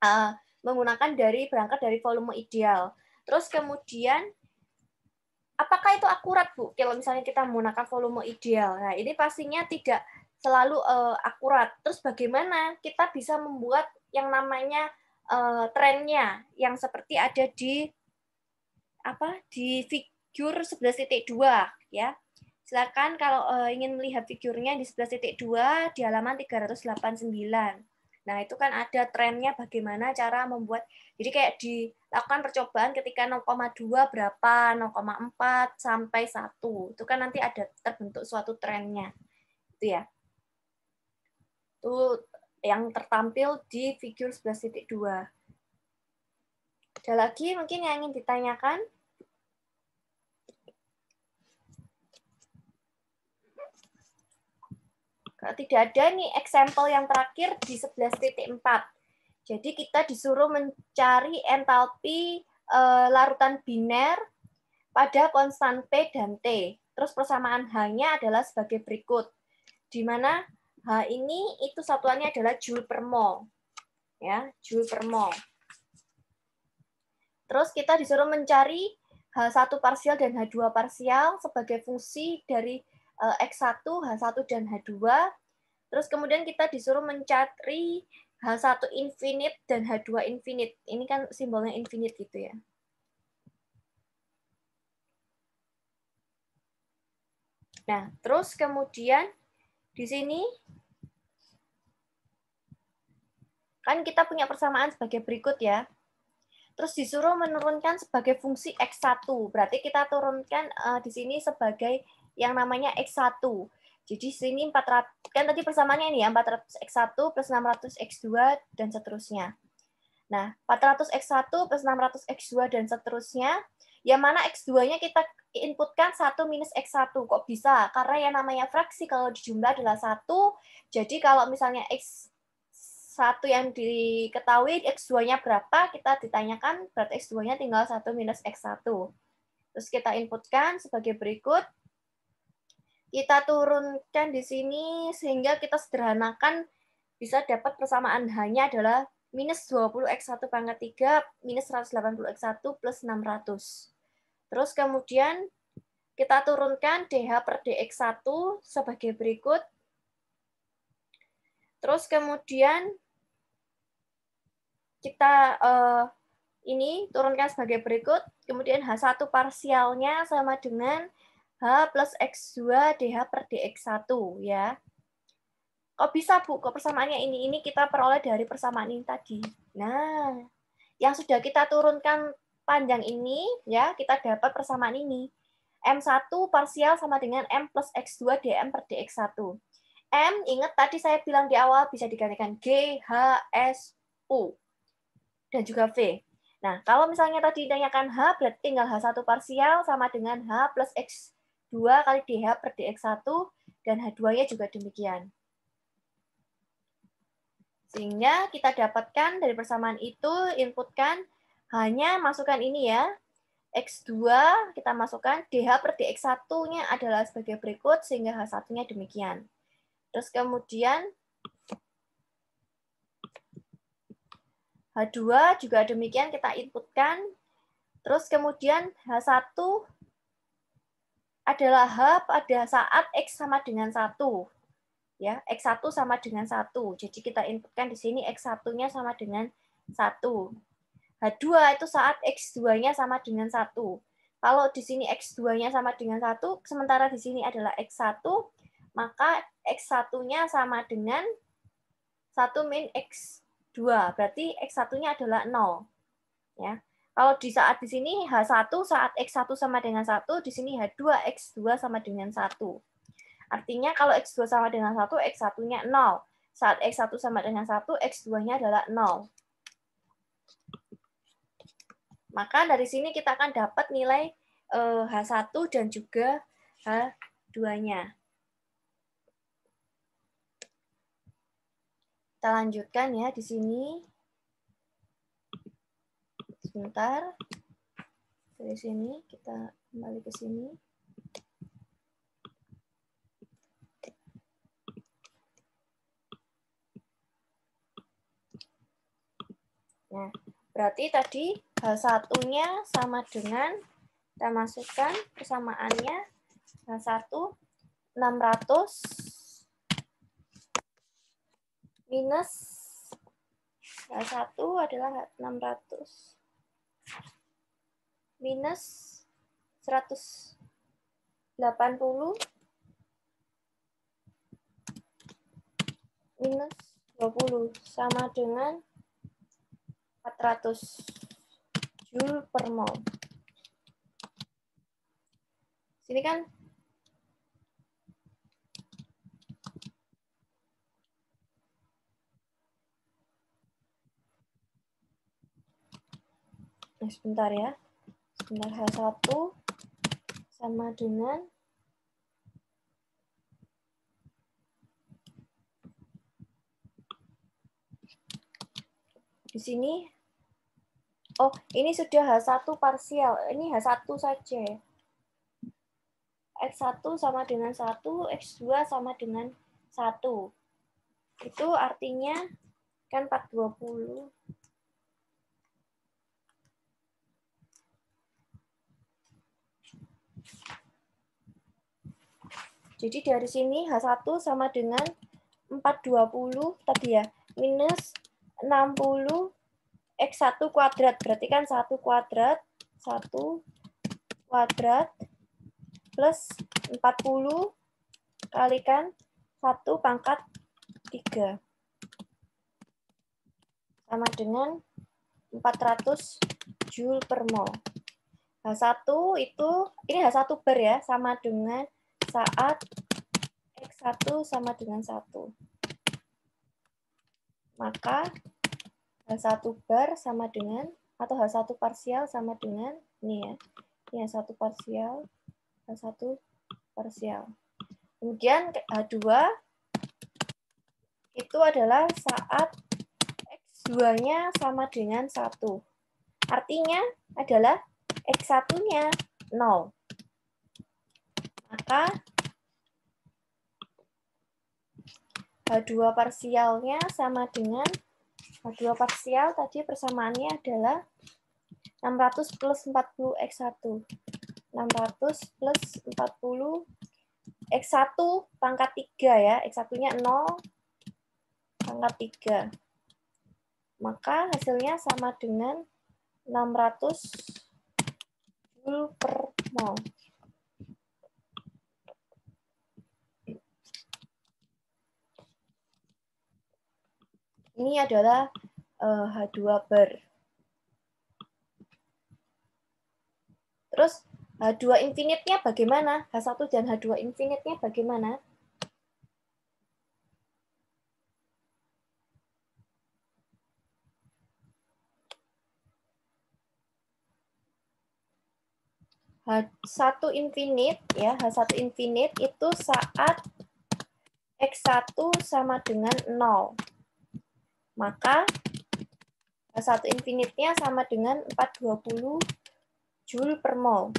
uh, menggunakan dari berangkat dari volume ideal terus kemudian apakah itu akurat Bu kalau misalnya kita menggunakan volume ideal nah ini pastinya tidak selalu uh, akurat terus bagaimana kita bisa membuat yang namanya uh, trennya yang seperti ada di apa di figur 11.2 ya silakan kalau uh, ingin melihat figurnya di 11.2 di halaman 389 Nah, itu kan ada trennya bagaimana cara membuat jadi kayak dilakukan percobaan ketika 0,2 berapa, 0,4 sampai 1. Itu kan nanti ada terbentuk suatu trennya. Itu ya. Itu yang tertampil di figure 11.2. Ada lagi mungkin yang ingin ditanyakan? Kalau tidak ada nih example yang terakhir di 11.4. Jadi kita disuruh mencari entalpi eh, larutan biner pada konstan P dan T. Terus persamaan H-nya adalah sebagai berikut. Di mana H ini itu satuannya adalah joule per mol. Ya, joule per mol. Terus kita disuruh mencari H1 parsial dan H2 parsial sebagai fungsi dari Eh, X1, H1, dan H2. Terus kemudian kita disuruh mencari H1 infinite dan H2 infinite. Ini kan simbolnya infinite gitu ya. Nah, terus kemudian di sini kan kita punya persamaan sebagai berikut ya. Terus disuruh menurunkan sebagai fungsi X1. Berarti kita turunkan uh, di sini sebagai yang namanya X1. Jadi sini 400 kan tadi persamaannya ini ya 400 X1 plus 600 X2 dan seterusnya. Nah, 400 X1 plus 600 X2 dan seterusnya, yang mana X2-nya kita inputkan 1 minus X1. Kok bisa? Karena yang namanya fraksi kalau dijumlah adalah 1. Jadi kalau misalnya X1 yang diketahui X2-nya berapa, kita ditanyakan berarti X2-nya tinggal 1 minus X1. Terus kita inputkan sebagai berikut kita turunkan di sini sehingga kita sederhanakan bisa dapat persamaan hanya adalah minus 20x1 pangkat 3 minus 180x1 plus 600. Terus kemudian kita turunkan DH per DX1 sebagai berikut. Terus kemudian kita uh, ini turunkan sebagai berikut. Kemudian H1 parsialnya sama dengan H plus X2 DH per DX1 ya. Kok bisa Bu, kok persamaannya ini? Ini kita peroleh dari persamaan ini tadi. Nah, yang sudah kita turunkan panjang ini, ya kita dapat persamaan ini. M1 parsial sama dengan M plus X2 DM per DX1. M, ingat tadi saya bilang di awal bisa digantikan G, H, S, U. Dan juga V. Nah, kalau misalnya tadi ditanyakan H, berarti tinggal H1 parsial sama dengan H plus X 2 kali DH per DX1 dan H2-nya juga demikian. Sehingga kita dapatkan dari persamaan itu inputkan hanya masukkan ini ya. X2 kita masukkan DH per DX1-nya adalah sebagai berikut sehingga H1-nya demikian. Terus kemudian H2 juga demikian kita inputkan. Terus kemudian H1 adalah H pada saat X sama dengan 1. Ya, X1 sama dengan 1. Jadi kita inputkan di sini X1-nya sama dengan 1. H2 itu saat X2-nya sama dengan 1. Kalau di sini X2-nya sama dengan 1, sementara di sini adalah X1, maka X1-nya sama dengan 1 min X2. Berarti X1-nya adalah 0. Ya. Kalau di saat di sini H1 saat X1 sama dengan 1, di sini H2 X2 sama dengan 1. Artinya kalau X2 sama dengan 1, X1-nya 0. Saat X1 sama dengan 1, X2-nya adalah 0. Maka dari sini kita akan dapat nilai H1 eh, dan juga H2-nya. Kita lanjutkan ya di sini sebentar. Dari sini kita kembali ke sini. Nah, berarti tadi hal satunya sama dengan kita masukkan persamaannya hal satu 600 minus hal satu adalah 600 minus 180 minus 20 sama dengan 400 joule per mol. Sini kan Nah, sebentar ya. Sebentar H1 sama dengan di sini oh ini sudah H1 parsial ini H1 saja ya. X1 sama dengan 1, X2 sama dengan 1. Itu artinya kan 420 Jadi dari sini H1 sama dengan 420 tadi ya, minus 60 X1 kuadrat. Berarti kan 1 kuadrat, 1 kuadrat plus 40 kalikan 1 pangkat 3. Sama dengan 400 Joule per mol. H1 itu, ini H1 bar ya, sama dengan saat X1 sama dengan 1. Maka H1 bar sama dengan, atau H1 parsial sama dengan, ini ya, ini H1 parsial, H1 parsial. Kemudian H2 itu adalah saat X2-nya sama dengan 1. Artinya adalah X1-nya 0. Maka H2 parsialnya sama dengan H2 parsial tadi persamaannya adalah 600 plus 40 X1. 600 plus 40 X1 pangkat 3 ya. X1-nya 0 pangkat 3. Maka hasilnya sama dengan 600 joule per mol. Ini adalah uh, H2 per. Terus H2 infinite-nya bagaimana? H1 dan H2 infinite-nya bagaimana? H1 infinite ya, H1 infinite itu saat X1 sama dengan 0. Maka H1 infinite-nya sama dengan 420 Joule per mol.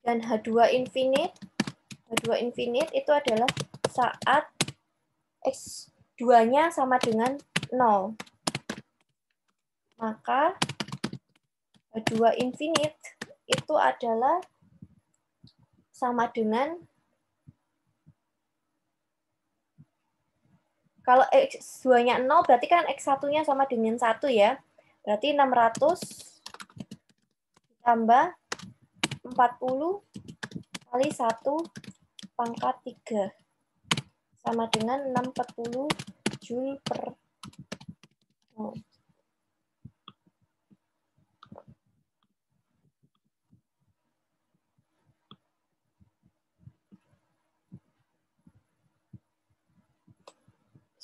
Dan H2 infinite, H2 infinite itu adalah saat X2-nya sama dengan 0. Maka 2 infinite itu adalah sama dengan kalau X2-nya 0 berarti kan X1-nya sama dengan 1 ya. Berarti 600 tambah 40 kali 1 pangkat 3 sama dengan 640 Joule per mol.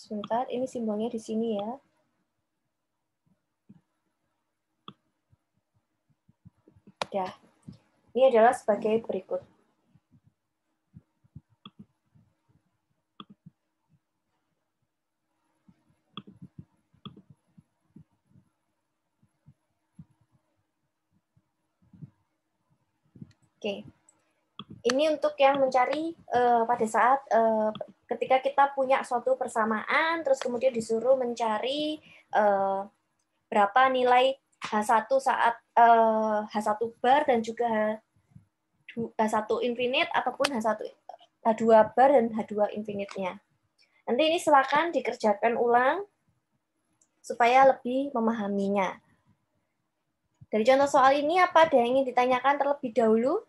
Sebentar, ini simbolnya di sini ya. ya Ini adalah sebagai berikut. Oke. Ini untuk yang mencari uh, pada saat uh, ketika kita punya suatu persamaan terus kemudian disuruh mencari uh, berapa nilai H1 saat uh, eh, H1 bar dan juga H1 infinite ataupun H1 H2 bar dan H2 infinite-nya. Nanti ini silakan dikerjakan ulang supaya lebih memahaminya. Dari contoh soal ini apa ada yang ingin ditanyakan terlebih dahulu?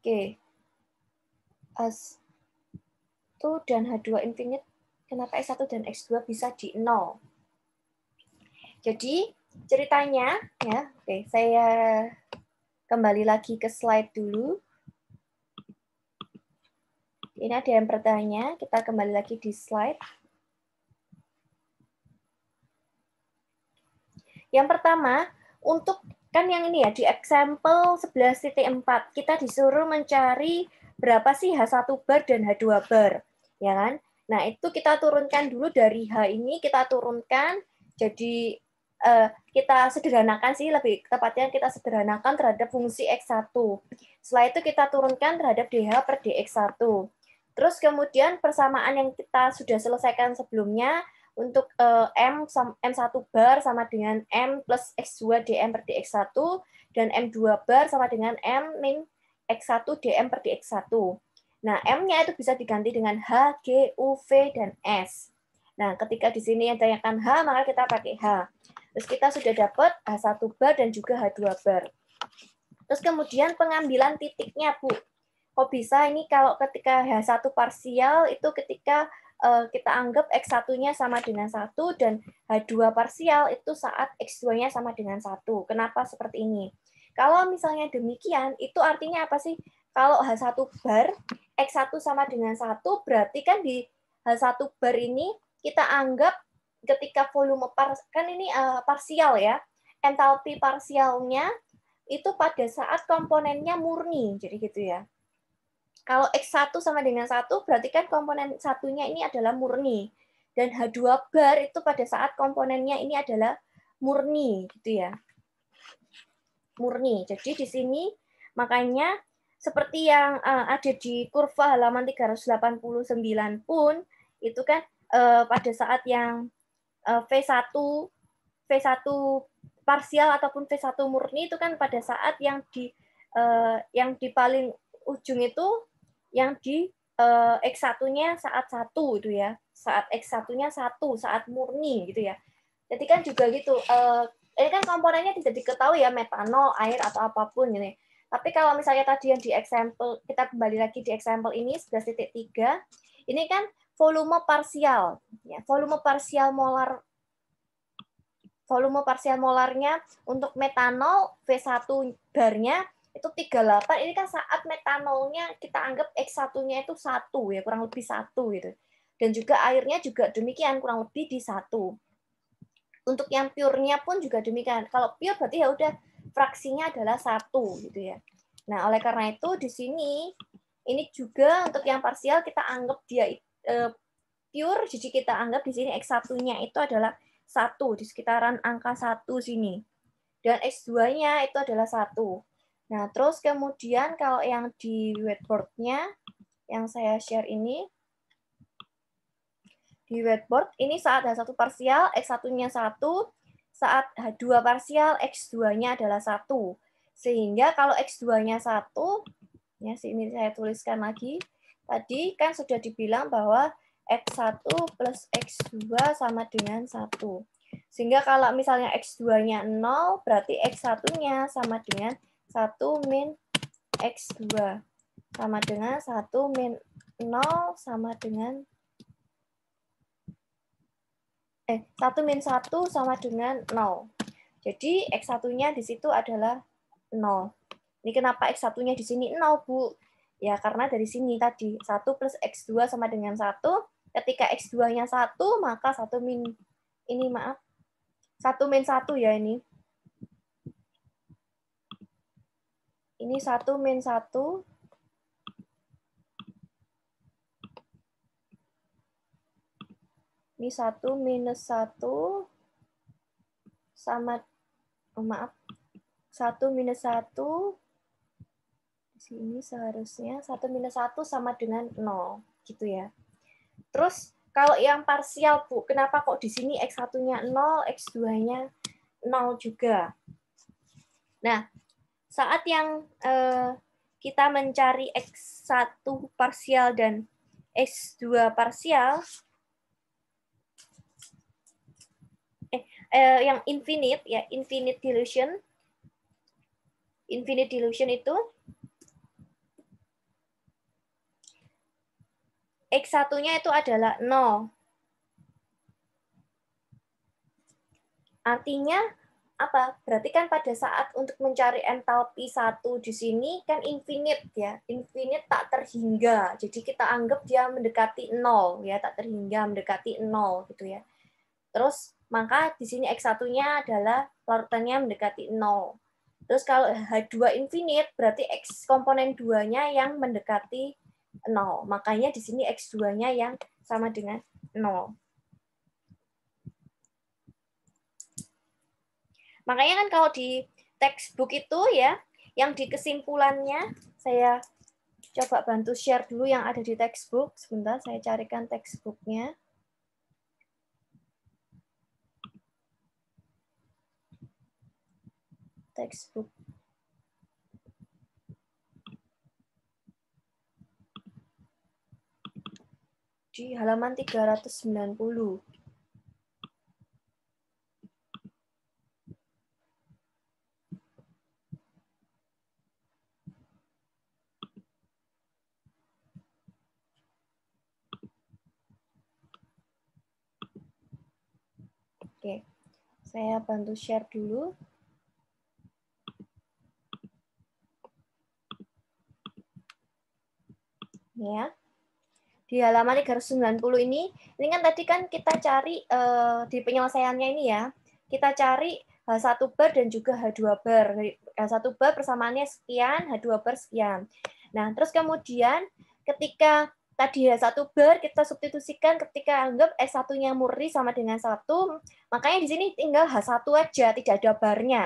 Oke. As 2 dan H2 infinite, kenapa S1 dan X2 bisa di 0? Jadi, ceritanya, ya, oke, saya kembali lagi ke slide dulu. Ini ada yang bertanya, kita kembali lagi di slide. Yang pertama, untuk kan yang ini ya di example 11.4 kita disuruh mencari berapa sih H1 bar dan H2 bar, ya kan? Nah, itu kita turunkan dulu dari H ini kita turunkan jadi eh, kita sederhanakan sih lebih tepatnya kita sederhanakan terhadap fungsi X1. Setelah itu kita turunkan terhadap DH per DX1. Terus kemudian persamaan yang kita sudah selesaikan sebelumnya untuk uh, M, M1 bar sama dengan M plus X2 dm per dx1, dan M2 bar sama dengan M min X1 dm per dx1. Nah, M-nya itu bisa diganti dengan H, G, U, V, dan S. Nah, ketika di sini yang tanyakan H, maka kita pakai H. Terus kita sudah dapat H1 bar dan juga H2 bar. Terus kemudian pengambilan titiknya, Bu. Kok bisa ini kalau ketika H1 parsial itu ketika Eh, kita anggap X1-nya sama dengan satu dan H2 parsial itu saat X2-nya sama dengan satu. Kenapa seperti ini? Kalau misalnya demikian, itu artinya apa sih? Kalau H1 bar, X1 sama dengan satu, berarti kan di H1 bar ini kita anggap ketika volume pars, kan ini uh, parsial ya. Entalpi parsialnya itu pada saat komponennya murni. Jadi gitu ya. Kalau X1 sama dengan 1, berarti kan komponen satunya ini adalah murni. Dan H2 bar itu pada saat komponennya ini adalah murni. gitu ya Murni. Jadi di sini makanya seperti yang eh, ada di kurva halaman 389 pun, itu kan eh, pada saat yang V1 eh, V1 parsial ataupun V1 murni itu kan pada saat yang di yang di paling ujung itu yang di eh, x satunya saat satu itu ya. Saat x satunya satu, saat murni gitu ya. Jadi kan juga gitu, eh, ini kan komponennya tidak diketahui ya, metanol, air, atau apapun ini Tapi kalau misalnya tadi yang di example, kita kembali lagi di example ini 11.3, ini kan volume parsial. Ya, volume parsial molar volume parsial molarnya untuk metanol V1 barnya itu 38 ini kan saat metanolnya kita anggap X1-nya itu satu ya kurang lebih satu gitu. Dan juga airnya juga demikian kurang lebih di satu. Untuk yang pure-nya pun juga demikian. Kalau pure berarti ya udah fraksinya adalah satu gitu ya. Nah, oleh karena itu di sini ini juga untuk yang parsial kita anggap dia uh, pure, jadi kita anggap di sini X1-nya itu adalah satu di sekitaran angka satu sini. Dan X2-nya itu adalah satu Nah, terus kemudian kalau yang di whiteboard-nya yang saya share ini, di whiteboard ini saat H1 parsial, X1-nya 1, saat H2 parsial, X2-nya adalah 1. Sehingga kalau X2-nya 1, ya sini saya tuliskan lagi, tadi kan sudah dibilang bahwa X1 plus X2 sama dengan 1. Sehingga kalau misalnya X2-nya 0, berarti X1-nya sama dengan 0. 1 min X2 sama dengan 1 min 0 sama dengan eh 1 min 1 sama dengan 0. Jadi X1-nya di situ adalah 0. Ini kenapa X1-nya di sini 0, Bu? Ya, karena dari sini tadi 1 plus X2 sama dengan 1. Ketika X2-nya 1, maka 1 min, ini maaf, 1 min 1 ya ini. ini satu min satu ini satu minus satu sama oh maaf satu minus satu sini seharusnya satu minus satu sama dengan nol gitu ya terus kalau yang parsial bu kenapa kok di sini x satunya nol x 2 nya nol juga nah saat yang uh, kita mencari X1 parsial dan X2 parsial, eh, eh, yang infinite, ya infinite dilution, infinite dilution itu X1-nya itu adalah 0. Artinya apa? Berarti kan pada saat untuk mencari entalpi satu di sini kan infinite ya, infinite tak terhingga. Jadi kita anggap dia mendekati nol ya, tak terhingga mendekati nol gitu ya. Terus maka di sini x satunya adalah larutannya mendekati nol. Terus kalau H2 infinite berarti x komponen duanya yang mendekati nol. Makanya di sini x2-nya yang sama dengan nol. Makanya kan kalau di textbook itu ya, yang di kesimpulannya saya coba bantu share dulu yang ada di textbook. Sebentar, saya carikan textbooknya. Textbook. Di halaman 390. Oke, saya bantu share dulu. Ya. Di halaman 390 ini, ini kan tadi kan kita cari eh, di penyelesaiannya ini ya, kita cari H1 bar dan juga H2 bar. H1 bar persamaannya sekian, H2 bar sekian. Nah, terus kemudian ketika tadi ya satu bar kita substitusikan ketika anggap S1-nya murni sama dengan satu makanya di sini tinggal H1 aja, tidak ada barnya.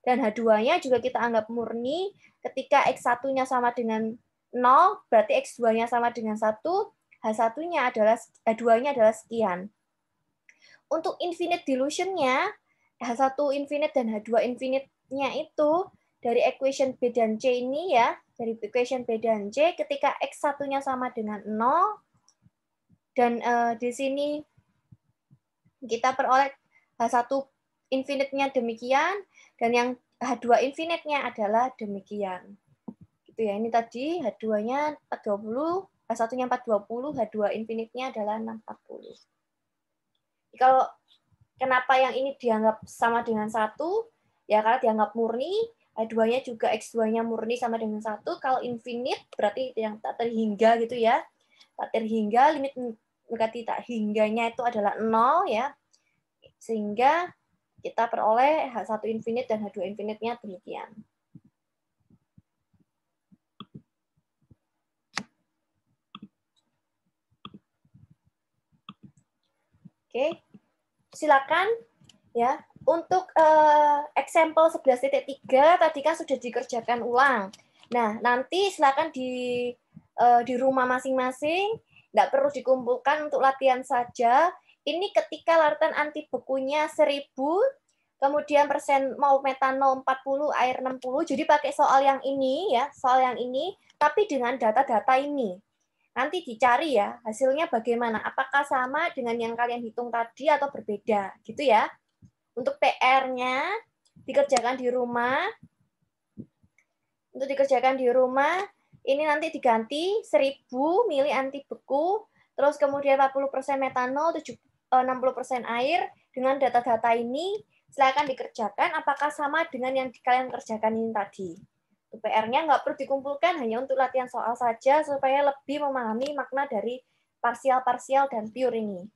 Dan H2-nya juga kita anggap murni ketika X1-nya sama dengan 0, berarti X2-nya sama dengan satu H1-nya adalah h dua nya adalah sekian. Untuk infinite dilution-nya, H1 infinite dan H2 infinite-nya itu dari equation B dan C ini ya, dari equation B dan C, ketika X satunya sama dengan 0, dan uh, di sini kita peroleh H1 infinite-nya demikian, dan yang H2 infinite-nya adalah demikian. Gitu ya, ini tadi H2-nya 420, H1-nya 420, H2 infinite-nya adalah 640. Jadi kalau kenapa yang ini dianggap sama dengan satu ya karena dianggap murni, 2 nya juga X2-nya murni sama dengan 1. Kalau infinite berarti yang tak terhingga gitu ya. Tak terhingga, limit negatif tak hingganya itu adalah 0 ya. Sehingga kita peroleh H1 infinite dan H2 infinite-nya demikian. Oke, silakan ya untuk uh, example 11.3 tadi kan sudah dikerjakan ulang. Nah, nanti silakan di uh, di rumah masing-masing, tidak perlu dikumpulkan untuk latihan saja. Ini ketika larutan anti bekunya 1000, kemudian persen mau metanol 40, air 60. Jadi pakai soal yang ini ya, soal yang ini tapi dengan data-data ini. Nanti dicari ya hasilnya bagaimana, apakah sama dengan yang kalian hitung tadi atau berbeda gitu ya. Untuk PR-nya dikerjakan di rumah. Untuk dikerjakan di rumah, ini nanti diganti 1000 mili anti beku, terus kemudian 40% metanol, 60% eh, air dengan data-data ini silakan dikerjakan apakah sama dengan yang kalian kerjakan ini tadi. PR-nya nggak perlu dikumpulkan hanya untuk latihan soal saja supaya lebih memahami makna dari parsial-parsial dan pure ini.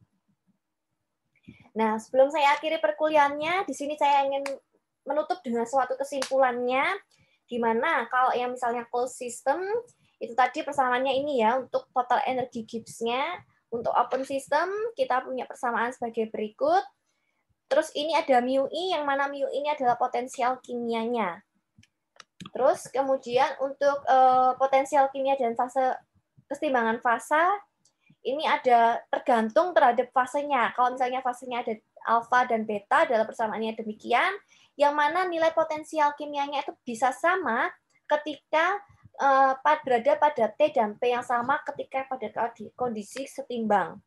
Nah, sebelum saya akhiri perkuliahannya, di sini saya ingin menutup dengan suatu kesimpulannya, di mana kalau yang misalnya cold system, itu tadi persamaannya ini ya, untuk total energi Gibbs-nya, untuk open system, kita punya persamaan sebagai berikut, Terus ini ada mu i yang mana mu ini adalah potensial kimianya. Terus kemudian untuk uh, potensial kimia dan fase kestimbangan fase ini ada tergantung terhadap fasenya. Kalau misalnya fasenya ada alfa dan beta dalam persamaannya demikian, yang mana nilai potensial kimianya itu bisa sama ketika uh, berada pada T dan P yang sama ketika pada kondisi setimbang.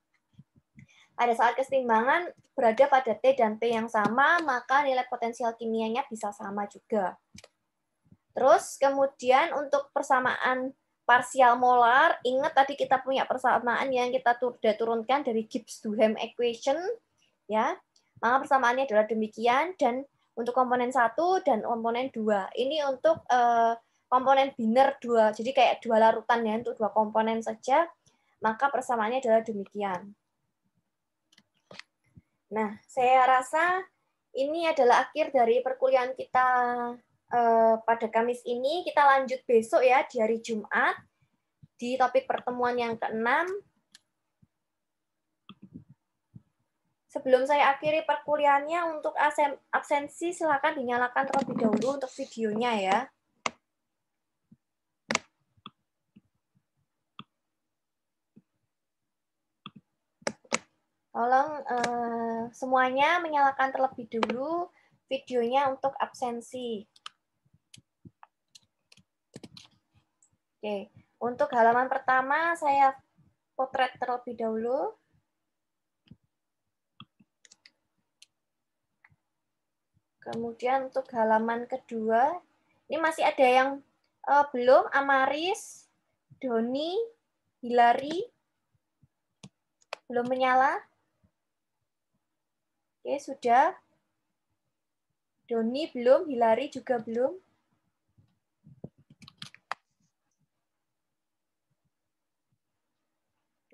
Pada saat kesetimbangan berada pada T dan P yang sama, maka nilai potensial kimianya bisa sama juga. Terus kemudian untuk persamaan parsial molar, ingat tadi kita punya persamaan yang kita sudah turunkan dari Gibbs-Duhem equation, ya. Maka persamaannya adalah demikian dan untuk komponen satu dan komponen dua Ini untuk uh, komponen biner dua jadi kayak dua larutan ya untuk dua komponen saja, maka persamaannya adalah demikian. Nah, saya rasa ini adalah akhir dari perkuliahan kita Eh, pada Kamis ini. Kita lanjut besok ya di hari Jumat di topik pertemuan yang keenam. Sebelum saya akhiri perkuliahannya untuk absensi silakan dinyalakan terlebih dahulu untuk videonya ya. Tolong eh, semuanya menyalakan terlebih dulu videonya untuk absensi. Oke, untuk halaman pertama saya potret terlebih dahulu. Kemudian untuk halaman kedua, ini masih ada yang uh, belum, Amaris, Doni, Hilari, belum menyala. Oke, sudah. Doni belum, Hilari juga belum.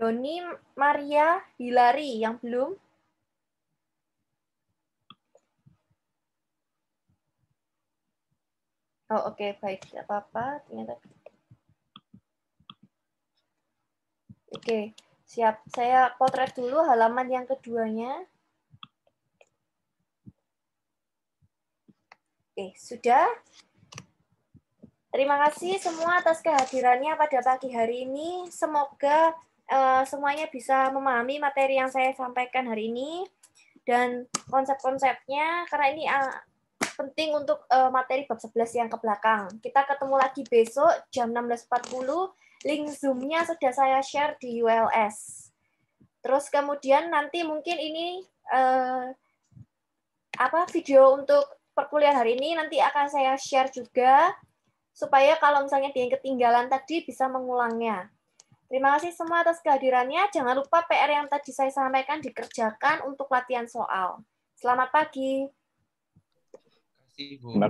Doni Maria Hilari yang belum? Oh oke okay, baik tidak apa-apa ternyata. Oke okay, siap saya potret dulu halaman yang keduanya. Oke, sudah. Terima kasih semua atas kehadirannya pada pagi hari ini. Semoga Eh, semuanya bisa memahami materi yang saya sampaikan hari ini dan konsep-konsepnya karena ini uh, penting untuk uh, materi bab 11 yang ke belakang. Kita ketemu lagi besok jam 16.40. Link Zoom-nya sudah saya share di ULS. Terus kemudian nanti mungkin ini uh, apa video untuk perkuliahan hari ini nanti akan saya share juga supaya kalau misalnya dia yang ketinggalan tadi bisa mengulangnya. Terima kasih semua atas kehadirannya. Jangan lupa PR yang tadi saya sampaikan dikerjakan untuk latihan soal. Selamat pagi. Terima kasih, Bu.